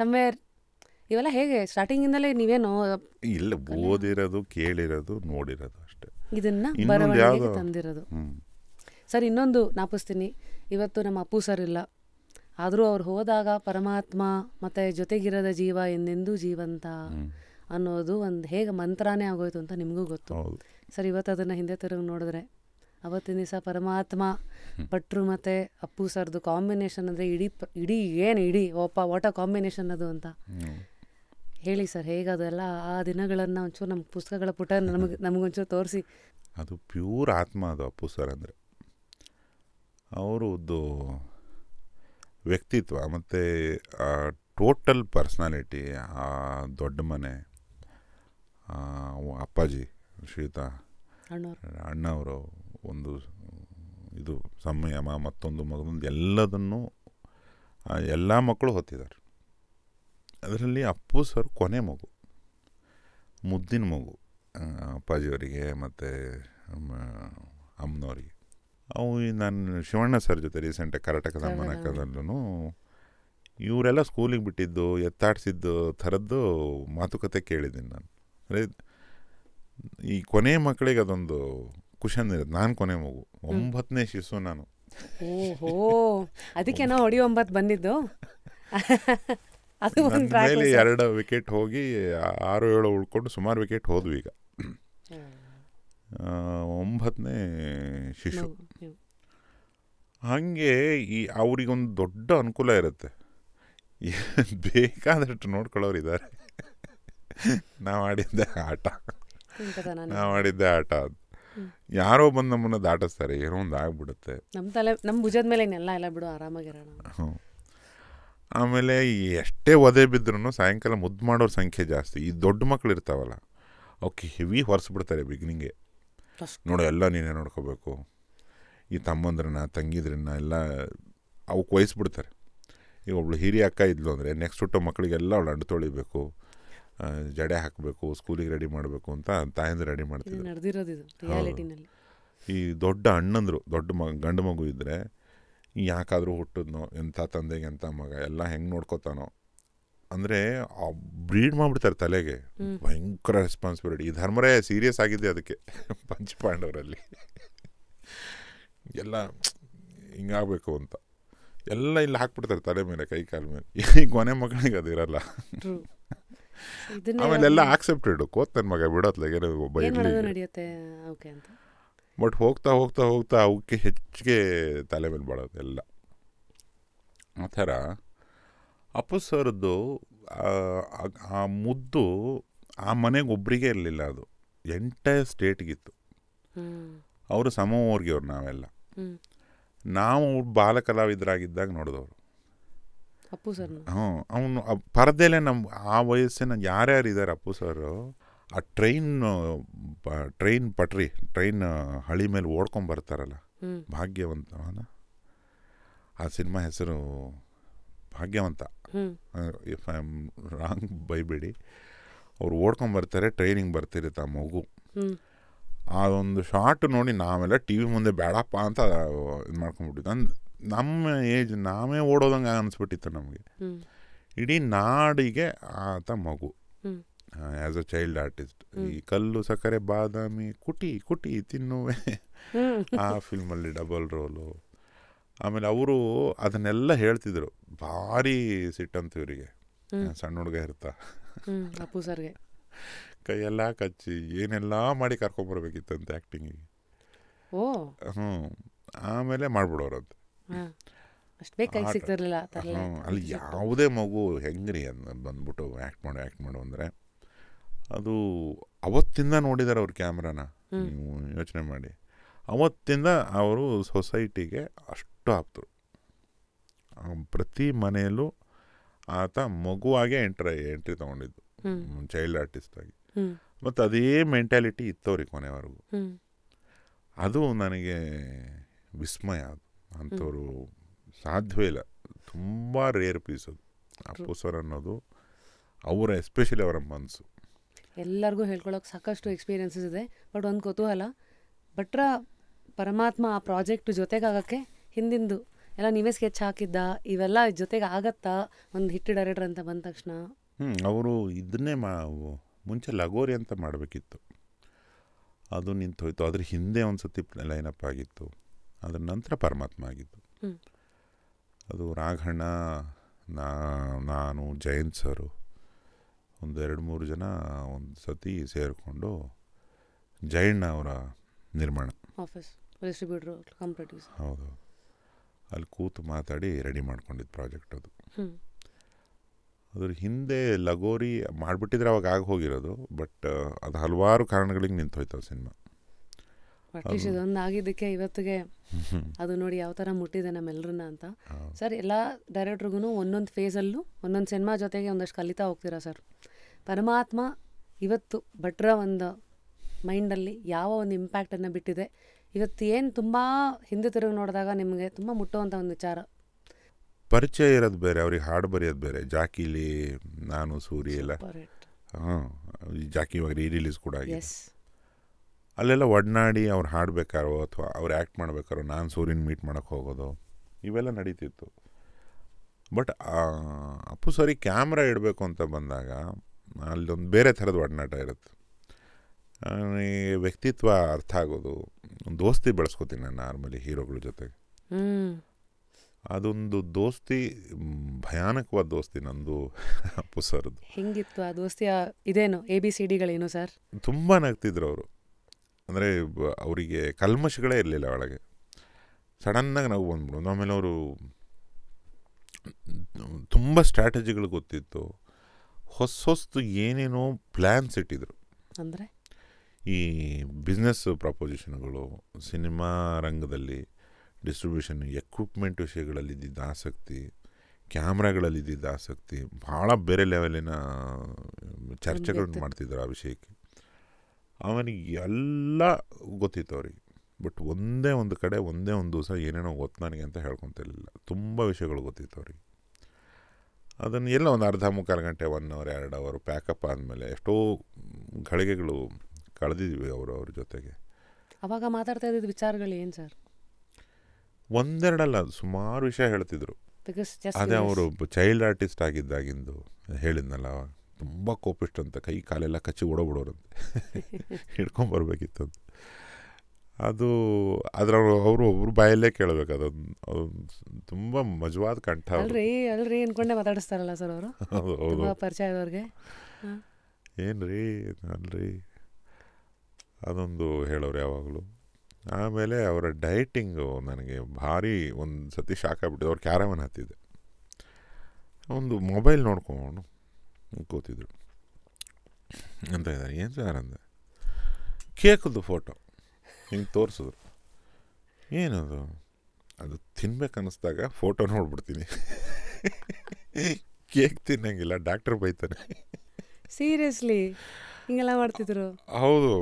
ಸಮ್ವೇರ್ ಇವೆಲ್ಲ ಹೇಗೆ ಸ್ಟಾರ್ಟಿಂಗಿಂದಲೇ ನೀವೇನು ಇಲ್ಲ ಓದಿರೋದು ಕೇಳಿರೋದು ನೋಡಿರೋದು ಅಷ್ಟೇ ಇದನ್ನ ತಂದಿರೋದು ಸರ್ ಇನ್ನೊಂದು ನಾಪಿಸ್ತೀನಿ ಇವತ್ತು ನಮ್ಮ ಅಪ್ಪು ಸರ್ ಇಲ್ಲ ಆದರೂ ಅವ್ರು ಹೋದಾಗ ಪರಮಾತ್ಮ ಮತ್ತೆ ಜೊತೆಗಿರದ ಜೀವ ಎಂದೆಂದೂ ಜೀವಂತ ಅನ್ನೋದು ಒಂದು ಹೇಗೆ ಮಂತ್ರನೇ ಆಗೋಯ್ತು ಅಂತ ನಿಮಗೂ ಗೊತ್ತು ಸರ್ ಇವತ್ತು ಅದನ್ನು ಹಿಂದೆ ತಿರುಗಿ ನೋಡಿದ್ರೆ ಅವತ್ತಿನ ದಿವಸ ಪರಮಾತ್ಮ ಪಟ್ರು ಮತ್ತೆ ಅಪ್ಪು ಸರ್ದು ಕಾಂಬಿನೇಷನ್ ಅಂದರೆ ಇಡೀ ಇಡೀ ಏನು ಇಡೀ ಒಪ್ಪ ಓಟ ಕಾಂಬಿನೇಷನ್ ಅದು ಅಂತ ಹೇಳಿ ಸರ್ ಹೇಗದೆಲ್ಲ ಆ ದಿನಗಳನ್ನು ಒಂಚೂರು ನಮ್ಮ ಪುಸ್ತಕಗಳ ಪುಟ ನಮಗೆ ನಮಗೊಂಚೂರು ತೋರಿಸಿ ಅದು ಪ್ಯೂರ್ ಆತ್ಮ ಅದು ಅಪ್ಪು ಸರ್ ಅಂದರೆ ಅವರದ್ದು ವ್ಯಕ್ತಿತ್ವ ಮತ್ತು ಟೋಟಲ್ ಪರ್ಸ್ನಾಲಿಟಿ ಆ ದೊಡ್ಡ ಮನೆ ಅಪ್ಪಾಜಿ ಅಣ್ಣ ಅಣ್ಣವರು ಒಂದು ಇದು ಸಂಯಮ ಮತ್ತೊಂದು ಮಗದೊಂದು ಎಲ್ಲದನ್ನು ಎಲ್ಲ ಮಕ್ಕಳು ಹೊತ್ತಿದ್ದಾರೆ ಅದರಲ್ಲಿ ಅಪ್ಪು ಸರ್ ಕೊನೆ ಮಗು ಮುದ್ದಿನ ಮಗು ಅಪ್ಪಾಜಿಯವರಿಗೆ ಮತ್ತು ಅಮ್ಮನವರಿಗೆ ಅವು ನಾನು ಶಿವಣ್ಣ ಸರ್ ಜೊತೆ ರೀಸೆಂಟಾಗಿ ಕರ್ನಾಟಕ ಸಮಾನಕದಲ್ಲೂ ಇವರೆಲ್ಲ ಸ್ಕೂಲಿಗೆ ಬಿಟ್ಟಿದ್ದು ಎತ್ತಾಡಿಸಿದ್ದು ಥರದ್ದು ಮಾತುಕತೆ ಕೇಳಿದ್ದೀನಿ ನಾನು ಅಂದರೆ ಈ ಕೊನೆ ಮಕ್ಕಳಿಗೆ ಅದೊಂದು ಕುಶನ್ ಇರುತ್ತೆ ನಾನು ಕೊನೆ ಮಗು ಒಂಬತ್ತನೇ ಶಿಶು ನಾನು ಓಹೋ ಅದಕ್ಕೆ ನಾವು ಹೊಡಿ ಒಂಬತ್ತು ಬಂದಿದ್ದು ಅದು ಒಂದು ಎರಡು ವಿಕೆಟ್ ಹೋಗಿ ಆರು ಏಳು ಉಳ್ಕೊಂಡು ಸುಮಾರು ವಿಕೆಟ್ ಹೋದ್ವಿ ಈಗ ಒಂಬತ್ತನೇ ಶಿಶು ಹಂಗೆ ಈ ಅವ್ರಿಗೊಂದು ದೊಡ್ಡ ಅನುಕೂಲ ಇರುತ್ತೆ ಬೇಕಾದಷ್ಟು ನೋಡ್ಕೊಳ್ಳೋರು ಇದ್ದಾರೆ ನಾವು ಆಡಿದ್ದೆ ಆಟ ನಾವು ಆಡಿದ್ದೆ ಆಟ ಯಾರೋ ಬಂದು ನಮ್ಮನ್ನು ದಾಟಿಸ್ತಾರೆ ಏನೋ ಒಂದು ಆಗ್ಬಿಡುತ್ತೆ ನಮ್ಮ ತಲೆ ನಮ್ಮ ಭುಜದ ಮೇಲೆ ಇನ್ನೆಲ್ಲ ಎಲ್ಲ ಬಿಡು ಆರಾಮಾಗಿರೋಣ ಆಮೇಲೆ ಎಷ್ಟೇ ಒದೆ ಬಿದ್ದರೂ ಸಾಯಂಕಾಲ ಮುದ್ದು ಮಾಡೋರ ಸಂಖ್ಯೆ ಜಾಸ್ತಿ ಈ ದೊಡ್ಡ ಮಕ್ಳು ಇರ್ತಾವಲ್ಲ ಅವಕ್ಕೆ ಹೆವಿ ಹೊರಿಸ್ಬಿಡ್ತಾರೆ ಬಿಗಿನಿಂಗೆ ನೋಡೋ ಎಲ್ಲ ನೀನೇ ನೋಡ್ಕೋಬೇಕು ಈ ತಮ್ಮಂದ್ರನ್ನ ತಂಗಿದ್ರನ್ನ ಎಲ್ಲ ಅವಕ್ಕೆ ವಹಿಸ್ಬಿಡ್ತಾರೆ ಈಗ ಒಬ್ಳು ಹಿರಿಯ ಅಕ್ಕ ಇದ್ಲು ಅಂದರೆ ನೆಕ್ಸ್ಟ್ ಹುಟ್ಟೋ ಮಕ್ಕಳಿಗೆಲ್ಲ ಅವಳು ಅಂಡು ತೊಳಿಬೇಕು ಜಡೆ ಹಾಕಬೇಕು ಸ್ಕೂಲಿಗೆ ರೆಡಿ ಮಾಡಬೇಕು ಅಂತ ತಾಯಂದ್ರೆ ರೆಡಿ ಮಾಡ್ತಿದ್ರು ಈ ದೊಡ್ಡ ಅಣ್ಣಂದರು ದೊಡ್ಡ ಮ ಗಂಡು ಮಗು ಇದ್ದರೆ ಯಾಕಾದರೂ ಹುಟ್ಟಿದ್ನೋ ಎಂಥ ತಂದೆಗೆ ಎಂಥ ಮಗ ಎಲ್ಲ ಹೆಂಗೆ ನೋಡ್ಕೋತಾನೋ ಅಂದರೆ ಬ್ರೀಡ್ ಮಾಡಿಬಿಡ್ತಾರೆ ತಲೆಗೆ ಭಯಂಕರ ರೆಸ್ಪಾನ್ಸಿಬಿಲಿಟಿ ಈ ಧರ್ಮರೇ ಸೀರಿಯಸ್ ಆಗಿದೆ ಅದಕ್ಕೆ ಪಂಚಪಾಂಡವರಲ್ಲಿ ಪಾಂಡವರಲ್ಲಿ ಎಲ್ಲ ಹಿಂಗಾಗಬೇಕು ಅಂತ ಎಲ್ಲ ಇಲ್ಲಿ ಹಾಕ್ಬಿಡ್ತಾರೆ ತಲೆ ಮೇಲೆ ಕೈ ಕಾಲ ಮೇಲೆ ಈಗ ಕೊನೆ ಮಕ್ಕಳಿಗೆ ಅದಿರಲ್ಲ ಎಲ್ಲ ಆಕ್ಸೆಪ್ಟೆಡ್ ಕೋತ್ ನನ್ನ ಮಗ ಬಿಡೋತ್ಲಾಗೆ ಒಬ್ಬ ಇರಲಿ ಬಟ್ ಹೋಗ್ತಾ ಹೋಗ್ತಾ ಹೋಗ್ತಾ ಅವಕ್ಕೆ ಹೆಚ್ಚಿಗೆ ತಲೆ ಮೇಲೆ ಬಾಡೋದು ಎಲ್ಲ ಆ ಥರ ಅಪ್ಪು ಸರ್ದು ಆ ಮುದ್ದು ಆ ಮನೆಗೆ ಒಬ್ಬರಿಗೆ ಇರಲಿಲ್ಲ ಅದು ಎಂಟೈರ್ ಸ್ಟೇಟ್ಗಿತ್ತು ಅವರು ಸಮವರ್ಗಿಯವ್ರು ನಾವೆಲ್ಲ ನಾವು ಬಾಲ ನೋಡಿದವರು ಅಪ್ಪು ಸರ್ ಹ್ಞೂ ಅವನು ಪರದೆಲೆ ನಮ್ಮ ಆ ವಯಸ್ಸಿನ ಯಾರ್ಯಾರು ಇದ್ದಾರೆ ಅಪ್ಪು ಸರ್ ಆ ಟ್ರೈನ್ ಟ್ರೈನ್ ಪಟ್ರಿ ಟ್ರೈನ್ ಹಳಿ ಮೇಲೆ ಓಡ್ಕೊಂಬರ್ತಾರಲ್ಲ ಭಾಗ್ಯವಂತ ಆ ಸಿನಿಮಾ ಹೆಸರು Bhagyavantha if I am wrong ಬೈಬೇಡಿ ಅವ್ರು ಬರ್ತಾರೆ ಟ್ರೈನಿಂಗ್ ಬರ್ತಿರುತ್ತೆ ಆ ಮಗು ಆ ಒಂದು ಶಾರ್ಟ್ ನೋಡಿ ನಾವೆಲ್ಲ ಟಿ ವಿ ಮುಂದೆ ಬೇಡಪ್ಪ ಅಂತ ಇದು ಮಾಡ್ಕೊಂಡ್ಬಿಟ್ಟಿತ್ತು ಅಂದ್ ನಮ್ಮ ಏಜ್ ನಾವೇ ಓಡೋದಂಗೆ ಅನಿಸ್ಬಿಟ್ಟಿತ್ತು ನಮಗೆ ಇಡೀ ನಾಡಿಗೆ ಆತ ಮಗು ಆ್ಯಸ್ ಅ ಚೈಲ್ಡ್ ಆರ್ಟಿಸ್ಟ್ ಈ ಕಲ್ಲು ಸಕ್ಕರೆ ಬಾದಾಮಿ ಕುಟಿ ಕುಟಿ ತಿನ್ನುವೆ ಆ ಫಿಲ್ಮಲ್ಲಿ ಡಬಲ್ ರೋಲು ಆಮೇಲೆ ಅವರು ಅದನ್ನೆಲ್ಲ ಹೇಳ್ತಿದ್ರು ಭಾರಿ ಸಿಟ್ಟಂತ ಇವರಿಗೆ ಸಣ್ಣ ಹುಡುಗ ಇರ್ತಾ ಸರ್ಗೆ ಕೈಯೆಲ್ಲ ಕಚ್ಚಿ ಏನೆಲ್ಲ ಮಾಡಿ ಕರ್ಕೊಂಬರ್ಬೇಕಿತ್ತಂತೆ ಆ್ಯಕ್ಟಿಂಗಿಗೆ ಹ್ಞೂ ಆಮೇಲೆ ಮಾಡ್ಬಿಡೋರಂತೆ ಅಲ್ಲಿ ಯಾವುದೇ ಮಗು ಹೆಂಗ್ರಿ ಅಂದ್ ಬಂದ್ಬಿಟ್ಟು ಆ್ಯಕ್ಟ್ ಮಾಡು ಆ್ಯಕ್ಟ್ ಮಾಡು ಅಂದರೆ ಅದು ಅವತ್ತಿಂದ ನೋಡಿದ್ದಾರೆ ಅವ್ರ ಕ್ಯಾಮ್ರಾನ ನೀವು ಯೋಚನೆ ಮಾಡಿ ಅವತ್ತಿಂದ ಅವರು ಸೊಸೈಟಿಗೆ ಅಷ್ಟು ಹಾಕ್ತರು ಪ್ರತಿ ಮನೆಯಲ್ಲೂ ಆತ ಮಗುವಾಗೆ ಎಂಟ್ರ ಎಂಟ್ರಿ ತಗೊಂಡಿದ್ದು ಚೈಲ್ಡ್ ಆರ್ಟಿಸ್ಟ್ ಆಗಿ ಮತ್ತು ಅದೇ ಮೆಂಟ್ಯಾಲಿಟಿ ಇತ್ತವ್ರಿಗೆ ಕೊನೆವರೆಗೂ ಅದು ನನಗೆ ವಿಸ್ಮಯ ಅದು ಅಂಥವ್ರು ಸಾಧ್ಯವೇ ಇಲ್ಲ ತುಂಬ ರೇರ್ ಪೀಸ್ ಅದು ಅಪ್ಪು ಸರ್ ಅನ್ನೋದು ಅವರ ಎಸ್ಪೆಷಲಿ ಅವರ ಮನಸ್ಸು ಎಲ್ಲರಿಗೂ ಹೇಳ್ಕೊಳ್ಳೋಕೆ ಸಾಕಷ್ಟು ಎಕ್ಸ್ಪೀರಿಯೆನ್ಸಸ್ ಇದೆ ಬಟ್ ಒಂದು ಕುತೂಹಲ ಭಟ್ರ ಪರಮಾತ್ಮ ಆ ಪ್ರಾಜೆಕ್ಟ್ ಜೊತೆಗಾಗೋಕ್ಕೆ ಹಿಂದಿಂದು ಎಲ್ಲ ನೀವೇ ಸ್ಕೆಚ್ ಹಾಕಿದ್ದ ಇವೆಲ್ಲ ಜೊತೆಗೆ ಆಗತ್ತಾ ಒಂದು ಹಿಟ್ಟು ಡೈರೆಕ್ಟರ್ ಅಂತ ಬಂದ ತಕ್ಷಣ ಹ್ಞೂ ಅವರು ಇದನ್ನೇ ಮಾ ಮುಂಚೆ ಲಗೋರಿ ಅಂತ ಮಾಡಬೇಕಿತ್ತು ಅದು ನಿಂತೋಯ್ತು ಅದ್ರ ಹಿಂದೆ ಒಂದು ಸತಿ ಅಪ್ ಆಗಿತ್ತು ಅದ್ರ ನಂತರ ಪರಮಾತ್ಮ ಆಗಿತ್ತು ಅದು ರಾಘಣ್ಣ ನಾ ನಾನು ಜಯಂತ್ ಸರು ಒಂದು ಎರಡು ಮೂರು ಜನ ಒಂದು ಸತಿ ಸೇರಿಕೊಂಡು ಜೈಣ್ಣ ಅವರ ನಿರ್ಮಾಣ ಆಫೀಸ್ ಡಿಸ್ಟ್ರಿಬ್ಯೂಟರ್ ಹೌದು ಅಲ್ಲಿ ಕೂತು ಮಾತಾಡಿ ರೆಡಿ ಮಾಡ್ಕೊಂಡಿದ್ದು ಪ್ರಾಜೆಕ್ಟ್ ಅದು ಅದ್ರ ಹಿಂದೆ ಲಗೋರಿ ಮಾಡಿಬಿಟ್ಟಿದ್ರೆ ಅವಾಗ ಆಗ ಹೋಗಿರೋದು ಬಟ್ ಅದು ಹಲವಾರು ಕಾರಣಗಳಿಗೆ ಹೋಯ್ತು ಆ ಸಿನಿಮಾ ಆಗಿದ್ದಕ್ಕೆ ಇವತ್ತಿಗೆ ಅದು ನೋಡಿ ಯಾವ ಥರ ಮುಟ್ಟಿದೆ ನಮ್ಮೆಲ್ಲರನ್ನ ಅಂತ ಸರ್ ಎಲ್ಲ ಡೈರೆಕ್ಟ್ರಿಗೂ ಒಂದೊಂದು ಫೇಸಲ್ಲೂ ಒಂದೊಂದು ಸಿನಿಮಾ ಜೊತೆಗೆ ಒಂದಷ್ಟು ಕಲಿತಾ ಹೋಗ್ತೀರಾ ಸರ್ ಪರಮಾತ್ಮ ಇವತ್ತು ಭಟ್ರ ಒಂದು ಮೈಂಡಲ್ಲಿ ಯಾವ ಒಂದು ಇಂಪ್ಯಾಕ್ಟನ್ನು ಬಿಟ್ಟಿದೆ ಇವತ್ತು ಏನು ತುಂಬ ಹಿಂದೆ ತಿರುಗಿ ನೋಡಿದಾಗ ನಿಮಗೆ ತುಂಬ ಮುಟ್ಟುವಂಥ ಒಂದು ವಿಚಾರ ಪರಿಚಯ ಇರೋದು ಬೇರೆ ಅವ್ರಿಗೆ ಹಾಡು ಬರೆಯೋದು ಬೇರೆ ಜಾಕಿಲಿ ನಾನು ಸೂರಿ ಎಲ್ಲ ಹಾಂ ಜಾಕಿ ಇವಾಗ ರೀ ರಿಲೀಸ್ ಕೂಡ ಎಸ್ ಅಲ್ಲೆಲ್ಲ ಒಡನಾಡಿ ಅವ್ರು ಹಾಡಬೇಕಾರೋ ಅಥವಾ ಅವ್ರು ಆ್ಯಕ್ಟ್ ಮಾಡಬೇಕಾರೋ ನಾನು ಸೂರಿನ ಮೀಟ್ ಮಾಡೋಕ್ಕೆ ಹೋಗೋದು ಇವೆಲ್ಲ ನಡೀತಿತ್ತು ಬಟ್ ಅಪ್ಪು ಸಾರಿ ಕ್ಯಾಮ್ರಾ ಇಡಬೇಕು ಅಂತ ಬಂದಾಗ ಅಲ್ಲೊಂದು ಬೇರೆ ಥರದ ಒಡನಾಟ ಇರುತ್ತೆ ವ್ಯಕ್ತಿತ್ವ ಅರ್ಥ ಆಗೋದು ಒಂದು ದೋಸ್ತಿ ಬೆಳೆಸ್ಕೋತೀನಿ ನಾನು ನಾರ್ಮಲಿ ಹೀರೋಗಳ ಜೊತೆಗೆ ಅದೊಂದು ದೋಸ್ತಿ ಭಯಾನಕವಾದ ದೋಸ್ತಿ ನಂದು ಅಪ್ಪು ಸರ್ದು ಹೆಂಗಿತ್ತು ಆ ದೋಸ್ತಿ ಇದೇನು ಎ ಬಿ ಸಿ ಡಿಗಳೇನು ಸರ್ ತುಂಬ ನಗ್ತಿದ್ರು ಅವರು ಅಂದರೆ ಅವರಿಗೆ ಕಲ್ಮಶಗಳೇ ಇರಲಿಲ್ಲ ಒಳಗೆ ಸಡನ್ನಾಗಿ ನಾವು ಬಂದ್ಬಿಡೋದು ಆಮೇಲೆ ಅವರು ತುಂಬ ಸ್ಟ್ರಾಟಜಿಗಳು ಗೊತ್ತಿತ್ತು ಹೊಸ ಹೊಸದು ಏನೇನೋ ಪ್ಲ್ಯಾನ್ಸ್ ಇಟ್ಟಿದ್ರು ಅಂದರೆ ಈ ಬಿಸ್ನೆಸ್ ಪ್ರಪೋಸಿಷನ್ಗಳು ಸಿನಿಮಾ ರಂಗದಲ್ಲಿ ಡಿಸ್ಟ್ರಿಬ್ಯೂಷನ್ ಎಕ್ವಿಪ್ಮೆಂಟ್ ವಿಷಯಗಳಲ್ಲಿದ್ದ ಆಸಕ್ತಿ ಇದ್ದಿದ್ದ ಆಸಕ್ತಿ ಭಾಳ ಬೇರೆ ಲೆವೆಲಿನ ಚರ್ಚೆಗಳನ್ನ ಮಾಡ್ತಿದ್ರು ಆ ವಿಷಯಕ್ಕೆ ಅವನಿಗೆ ಎಲ್ಲ ಗೊತ್ತಿತ್ತು ಅವ್ರಿಗೆ ಬಟ್ ಒಂದೇ ಒಂದು ಕಡೆ ಒಂದೇ ಒಂದು ದಿವಸ ಏನೇನೋ ಗೊತ್ತು ನನಗೆ ಅಂತ ಹೇಳ್ಕೊತಿರ್ಲಿಲ್ಲ ತುಂಬ ವಿಷಯಗಳು ಗೊತ್ತಿತ್ತು ಅವ್ರಿಗೆ ಅದನ್ನು ಎಲ್ಲ ಒಂದು ಅರ್ಧ ಮುಕ್ಕಾಲು ಗಂಟೆ ಒನ್ ಅವರ್ ಎರಡು ಅವರ್ ಪ್ಯಾಕಪ್ ಆದಮೇಲೆ ಎಷ್ಟೋ ಘಳಿಗೆಗಳು ಕಳೆದಿದ್ವಿ ಅವರು ಅವ್ರ ಜೊತೆಗೆ ಅವಾಗ ಮಾತಾಡ್ತಾ ಇದ್ದಿದ್ದ ವಿಚಾರಗಳು ಏನು ಸರ್ ಒಂದೆರಡಲ್ಲ ಸುಮಾರು ವಿಷಯ ಹೇಳ್ತಿದ್ರು ಅದೇ ಅವರು ಚೈಲ್ಡ್ ಆರ್ಟಿಸ್ಟ್ ಆಗಿದ್ದಾಗಿಂದು ಹೇಳಿದ್ನಲ್ಲ ತುಂಬ ಕೋಪಿಸ್ಟ್ ಅಂತ ಕೈ ಕಾಲೆಲ್ಲ ಕಚ್ಚಿ ಓಡೋಬಿಡೋರಂತೆ ಹಿಡ್ಕೊಂಬರ್ಬೇಕಿತ್ತು ಅಂತ ಅದು ಅದ್ರ ಅವರು ಒಬ್ರು ಬಾಯಲ್ಲೇ ಕೇಳಬೇಕು ಅದೊಂದು ತುಂಬ ಮಜವಾದ ಕಂಠ ಅಲ್ರಿ ಅಲ್ರಿ ಅನ್ಕೊಂಡೆ ಮಾತಾಡಿಸ್ತಾರಲ್ಲ ಸರ್ ಅವರು ಪರಿಚಯ ಏನ್ರಿ ಅಲ್ರಿ ಅದೊಂದು ಹೇಳೋರು ಯಾವಾಗಲೂ ಆಮೇಲೆ ಅವರ ಡಯಟಿಂಗು ನನಗೆ ಭಾರಿ ಒಂದು ಸತಿ ಶಾಕ್ ಆಗ್ಬಿಟ್ಟಿದೆ ಅವ್ರು ಕ್ಯಾರಮನ್ ಹತ್ತಿದೆ ಒಂದು ಮೊಬೈಲ್ ನೋಡ್ಕೊಂಡು ಕೂತಿದ್ರು ಅಂತ ಇದ್ದಾರೆ ಏನು ಸರ್ ಅಂದೆ ಕೇಕದ್ದು ಫೋಟೋ ಹಿಂಗೆ ತೋರಿಸಿದ್ರು ಏನದು ಅದು ತಿನ್ಬೇಕನ್ನಿಸ್ದಾಗ ಫೋಟೋ ನೋಡ್ಬಿಡ್ತೀನಿ ಕೇಕ್ ತಿನ್ನಂಗಿಲ್ಲ ಡಾಕ್ಟರ್ ಬೈತಾನೆ ಸೀರಿಯಸ್ಲಿ ಹಿಂಗೆಲ್ಲ ಮಾಡ್ತಿದ್ರು ಹೌದು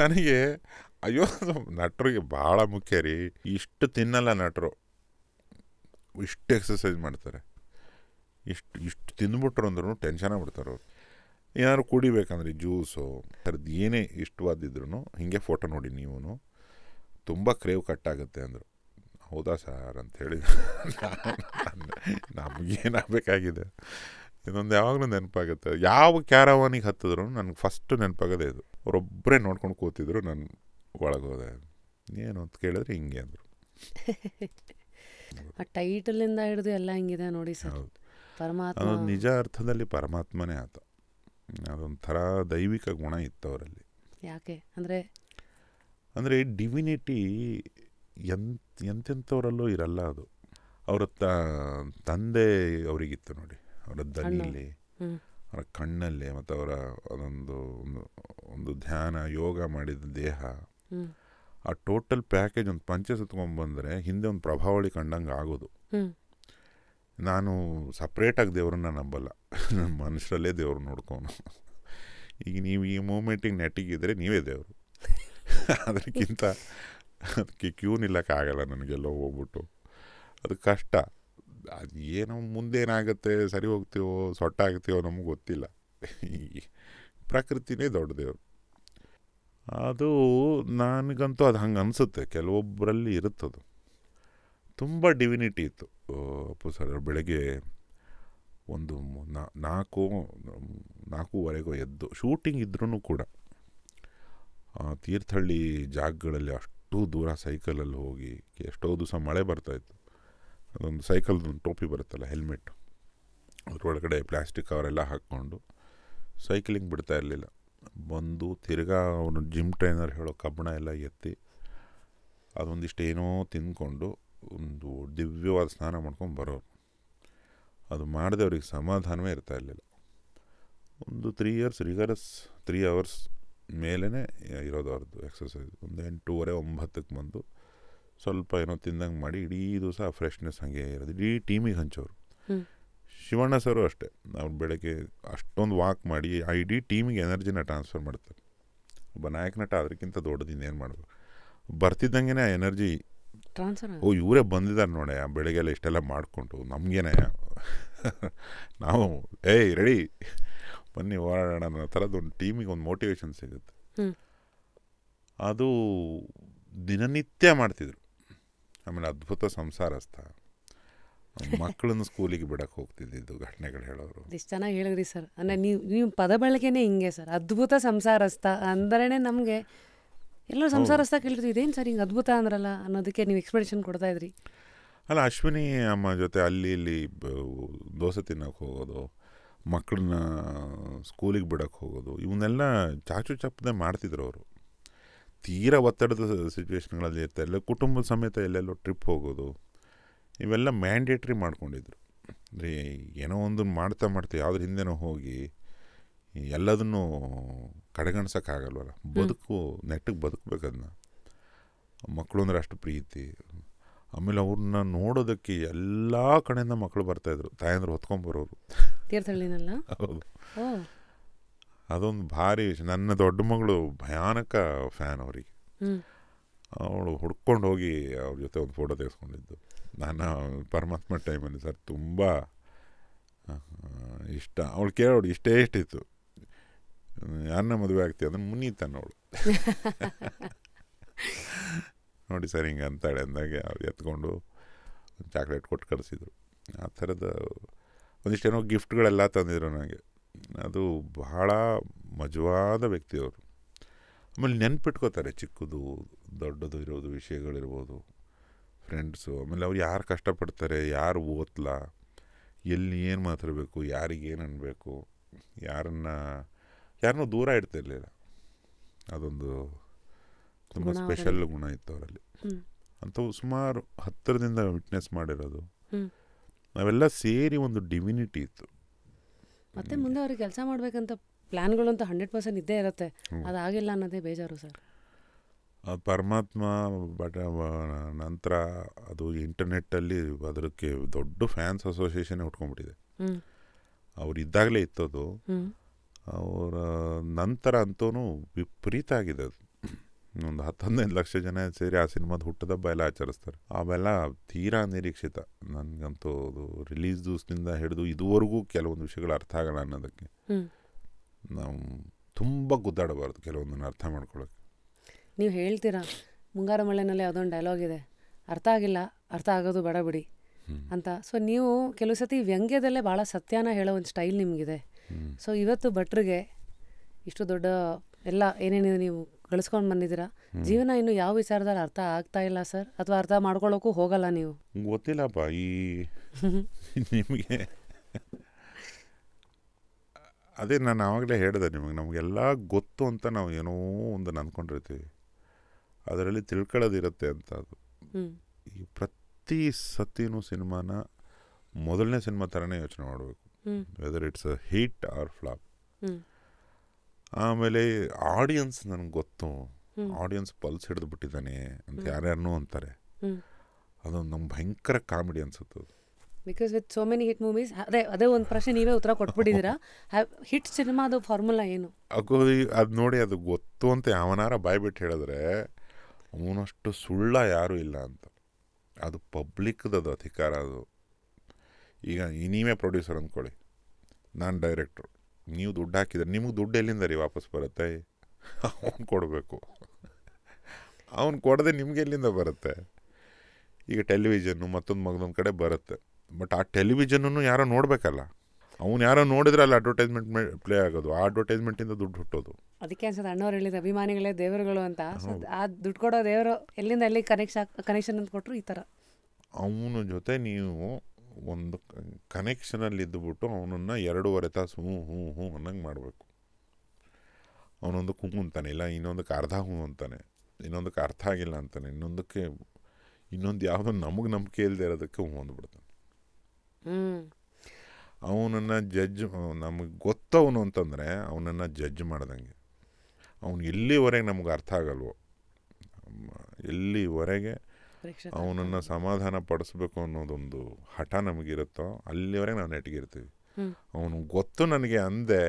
ನನಗೆ ಅಯ್ಯೋ ನಟರಿಗೆ ಭಾಳ ಮುಖ್ಯ ರೀ ಇಷ್ಟು ತಿನ್ನಲ್ಲ ನಟರು ಇಷ್ಟು ಎಕ್ಸಸೈಸ್ ಮಾಡ್ತಾರೆ ಇಷ್ಟು ಇಷ್ಟು ತಿಂದ್ಬಿಟ್ರು ಅಂದ್ರೂ ಟೆನ್ಷನ್ ಆಗ್ಬಿಡ್ತಾರೆ ಏನಾದ್ರು ಕುಡಿಬೇಕಂದ್ರೆ ಜ್ಯೂಸು ಥರದ್ದು ಏನೇ ಇಷ್ಟವಾದಿದ್ರು ಹೀಗೆ ಫೋಟೋ ನೋಡಿ ನೀವು ತುಂಬ ಕ್ರೇವ್ ಕಟ್ಟಾಗುತ್ತೆ ಅಂದರು ಹೌದಾ ಸರ್ ಅಂತ ಹೇಳಿ ನಮಗೇನಾಗಬೇಕಾಗಿದೆ ಇನ್ನೊಂದು ಯಾವಾಗಲೂ ನೆನಪಾಗುತ್ತೆ ಯಾವ ಕ್ಯಾರವಾನಿಗೆ ಹತ್ತಿದ್ರು ನನಗೆ ಫಸ್ಟ್ ನೆನಪಾಗದೆ ಇದು ಅವರೊಬ್ಬರೇ ನೋಡ್ಕೊಂಡು ಕೂತಿದ್ರು ನಾನು ಒಳಗೋದೆ ಏನು ಅಂತ ಕೇಳಿದ್ರೆ ಹಿಂಗೆ ಅಂದರು ಆ ಟೈಟಲಿಂದ ಹಿಡಿದು ಎಲ್ಲ ಹಿಂಗಿದೆ ನೋಡಿ ಸರ್ ಪರಮಾತ್ಮ ನಿಜ ಅರ್ಥದಲ್ಲಿ ಪರಮಾತ್ಮನೇ ಆತ ಅದೊಂಥರ ದೈವಿಕ ಗುಣ ಇತ್ತು ಅವರಲ್ಲಿ ಯಾಕೆ ಅಂದರೆ ಅಂದರೆ ಡಿವಿನಿಟಿ ಎಂತ ಎಂತೆಂಥವರಲ್ಲೂ ಇರಲ್ಲ ಅದು ಅವರ ತಂದೆ ಅವರಿಗಿತ್ತು ನೋಡಿ ಅವರ ದನಿಯಲ್ಲಿ ಅವರ ಕಣ್ಣಲ್ಲಿ ಮತ್ತು ಅವರ ಅದೊಂದು ಒಂದು ಒಂದು ಧ್ಯಾನ ಯೋಗ ಮಾಡಿದ ದೇಹ ಆ ಟೋಟಲ್ ಪ್ಯಾಕೇಜ್ ಒಂದು ಪಂಚೆ ಸುತ್ಕೊಂಡ್ಬಂದರೆ ಹಿಂದೆ ಒಂದು ಪ್ರಭಾವಳಿ ಕಂಡಂಗೆ ಆಗೋದು ನಾನು ಸಪ್ರೇಟಾಗಿ ದೇವ್ರನ್ನ ನಂಬಲ್ಲ ಮನುಷ್ಯರಲ್ಲೇ ದೇವ್ರು ನೋಡ್ಕೊಂಡು ಈಗ ನೀವು ಈ ಮೂಮೆಂಟಿಗೆ ನೆಟ್ಟಿಗಿದ್ರೆ ನೀವೇ ದೇವರು ಅದಕ್ಕಿಂತ ಅದಕ್ಕೆ ನಿಲ್ಲಕ್ಕಾಗಲ್ಲ ನನಗೆಲ್ಲೋ ಹೋಗ್ಬಿಟ್ಟು ಅದು ಕಷ್ಟ ಅದು ಏನೋ ಮುಂದೇನಾಗುತ್ತೆ ಸರಿ ಹೋಗ್ತೀವೋ ಸೊಟ್ಟಾಗ್ತೀವೋ ನಮಗೆ ಗೊತ್ತಿಲ್ಲ ಪ್ರಕೃತಿನೇ ದೊಡ್ಡ ದೇವರು ಅದು ನನಗಂತೂ ಅದು ಹಂಗೆ ಅನಿಸುತ್ತೆ ಕೆಲವೊಬ್ಬರಲ್ಲಿ ಇರುತ್ತದು ತುಂಬ ಡಿವಿನಿಟಿ ಇತ್ತು ಅಪ್ಪು ಸರ್ ಬೆಳಗ್ಗೆ ಒಂದು ನಾಲ್ಕು ನಾಲ್ಕೂವರೆಗೂ ಎದ್ದು ಶೂಟಿಂಗ್ ಇದ್ರೂ ಕೂಡ ತೀರ್ಥಹಳ್ಳಿ ಜಾಗಗಳಲ್ಲಿ ಅಷ್ಟು ದೂರ ಸೈಕಲಲ್ಲಿ ಹೋಗಿ ಎಷ್ಟೋ ದಿವಸ ಮಳೆ ಬರ್ತಾಯಿತ್ತು ಅದೊಂದು ಸೈಕಲ್ದು ಟೋಪಿ ಬರುತ್ತಲ್ಲ ಹೆಲ್ಮೆಟ್ ಅದರೊಳಗಡೆ ಪ್ಲ್ಯಾಸ್ಟಿಕ್ ಕವರೆಲ್ಲ ಹಾಕ್ಕೊಂಡು ಸೈಕ್ಲಿಂಗ್ ಬಿಡ್ತಾ ಇರಲಿಲ್ಲ ಬಂದು ತಿರ್ಗಾ ಅವನು ಜಿಮ್ ಟ್ರೈನರ್ ಹೇಳೋ ಕಬ್ಬಣ ಎಲ್ಲ ಎತ್ತಿ ಅದೊಂದಿಷ್ಟು ಏನೋ ತಿಂದ್ಕೊಂಡು ಒಂದು ದಿವ್ಯವಾದ ಸ್ನಾನ ಮಾಡ್ಕೊಂಡು ಬರೋರು ಅದು ಮಾಡಿದೆ ಅವ್ರಿಗೆ ಸಮಾಧಾನವೇ ಇರ್ತಾ ಇರಲಿಲ್ಲ ಒಂದು three years rigorous three hours ಮೇಲೇ ಇರೋದು ಅವ್ರದ್ದು ಎಕ್ಸಸೈಸ್ ಒಂದು ಎಂಟೂವರೆ ಒಂಬತ್ತಕ್ಕೆ ಬಂದು ಸ್ವಲ್ಪ ಏನೋ ತಿಂದಂಗೆ ಮಾಡಿ ಇಡೀ ದಿವಸ ಆ ಫ್ರೆಶ್ನೆಸ್ ಹಾಗೆ ಇರೋದು ಇಡೀ ಟೀಮಿಗೆ ಹಂಚೋರು ಶಿವಣ್ಣ ಸರು ಅಷ್ಟೇ ನಾವು ಬೆಳಗ್ಗೆ ಅಷ್ಟೊಂದು ವಾಕ್ ಮಾಡಿ ಆ ಇಡೀ ಟೀಮಿಗೆ ಎನರ್ಜಿನ ಟ್ರಾನ್ಸ್ಫರ್ ಮಾಡ್ತಾರೆ ಒಬ್ಬ ನಾಯಕನಟ ಅದಕ್ಕಿಂತ ದೊಡ್ಡದಿಂದ ಏನು ಮಾಡಬೇಕು ಬರ್ತಿದ್ದಂಗೆ ಆ ಎನರ್ಜಿ ಟ್ರಾನ್ಸ್ಫರ್ ಓ ಇವರೇ ಬಂದಿದ್ದಾರೆ ನೋಡಿ ಬೆಳಿಗ್ಗೆಲ್ಲ ಇಷ್ಟೆಲ್ಲ ಮಾಡಿಕೊಂಡು ನಮಗೇನೆ ನಾವು ಏಯ್ ರೆಡಿ ಬನ್ನಿ ಓಡಾಡೋಣ ಅನ್ನೋ ಥರದ್ದು ಒಂದು ಟೀಮಿಗೆ ಒಂದು ಮೋಟಿವೇಶನ್ ಸಿಗುತ್ತೆ ಅದು ದಿನನಿತ್ಯ ಮಾಡ್ತಿದ್ರು ಆಮೇಲೆ ಅದ್ಭುತ ಸಂಸಾರಸ್ಥ ಮಕ್ಕಳನ್ನು ಸ್ಕೂಲಿಗೆ ಬಿಡಕ್ಕೆ ಹೋಗ್ತಿದ್ದಿದ್ದು ಘಟನೆಗಳು ಹೇಳೋರು ಇಷ್ಟು ಚೆನ್ನಾಗಿ ಹೇಳಿದ್ರಿ ಸರ್ ಅಂದರೆ ನೀವು ನೀವು ಪದ ಬಳಕೆನೇ ಹಿಂಗೆ ಸರ್ ಅದ್ಭುತ ಸಂಸಾರಸ್ಥ ಅಂದ್ರೇ ನಮಗೆ ಎಲ್ಲರೂ ಸಂಸಾರಸ್ದಾಗ ಕೇಳಿದ್ರು ಇದೇನು ಸರ್ ಹಿಂಗೆ ಅದ್ಭುತ ಅಂದ್ರಲ್ಲ ಅನ್ನೋದಕ್ಕೆ ನೀವು ಎಕ್ಸ್ಪ್ಲನೇಷನ್ ಕೊಡ್ತಾ ಇದ್ರಿ ಅಲ್ಲ ಅಶ್ವಿನಿ ಅಮ್ಮ ಜೊತೆ ಅಲ್ಲಿ ಇಲ್ಲಿ ದೋಸೆ ತಿನ್ನೋಕೆ ಹೋಗೋದು ಮಕ್ಕಳನ್ನ ಸ್ಕೂಲಿಗೆ ಬಿಡೋಕೆ ಹೋಗೋದು ಇವನ್ನೆಲ್ಲ ಚಾಚು ಚಪ್ಪದೆ ಮಾಡ್ತಿದ್ರು ಅವರು ತೀರಾ ಒತ್ತಡದ ಸಿಚುವೇಶನ್ಗಳಲ್ಲಿ ಎಲ್ಲ ಕುಟುಂಬದ ಸಮೇತ ಎಲ್ಲೆಲ್ಲೋ ಟ್ರಿಪ್ ಹೋಗೋದು ಇವೆಲ್ಲ ಮ್ಯಾಂಡೇಟ್ರಿ ಮಾಡ್ಕೊಂಡಿದ್ರು ಅಂದರೆ ಏನೋ ಒಂದು ಮಾಡ್ತಾ ಮಾಡ್ತಾ ಯಾವ್ದ್ರ ಹಿಂದೆನೋ ಹೋಗಿ ಎಲ್ಲದನ್ನು ಕಡೆಗಣಿಸೋಕ್ಕಾಗಲ್ವಲ್ಲ ಬದುಕು ನೆಟ್ಟಿಗೆ ಬದುಕಬೇಕದನ್ನ ಮಕ್ಕಳು ಅಂದರೆ ಅಷ್ಟು ಪ್ರೀತಿ ಆಮೇಲೆ ಅವ್ರನ್ನ ನೋಡೋದಕ್ಕೆ ಎಲ್ಲ ಕಡೆಯಿಂದ ಮಕ್ಕಳು ಬರ್ತಾಯಿದ್ರು ತಾಯಂದ್ರೆ ಹೊತ್ಕೊಂಬರೋರು ತೀರ್ಥಹಳ್ಳಿನಲ್ಲ ಹೌದು ಅದೊಂದು ಭಾರಿ ವಿಷಯ ನನ್ನ ದೊಡ್ಡ ಮಗಳು ಭಯಾನಕ ಫ್ಯಾನ್ ಅವರಿಗೆ ಅವಳು ಹುಡ್ಕೊಂಡು ಹೋಗಿ ಅವ್ರ ಜೊತೆ ಒಂದು ಫೋಟೋ ತೆಗೆಸ್ಕೊಂಡಿದ್ದು ನಾನು ಪರಮಾತ್ಮ ಟೈಮಲ್ಲಿ ಸರ್ ತುಂಬ ಇಷ್ಟ ಅವಳು ಕೇಳೋಡು ಇಷ್ಟೇ ಇಷ್ಟಿತ್ತು ಯಾರನ್ನ ಮದುವೆ ಅಂದ್ರೆ ಮುನೀತ ಮುನ್ನೀತನ್ನೋಳು ನೋಡಿ ಸರ್ ಹಿಂಗೆ ಅಂತಾಳೆ ಅಂದಾಗೆ ಅವ್ರು ಎತ್ಕೊಂಡು ಒಂದು ಚಾಕ್ಲೇಟ್ ಕೊಟ್ಟು ಕಳಿಸಿದ್ರು ಆ ಥರದ ಒಂದಿಷ್ಟೇನೋ ಗಿಫ್ಟ್ಗಳೆಲ್ಲ ತಂದಿದ್ರು ನನಗೆ ಅದು ಬಹಳ ಮಜವಾದ ವ್ಯಕ್ತಿ ಅವರು ಆಮೇಲೆ ನೆನ್ಪಿಟ್ಕೋತಾರೆ ಚಿಕ್ಕದು ದೊಡ್ಡದು ಇರೋದು ವಿಷಯಗಳಿರ್ಬೋದು ಫ್ರೆಂಡ್ಸು ಆಮೇಲೆ ಅವ್ರು ಯಾರು ಕಷ್ಟಪಡ್ತಾರೆ ಯಾರು ಓದ್ಲಾ ಎಲ್ಲಿ ಏನು ಮಾತಾಡಬೇಕು ಯಾರಿಗೇನು ಅನ್ನಬೇಕು ಯಾರನ್ನು ಯಾರನ್ನೂ ದೂರ ಇಡ್ತಾ ಅದೊಂದು ತುಂಬ ಸ್ಪೆಷಲ್ ಗುಣ ಇತ್ತು ಅವರಲ್ಲಿ ಅಂತ ಸುಮಾರು ಹತ್ತಿರದಿಂದ ವಿಟ್ನೆಸ್ ಮಾಡಿರೋದು ನಾವೆಲ್ಲ ಸೇರಿ ಒಂದು ಡಿವಿನಿಟಿ ಇತ್ತು ಮತ್ತೆ ಮುಂದೆ ಅವ್ರಿಗೆ ಕೆಲಸ ಮಾಡಬೇಕಂತ ಪ್ಲಾನ್ಗಳು ಅಂತ ಹಂಡ್ರೆಡ್ ಪರ್ಸೆಂಟ್ ಇದ್ದೇ ಇರುತ್ತೆ ಅದಾಗಿಲ್ಲ ಅನ್ನೋದೇ ಬೇಜಾರು ಸರ್ ಪರಮಾತ್ಮ ಬಟ ನಂತರ ಅದು ಇಂಟರ್ನೆಟ್ಟಲ್ಲಿ ಅದಕ್ಕೆ ದೊಡ್ಡ ಫ್ಯಾನ್ಸ್ ಅಸೋಸಿಯೇಷನ್ ಹುಟ್ಕೊಂಡ್ಬಿಟ್ಟಿದೆ ಅವ್ರು ಇದ್ದಾಗಲೇ ಇತ್ತದು ಅವರ ನಂತರ ಅಂತೂ ವಿಪರೀತ ಆಗಿದೆ ಅದು ಒಂದು ಹತ್ತೊಂದೈದು ಲಕ್ಷ ಜನ ಸೇರಿ ಆ ಸಿನಿಮಾದ ಹುಟ್ಟದಬ್ಬ ಎಲ್ಲ ಆಚರಿಸ್ತಾರೆ ಅವೆಲ್ಲ ತೀರಾ ನಿರೀಕ್ಷಿತ ನನಗಂತೂ ಅದು ರಿಲೀಸ್ ದಿವಸದಿಂದ ಹಿಡಿದು ಇದುವರೆಗೂ ಕೆಲವೊಂದು ವಿಷಯಗಳು ಅರ್ಥ ಆಗಲ್ಲ ಅನ್ನೋದಕ್ಕೆ ನಾವು ತುಂಬ ಗುದ್ದಾಡಬಾರ್ದು ಕೆಲವೊಂದನ್ನು ಅರ್ಥ ಮಾಡ್ಕೊಳ್ಳೋಕೆ ನೀವು ಹೇಳ್ತೀರಾ ಮುಂಗಾರು ಮಳೆನಲ್ಲಿ ಯಾವುದೋ ಡೈಲಾಗ್ ಇದೆ ಅರ್ಥ ಆಗಿಲ್ಲ ಅರ್ಥ ಆಗೋದು ಬಡ ಬಿಡಿ ಅಂತ ಸೊ ನೀವು ಕೆಲವು ಸತಿ ವ್ಯಂಗ್ಯದಲ್ಲೇ ಭಾಳ ಸತ್ಯನ ಹೇಳೋ ಒಂದು ಸ್ಟೈಲ್ ನಿಮಗಿದೆ ಸೊ ಇವತ್ತು ಭಟ್ರಿಗೆ ಇಷ್ಟು ದೊಡ್ಡ ಎಲ್ಲ ಏನೇನಿದೆ ನೀವು ಗಳಿಸ್ಕೊಂಡು ಬಂದಿದ್ದೀರಾ ಜೀವನ ಇನ್ನು ಯಾವ ವಿಚಾರದಲ್ಲಿ ಅರ್ಥ ಆಗ್ತಾ ಇಲ್ಲ ಸರ್ ಅಥವಾ ಅರ್ಥ ಮಾಡ್ಕೊಳ್ಳೋಕ್ಕೂ ಹೋಗಲ್ಲ ನೀವು ಗೊತ್ತಿಲ್ಲಪ್ಪ ಈ ನಿಮಗೆ ಅದೇ ನಾನು ಆವಾಗಲೇ ಹೇಳಿದೆ ನಿಮಗೆ ನಮಗೆಲ್ಲ ಗೊತ್ತು ಅಂತ ನಾವು ಏನೋ ಒಂದು ಅಂದ್ಕೊಂಡಿರ್ತೀವಿ ಅದರಲ್ಲಿ ತಿಳ್ಕೊಳ್ಳೋದಿರುತ್ತೆ ಅಂತ ಅದು ಈ ಪ್ರತಿ ಸತ್ತಿನೂ ಸಿನಿಮಾನ ಮೊದಲನೇ ಸಿನಿಮಾ ಥರನೇ ಯೋಚನೆ ಮಾಡಬೇಕು whether it's a hit or flop ಆಮೇಲೆ ಆಡಿಯನ್ಸ್ ನನಗೆ ಗೊತ್ತು ಆಡಿಯನ್ಸ್ ಪಲ್ಸ್ ಹಿಡಿದು ಬಿಟ್ಟಿದ್ದಾನೆ ಅಂತ ಯಾರ್ಯಾರನೂ ಅಂತಾರೆ ಅದೊಂದು ನಮ್ಗೆ ಭಯಂಕರ ಕಾಮಿಡಿ ಅನ್ಸುತ್ತೆ because with so many hit movies ಅದೇ ಅದೇ ಒಂದು ಪ್ರಶ್ನೆ ನೀವೇ ಉತ್ತರ ಕೊಟ್ಬಿಟ್ಟಿದ್ದೀರಾ ಹಿಟ್ ಸಿನಿಮಾ ಅದು ಫಾರ್ಮುಲಾ ಏನು ಅಗೋದಿ ಅದು ನೋಡಿ ಅದು ಗೊತ್ತು ಅಂತ ಯಾವನಾರ ಬಾಯ್ಬಿಟ್ಟು ಹೇಳಿದ್ರೆ ಅವನಷ್ಟು ಸುಳ್ಳ ಯಾರೂ ಇಲ್ಲ ಅಂತ ಅದು ಪಬ್ಲಿಕ್ದು ಅಧಿಕಾರ ಅದು ಈಗ ನೀವೇ ಪ್ರೊಡ್ಯೂಸರ್ ಅಂದ್ಕೊಳ್ಳಿ ನಾನು ಡೈರೆಕ್ಟ್ರು ನೀವು ದುಡ್ಡು ಹಾಕಿದ್ರೆ ನಿಮಗೆ ದುಡ್ಡು ಎಲ್ಲಿಂದ ರೀ ವಾಪಸ್ ಬರುತ್ತೆ ಅವನು ಕೊಡಬೇಕು ಅವ್ನು ಕೊಡದೆ ನಿಮ್ಗೆ ಎಲ್ಲಿಂದ ಬರುತ್ತೆ ಈಗ ಟೆಲಿವಿಷನ್ನು ಮತ್ತೊಂದು ಮಗದೊಂದು ಕಡೆ ಬರುತ್ತೆ ಬಟ್ ಆ ಟೆಲಿವಿಷನನ್ನು ಯಾರೋ ನೋಡಬೇಕಲ್ಲ ಅವ್ನು ಯಾರೋ ನೋಡಿದ್ರೆ ಅಲ್ಲಿ ಅಡ್ವರ್ಟೈಸ್ಮೆಂಟ್ ಪ್ಲೇ ಆಗೋದು ಆ ಅಡ್ವರ್ಟೈಸ್ಮೆಂಟಿಂದ ದುಡ್ಡು ಹುಟ್ಟೋದು ಅದಕ್ಕೆ ಅನ್ಸುತ್ತೆ ಅಣ್ಣವ್ರು ಹೇಳಿದ ಅಭಿಮಾನಿಗಳೇ ದೇವರುಗಳು ಅಂತ ಆ ದುಡ್ಡು ಕೊಡೋ ದೇವರು ಎಲ್ಲಿಂದ ಎಲ್ಲಿ ಕನೆಕ್ಷನ್ ಕನೆಕ್ಷನ್ ಅಂತ ಕೊಟ್ಟರು ಈ ಥರ ಅವನ ಜೊತೆ ನೀವು ಒಂದು ಕನೆಕ್ಷನಲ್ಲಿ ಇದ್ದುಬಿಟ್ಟು ಅವನನ್ನು ಎರಡೂವರೆ ತಾಸು ಹ್ಞೂ ಹ್ಞೂ ಹ್ಞೂ ಅನ್ನಂಗೆ ಮಾಡಬೇಕು ಅವನೊಂದಕ್ಕೆ ಹೂ ಅಂತಾನೆ ಇಲ್ಲ ಇನ್ನೊಂದಕ್ಕೆ ಅರ್ಧ ಹ್ಞೂ ಅಂತಾನೆ ಇನ್ನೊಂದಕ್ಕೆ ಅರ್ಥ ಆಗಿಲ್ಲ ಅಂತಾನೆ ಇನ್ನೊಂದಕ್ಕೆ ಇನ್ನೊಂದು ಯಾವುದೋ ನಮಗೆ ನಂಬಿಕೆ ಇಲ್ಲದೆ ಇರೋದಕ್ಕೆ ಹ್ಞೂ ಅಂದ್ಬಿಡ್ತಾನೆ ಅವನನ್ನು ಜಡ್ಜ್ ನಮಗೆ ಗೊತ್ತವನು ಅಂತಂದರೆ ಅವನನ್ನು ಜಡ್ಜ್ ಮಾಡ್ದಂಗೆ ಅವನು ಎಲ್ಲಿವರೆಗೆ ನಮ್ಗೆ ಅರ್ಥ ಆಗಲ್ವೋ ಎಲ್ಲಿವರೆಗೆ ಅವನನ್ನು ಸಮಾಧಾನ ಪಡಿಸ್ಬೇಕು ಅನ್ನೋದೊಂದು ಹಠ ನಮಗಿರುತ್ತೋ ಅಲ್ಲಿವರೆಗೆ ನಾವು ನೆಟ್ಟಿಗಿರ್ತೀವಿ ಅವನು ಗೊತ್ತು ನನಗೆ ಅಂದೆ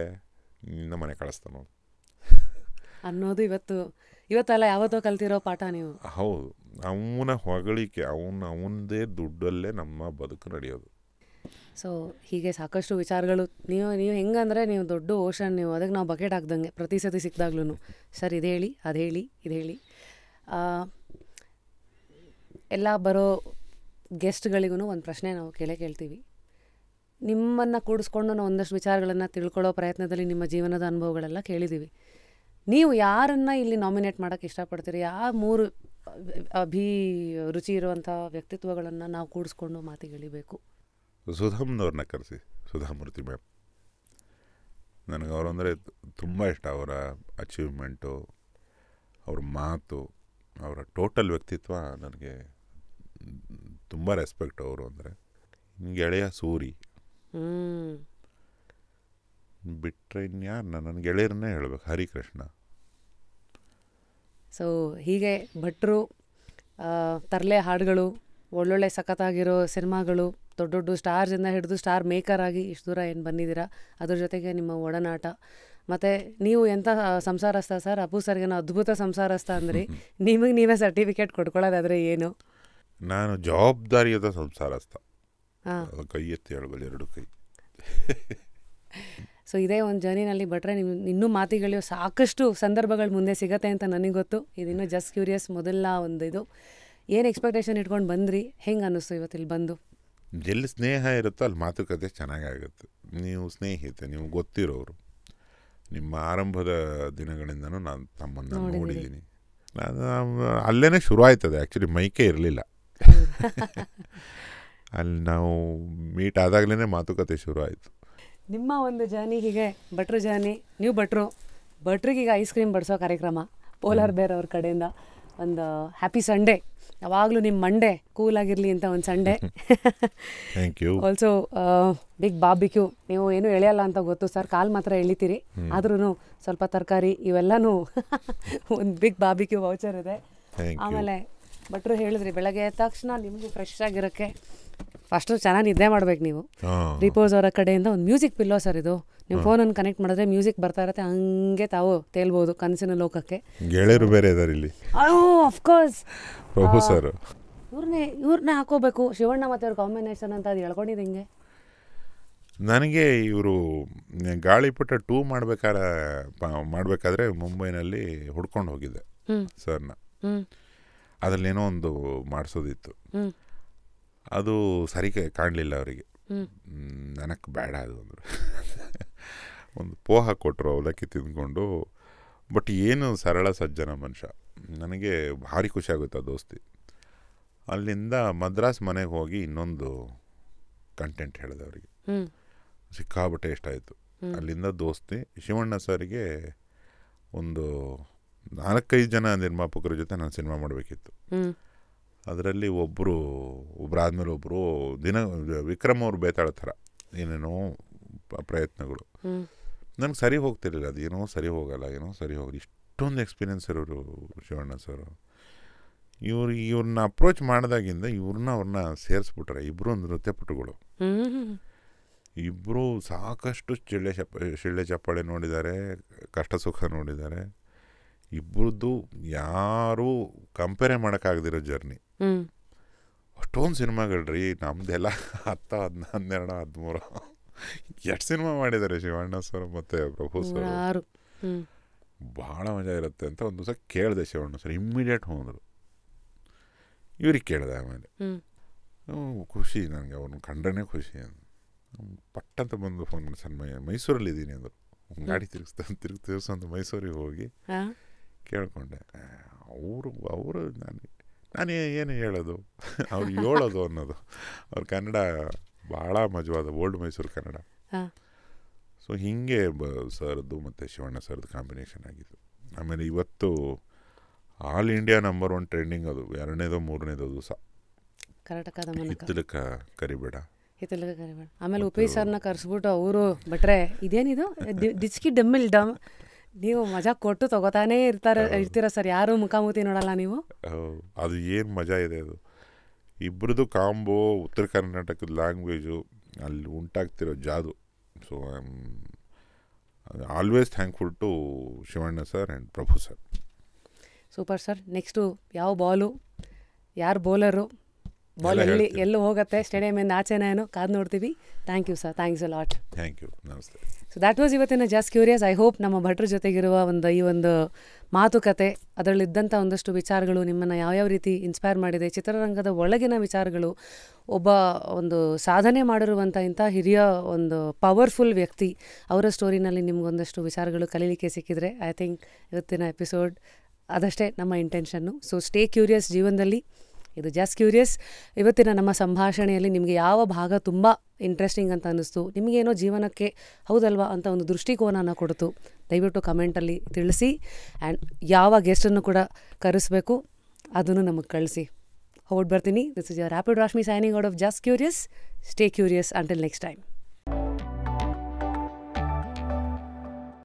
ನಿನ್ನ ಮನೆ ಕಳಿಸ್ತಾನ ಅನ್ನೋದು ಇವತ್ತು ಇವತ್ತಲ್ಲ ಯಾವತ್ತೋ ಕಲ್ತಿರೋ ಪಾಠ ನೀವು ಹೌದು ಅವನ ಹೊಗಳಿಕೆ ಅವನ ಅವನದೇ ದುಡ್ಡಲ್ಲೇ ನಮ್ಮ ಬದುಕು ನಡೆಯೋದು ಸೊ ಹೀಗೆ ಸಾಕಷ್ಟು ವಿಚಾರಗಳು ನೀವು ನೀವು ಹೆಂಗಂದರೆ ನೀವು ದೊಡ್ಡ ಓಷನ್ ನೀವು ಅದಕ್ಕೆ ನಾವು ಬಕೆಟ್ ಹಾಕ್ದಂಗೆ ಪ್ರತಿ ಸತಿ ಸಿಕ್ಕಿದಾಗ್ಲೂ ಸರ್ ಇದು ಹೇಳಿ ಅದು ಹೇಳಿ ಇದು ಹೇಳಿ ಎಲ್ಲ ಬರೋ ಗೆಸ್ಟ್ಗಳಿಗೂ ಒಂದು ಪ್ರಶ್ನೆ ನಾವು ಕೇಳೇ ಕೇಳ್ತೀವಿ ನಿಮ್ಮನ್ನು ಕೂಡಿಸ್ಕೊಂಡು ನಾವು ಒಂದಷ್ಟು ವಿಚಾರಗಳನ್ನು ತಿಳ್ಕೊಳ್ಳೋ ಪ್ರಯತ್ನದಲ್ಲಿ ನಿಮ್ಮ ಜೀವನದ ಅನುಭವಗಳೆಲ್ಲ ಕೇಳಿದ್ದೀವಿ ನೀವು ಯಾರನ್ನು ಇಲ್ಲಿ ನಾಮಿನೇಟ್ ಮಾಡೋಕ್ಕೆ ಇಷ್ಟಪಡ್ತೀರಿ ಯಾವ ಮೂರು ಅಭಿ ರುಚಿ ಇರುವಂಥ ವ್ಯಕ್ತಿತ್ವಗಳನ್ನು ನಾವು ಕೂಡಿಸ್ಕೊಂಡು ಮಾತಿಗಿಳಿಬೇಕು ಸುಧಾಮ್ನವ್ರನ್ನ ಕರೆಸಿ ಸುಧಾಮೂರ್ತಿ ಮ್ಯಾಮ್ ನನಗೆ ಅವರಂದರೆ ತುಂಬ ಇಷ್ಟ ಅವರ ಅಚೀವ್ಮೆಂಟು ಅವ್ರ ಮಾತು ಅವರ ಟೋಟಲ್ ವ್ಯಕ್ತಿತ್ವ ನನಗೆ ತುಂಬ ರೆಸ್ಪೆಕ್ಟ್ ಅವರು ಅಂದರೆ ಗೆಳೆಯ ಸೂರಿ ಬಿಟ್ಟರೆ ಇನ್ಯಾರು ನನ್ನ ಗೆಳೆಯರನ್ನೇ ಹೇಳ್ಬೇಕು ಹರಿಕೃಷ್ಣ ಸೊ ಹೀಗೆ ಭಟ್ರು ತರಲೆ ಹಾಡುಗಳು ಒಳ್ಳೊಳ್ಳೆ ಸಖತ್ತಾಗಿರೋ ಸಿನಿಮಾಗಳು ದೊಡ್ಡ ದೊಡ್ಡ ಸ್ಟಾರ್ಸಿಂದ ಹಿಡಿದು ಸ್ಟಾರ್ ಮೇಕರ್ ಆಗಿ ಇಷ್ಟು ದೂರ ಏನು ಬಂದಿದ್ದೀರಾ ಅದ್ರ ಜೊತೆಗೆ ನಿಮ್ಮ ಒಡನಾಟ ಮತ್ತು ನೀವು ಎಂಥ ಸಂಸಾರಸ್ಥ ಸರ್ ಅಪ್ಪು ಸರ್ಗೇನೋ ಅದ್ಭುತ ಸಂಸಾರಸ್ಥ ಅಂದ್ರಿ ನಿಮಗೆ ನೀವೇ ಸರ್ಟಿಫಿಕೇಟ್ ಕೊಡ್ಕೊಳ್ಳೋದಾದರೆ ಏನು ನಾನು ಜವಾಬ್ದಾರಿಯದ ಸಂಸಾರಸ್ಥ ಕೈ ಎತ್ತಿ ಹೇಳಬಲ್ಲ ಎರಡು ಕೈ ಸೊ ಇದೇ ಒಂದು ಜರ್ನಿನಲ್ಲಿ ಬಟ್ರೆ ನಿಮ್ ಇನ್ನೂ ಮಾತಿಗಳು ಸಾಕಷ್ಟು ಸಂದರ್ಭಗಳು ಮುಂದೆ ಸಿಗತ್ತೆ ಅಂತ ನನಗೆ ಗೊತ್ತು ಇದಿನ್ನೂ ಜಸ್ಟ್ ಕ್ಯೂರಿಯಸ್ ಮೊದಲ ಒಂದು ಇದು ಏನು ಎಕ್ಸ್ಪೆಕ್ಟೇಷನ್ ಇಟ್ಕೊಂಡು ಬಂದ್ರಿ ಹೆಂಗೆ ಅನ್ನಿಸ್ತು ಇವತ್ತು ಇಲ್ಲಿ ಬಂದು ಎಲ್ಲಿ ಸ್ನೇಹ ಇರುತ್ತೋ ಅಲ್ಲಿ ಮಾತುಕತೆ ಚೆನ್ನಾಗಾಗುತ್ತೆ ನೀವು ಸ್ನೇಹಿತೆ ನೀವು ಗೊತ್ತಿರೋರು ನಿಮ್ಮ ಆರಂಭದ ದಿನಗಳಿಂದನೂ ನಾನು ತಮ್ಮನ್ನು ನೋಡಿದ್ದೀನಿ ನಾನು ಅಲ್ಲೇ ಶುರು ಆಯ್ತದೆ ಆ್ಯಕ್ಚುಲಿ ಮೈಕೆ ಇರಲಿಲ್ಲ ಅಲ್ಲಿ ನಾವು ಮೀಟ್ ಆದಾಗಲೇ ಮಾತುಕತೆ ಶುರು ಆಯಿತು ನಿಮ್ಮ ಒಂದು ಜರ್ನಿ ಹೀಗೆ ಭಟ್ರು ಜರ್ನಿ ನೀವು ಭಟ್ರು ಈಗ ಐಸ್ ಕ್ರೀಮ್ ಬಡಿಸೋ ಕಾರ್ಯಕ್ರಮ ಪೋಲಾರ್ ಬೇರ್ ಅವ್ರ ಕಡೆಯಿಂದ ಒಂದು ಹ್ಯಾಪಿ ಸಂಡೇ ಯಾವಾಗಲೂ ನಿಮ್ಮ ಮಂಡೇ ಆಗಿರಲಿ ಅಂತ ಒಂದು Sunday thank you also big barbecue ನೀವು ಏನು ಎಳೆಯಲ್ಲ ಅಂತ ಗೊತ್ತು ಸರ್ ಕಾಲು ಮಾತ್ರ ಎಳಿತೀರಿ ಆದ್ರೂ ಸ್ವಲ್ಪ ತರಕಾರಿ ಇವೆಲ್ಲನೂ ಒಂದು ಬಿಗ್ ಬಾಬಿಕ್ಯೂ ವೌಚರ್ ಇದೆ ಆಮೇಲೆ ಭಟ್ರು ಹೇಳಿದ್ರಿ ಬೆಳಗ್ಗೆ ಎದ್ದ ತಕ್ಷಣ ನಿಮಗೂ ಫ್ರೆಶ್ ಆಗಿರೋಕ್ಕೆ ಫಸ್ಟು ಚೆನ್ನಾಗಿ ನಿದ್ದೆ ಮಾಡ್ಬೇಕು ನೀವು ರಿಪೋಸ್ ಅವರ ಕಡೆಯಿಂದ ಒಂದು ಮ್ಯೂಸಿಕ್ ಪಿಲ್ಲೋ ಸರ್ ಇದು ನಿಮ್ಮ ಫೋನನ್ನು ಕನೆಕ್ಟ್ ಮಾಡಿದ್ರೆ ಮ್ಯೂಸಿಕ್ ಬರ್ತಾ ಇರತ್ತೆ ಹಂಗೆ ತಾವು ತೇಲ್ಬೋದು ಕನಸಿನ ಲೋಕಕ್ಕೆ ಗೆಳೆಯರು ಬೇರೆ ಇದ್ದಾರೆ ಇಲ್ಲಿ ಅಫ್ಕೋರ್ಸ್ ಪ್ರಭು ಸರ್ ಇವ್ರನ್ನೇ ಇವ್ರನ್ನೇ ಹಾಕೋಬೇಕು ಶಿವಣ್ಣ ಮತ್ತೆ ಅವ್ರ ಕಾಂಬಿನೇಷನ್ ಅಂತ ಅದು ಹೇಳ್ಕೊಂಡಿದ್ದು ಹಿಂಗೆ ನನಗೆ ಇವರು ಗಾಳಿಪಟ ಟೂ ಮಾಡಬೇಕಾದ್ರೆ ಮಾಡಬೇಕಾದ್ರೆ ಮುಂಬೈನಲ್ಲಿ ಹುಡ್ಕೊಂಡು ಹೋಗಿದ್ದೆ ಸರ್ನ ಅದರಲ್ಲೇನೋ ಒಂದು ಮಾಡಿಸೋದಿತ್ತು ಅದು ಸರಿ ಕಾಣಲಿಲ್ಲ ಅವರಿಗೆ ನನಗೆ ಬೇಡ ಅದು ಅಂದರು ಒಂದು ಪೋಹ ಕೊಟ್ಟರು ಅವಲಕ್ಕಿ ತಿಂದ್ಕೊಂಡು ಬಟ್ ಏನು ಸರಳ ಸಜ್ಜನ ಮನುಷ್ಯ ನನಗೆ ಭಾರಿ ಖುಷಿಯಾಗುತ್ತೆ ಆ ದೋಸ್ತಿ ಅಲ್ಲಿಂದ ಮದ್ರಾಸ್ ಮನೆಗೆ ಹೋಗಿ ಇನ್ನೊಂದು ಕಂಟೆಂಟ್ ಹೇಳಿದೆ ಅವರಿಗೆ ಸಿಕ್ಕಾಬಟ್ಟೆ ಇಷ್ಟ ಆಯಿತು ಅಲ್ಲಿಂದ ದೋಸ್ತಿ ಶಿವಣ್ಣ ಸರಿಗೆ ಒಂದು ನಾಲ್ಕೈದು ಜನ ನಿರ್ಮಾಪಕರ ಜೊತೆ ನಾನು ಸಿನಿಮಾ ಮಾಡಬೇಕಿತ್ತು ಅದರಲ್ಲಿ ಒಬ್ಬರು ಒಬ್ಬರಾದ್ಮೇಲೆ ಒಬ್ಬರು ದಿನ ವಿಕ್ರಮ್ ಅವ್ರು ಬೇತಾಳ ಥರ ಏನೇನೋ ಪ್ರಯತ್ನಗಳು ನನಗೆ ಸರಿ ಹೋಗ್ತಿರ್ಲಿಲ್ಲ ಅದೇನೋ ಸರಿ ಹೋಗಲ್ಲ ಏನೋ ಸರಿ ಹೋಗಿ ಇಷ್ಟೊಂದು ಎಕ್ಸ್ಪೀರಿಯನ್ಸ್ ಇರೋರು ಶಿವಣ್ಣ ಸರ್ ಇವ್ರು ಇವ್ರನ್ನ ಅಪ್ರೋಚ್ ಮಾಡಿದಾಗಿಂದ ಇವ್ರನ್ನ ಅವ್ರನ್ನ ಸೇರಿಸ್ಬಿಟ್ರೆ ಇಬ್ಬರು ನೃತ್ಯ ಪಟುಗಳು ಇಬ್ಬರು ಸಾಕಷ್ಟು ಚಿಳ್ಳೆ ಚಪ್ಪ ಶಿಳ್ಳೆ ಚಪ್ಪಾಳೆ ನೋಡಿದ್ದಾರೆ ಕಷ್ಟ ಸುಖ ನೋಡಿದ್ದಾರೆ ಇಬ್ಬರದ್ದು ಯಾರೂ ಕಂಪೇರ್ ಮಾಡೋಕ್ಕಾಗದಿರೋ ಜರ್ನಿ ಅಷ್ಟೊಂದು ಸಿನಿಮಾಗಳ್ರಿ ನಮ್ದೆಲ್ಲ ಹತ್ತು ಹದಿನ ಹನ್ನೆರಡು ಹದಿಮೂರು ಎಷ್ಟು ಸಿನಿಮಾ ಮಾಡಿದ್ದಾರೆ ಶಿವಣ್ಣ ಸರ್ ಮತ್ತು ಪ್ರಭು ಸರ್ ಭಾಳ ಮಜಾ ಇರುತ್ತೆ ಅಂತ ಒಂದು ದಿವಸ ಕೇಳಿದೆ ಶಿವಣ್ಣ ಸರ್ ಇಮ್ಮಿಡಿಯೇಟ್ ಹೋದರು ಇವ್ರಿಗೆ ಕೇಳಿದೆ ಆಮೇಲೆ ಖುಷಿ ನನಗೆ ಅವ್ರನ್ನ ಕಂಡ್ರೇ ಖುಷಿ ಅಂತ ಪಟ್ಟಂತ ಬಂದು ಫೋನ್ ಮಾಡಿ ಸರ್ ಮೈಸೂರಲ್ಲಿ ಇದ್ದೀನಿ ಅಂದರು ಗಾಡಿ ತಿರುಗಿಸ್ತಾ ತಿರುಗಿ ಅಂತ ಮೈಸೂರಿಗೆ ಹೋಗಿ ಕೇಳಿಕೊಂಡೆ ಅವರು ಅವರು ನಾನು ನಾನು ಏನು ಹೇಳೋದು ಅವ್ರು ಹೇಳೋದು ಅನ್ನೋದು ಅವ್ರ ಕನ್ನಡ ಭಾಳ ಮಜವಾದ ಓಲ್ಡ್ ಮೈಸೂರು ಕನ್ನಡ ಸೊ ಹೀಗೆ ಬ ಸರ್ದು ಮತ್ತು ಶಿವಣ್ಣ ಸರ್ದು ಕಾಂಬಿನೇಷನ್ ಆಗಿತ್ತು ಆಮೇಲೆ ಇವತ್ತು all India number one trending ಅದು ಎರಡನೇದು ಮೂರನೇದು ದಿವಸ ಕರ್ನಾಟಕದ ಹಿತ್ತಲಕ ಕರಿಬೇಡ ಕರಿಬೇಡ ಆಮೇಲೆ ಉಪೇ ಸರ್ನ ಕರೆಸ್ಬಿಟ್ಟು ಅವರು ಬಟ್ರೆ ಇದೇನಿದು ಡಿಸ್ಕಿ ಡಮ್ಮಿಲ್ ಡಮ್ ನೀವು ಮಜಾ ಕೊಟ್ಟು ತಗೋತಾನೆ ಇರ್ತಾರೆ ಇರ್ತೀರ ಸರ್ ಯಾರು ಮುಖಾಮುಖಿ ನೋಡಲ್ಲ ನೀವು ಅದು ಏನು ಮಜಾ ಇದೆ ಅದು ಇಬ್ಬರದು ಕಾಂಬೋ ಉತ್ತರ ಕರ್ನಾಟಕದ ಲ್ಯಾಂಗ್ವೇಜು ಅಲ್ಲಿ ಉಂಟಾಗ್ತಿರೋ ಜಾದು so I am always thankful to Shivanna sir and Prabhu sir super sir next ಯಾವ ಬಾಲು ಯಾರು ಬೌಲರು ಬಾಲ್ ಎಲ್ಲಿ ಎಲ್ಲೂ ಹೋಗುತ್ತೆ ಸ್ಟೇಡಿಯಮಿಂದ ಏನು ಕಾದು ನೋಡ್ತೀವಿ thank you sir thanks a lot thank you ನಮಸ್ತೆ ಸೊ ದ್ಯಾಟ್ ವಾಸ್ ಇವತ್ತಿನ ಜಾಸ್ಟ್ ಕ್ಯೂರಿಯಸ್ ಐ ಹೋಪ್ ನಮ್ಮ ಭಟ್ರ ಜೊತೆಗಿರುವ ಒಂದು ಈ ಒಂದು ಮಾತುಕತೆ ಅದರಲ್ಲಿದ್ದಂಥ ಒಂದಷ್ಟು ವಿಚಾರಗಳು ನಿಮ್ಮನ್ನು ಯಾವ್ಯಾವ ರೀತಿ ಇನ್ಸ್ಪೈರ್ ಮಾಡಿದೆ ಚಿತ್ರರಂಗದ ಒಳಗಿನ ವಿಚಾರಗಳು ಒಬ್ಬ ಒಂದು ಸಾಧನೆ ಮಾಡಿರುವಂಥ ಇಂಥ ಹಿರಿಯ ಒಂದು ಪವರ್ಫುಲ್ ವ್ಯಕ್ತಿ ಅವರ ಸ್ಟೋರಿನಲ್ಲಿ ನಿಮಗೊಂದಷ್ಟು ವಿಚಾರಗಳು ಕಲೀಲಿಕ್ಕೆ ಸಿಕ್ಕಿದರೆ ಐ ಥಿಂಕ್ ಇವತ್ತಿನ ಎಪಿಸೋಡ್ ಅದಷ್ಟೇ ನಮ್ಮ ಇಂಟೆನ್ಷನ್ನು ಸೊ ಸ್ಟೇ ಕ್ಯೂರಿಯಸ್ ಜೀವನದಲ್ಲಿ ಇದು ಜಾಸ್ಟ್ ಕ್ಯೂರಿಯಸ್ ಇವತ್ತಿನ ನಮ್ಮ ಸಂಭಾಷಣೆಯಲ್ಲಿ ನಿಮಗೆ ಯಾವ ಭಾಗ ತುಂಬ ಇಂಟ್ರೆಸ್ಟಿಂಗ್ ಅಂತ ಅನ್ನಿಸ್ತು ನಿಮಗೇನೋ ಜೀವನಕ್ಕೆ ಹೌದಲ್ವಾ ಅಂತ ಒಂದು ದೃಷ್ಟಿಕೋನನ ಕೊಡ್ತು ದಯವಿಟ್ಟು ಕಮೆಂಟಲ್ಲಿ ತಿಳಿಸಿ ಆ್ಯಂಡ್ ಯಾವ ಗೆಸ್ಟನ್ನು ಕೂಡ ಕರೆಸಬೇಕು ಅದನ್ನು ನಮಗೆ ಕಳಿಸಿ ಹೋಗ್ಬರ್ತೀನಿ ಬರ್ತೀನಿ this is your rapid Rashmi signing out of just curious stay curious until next time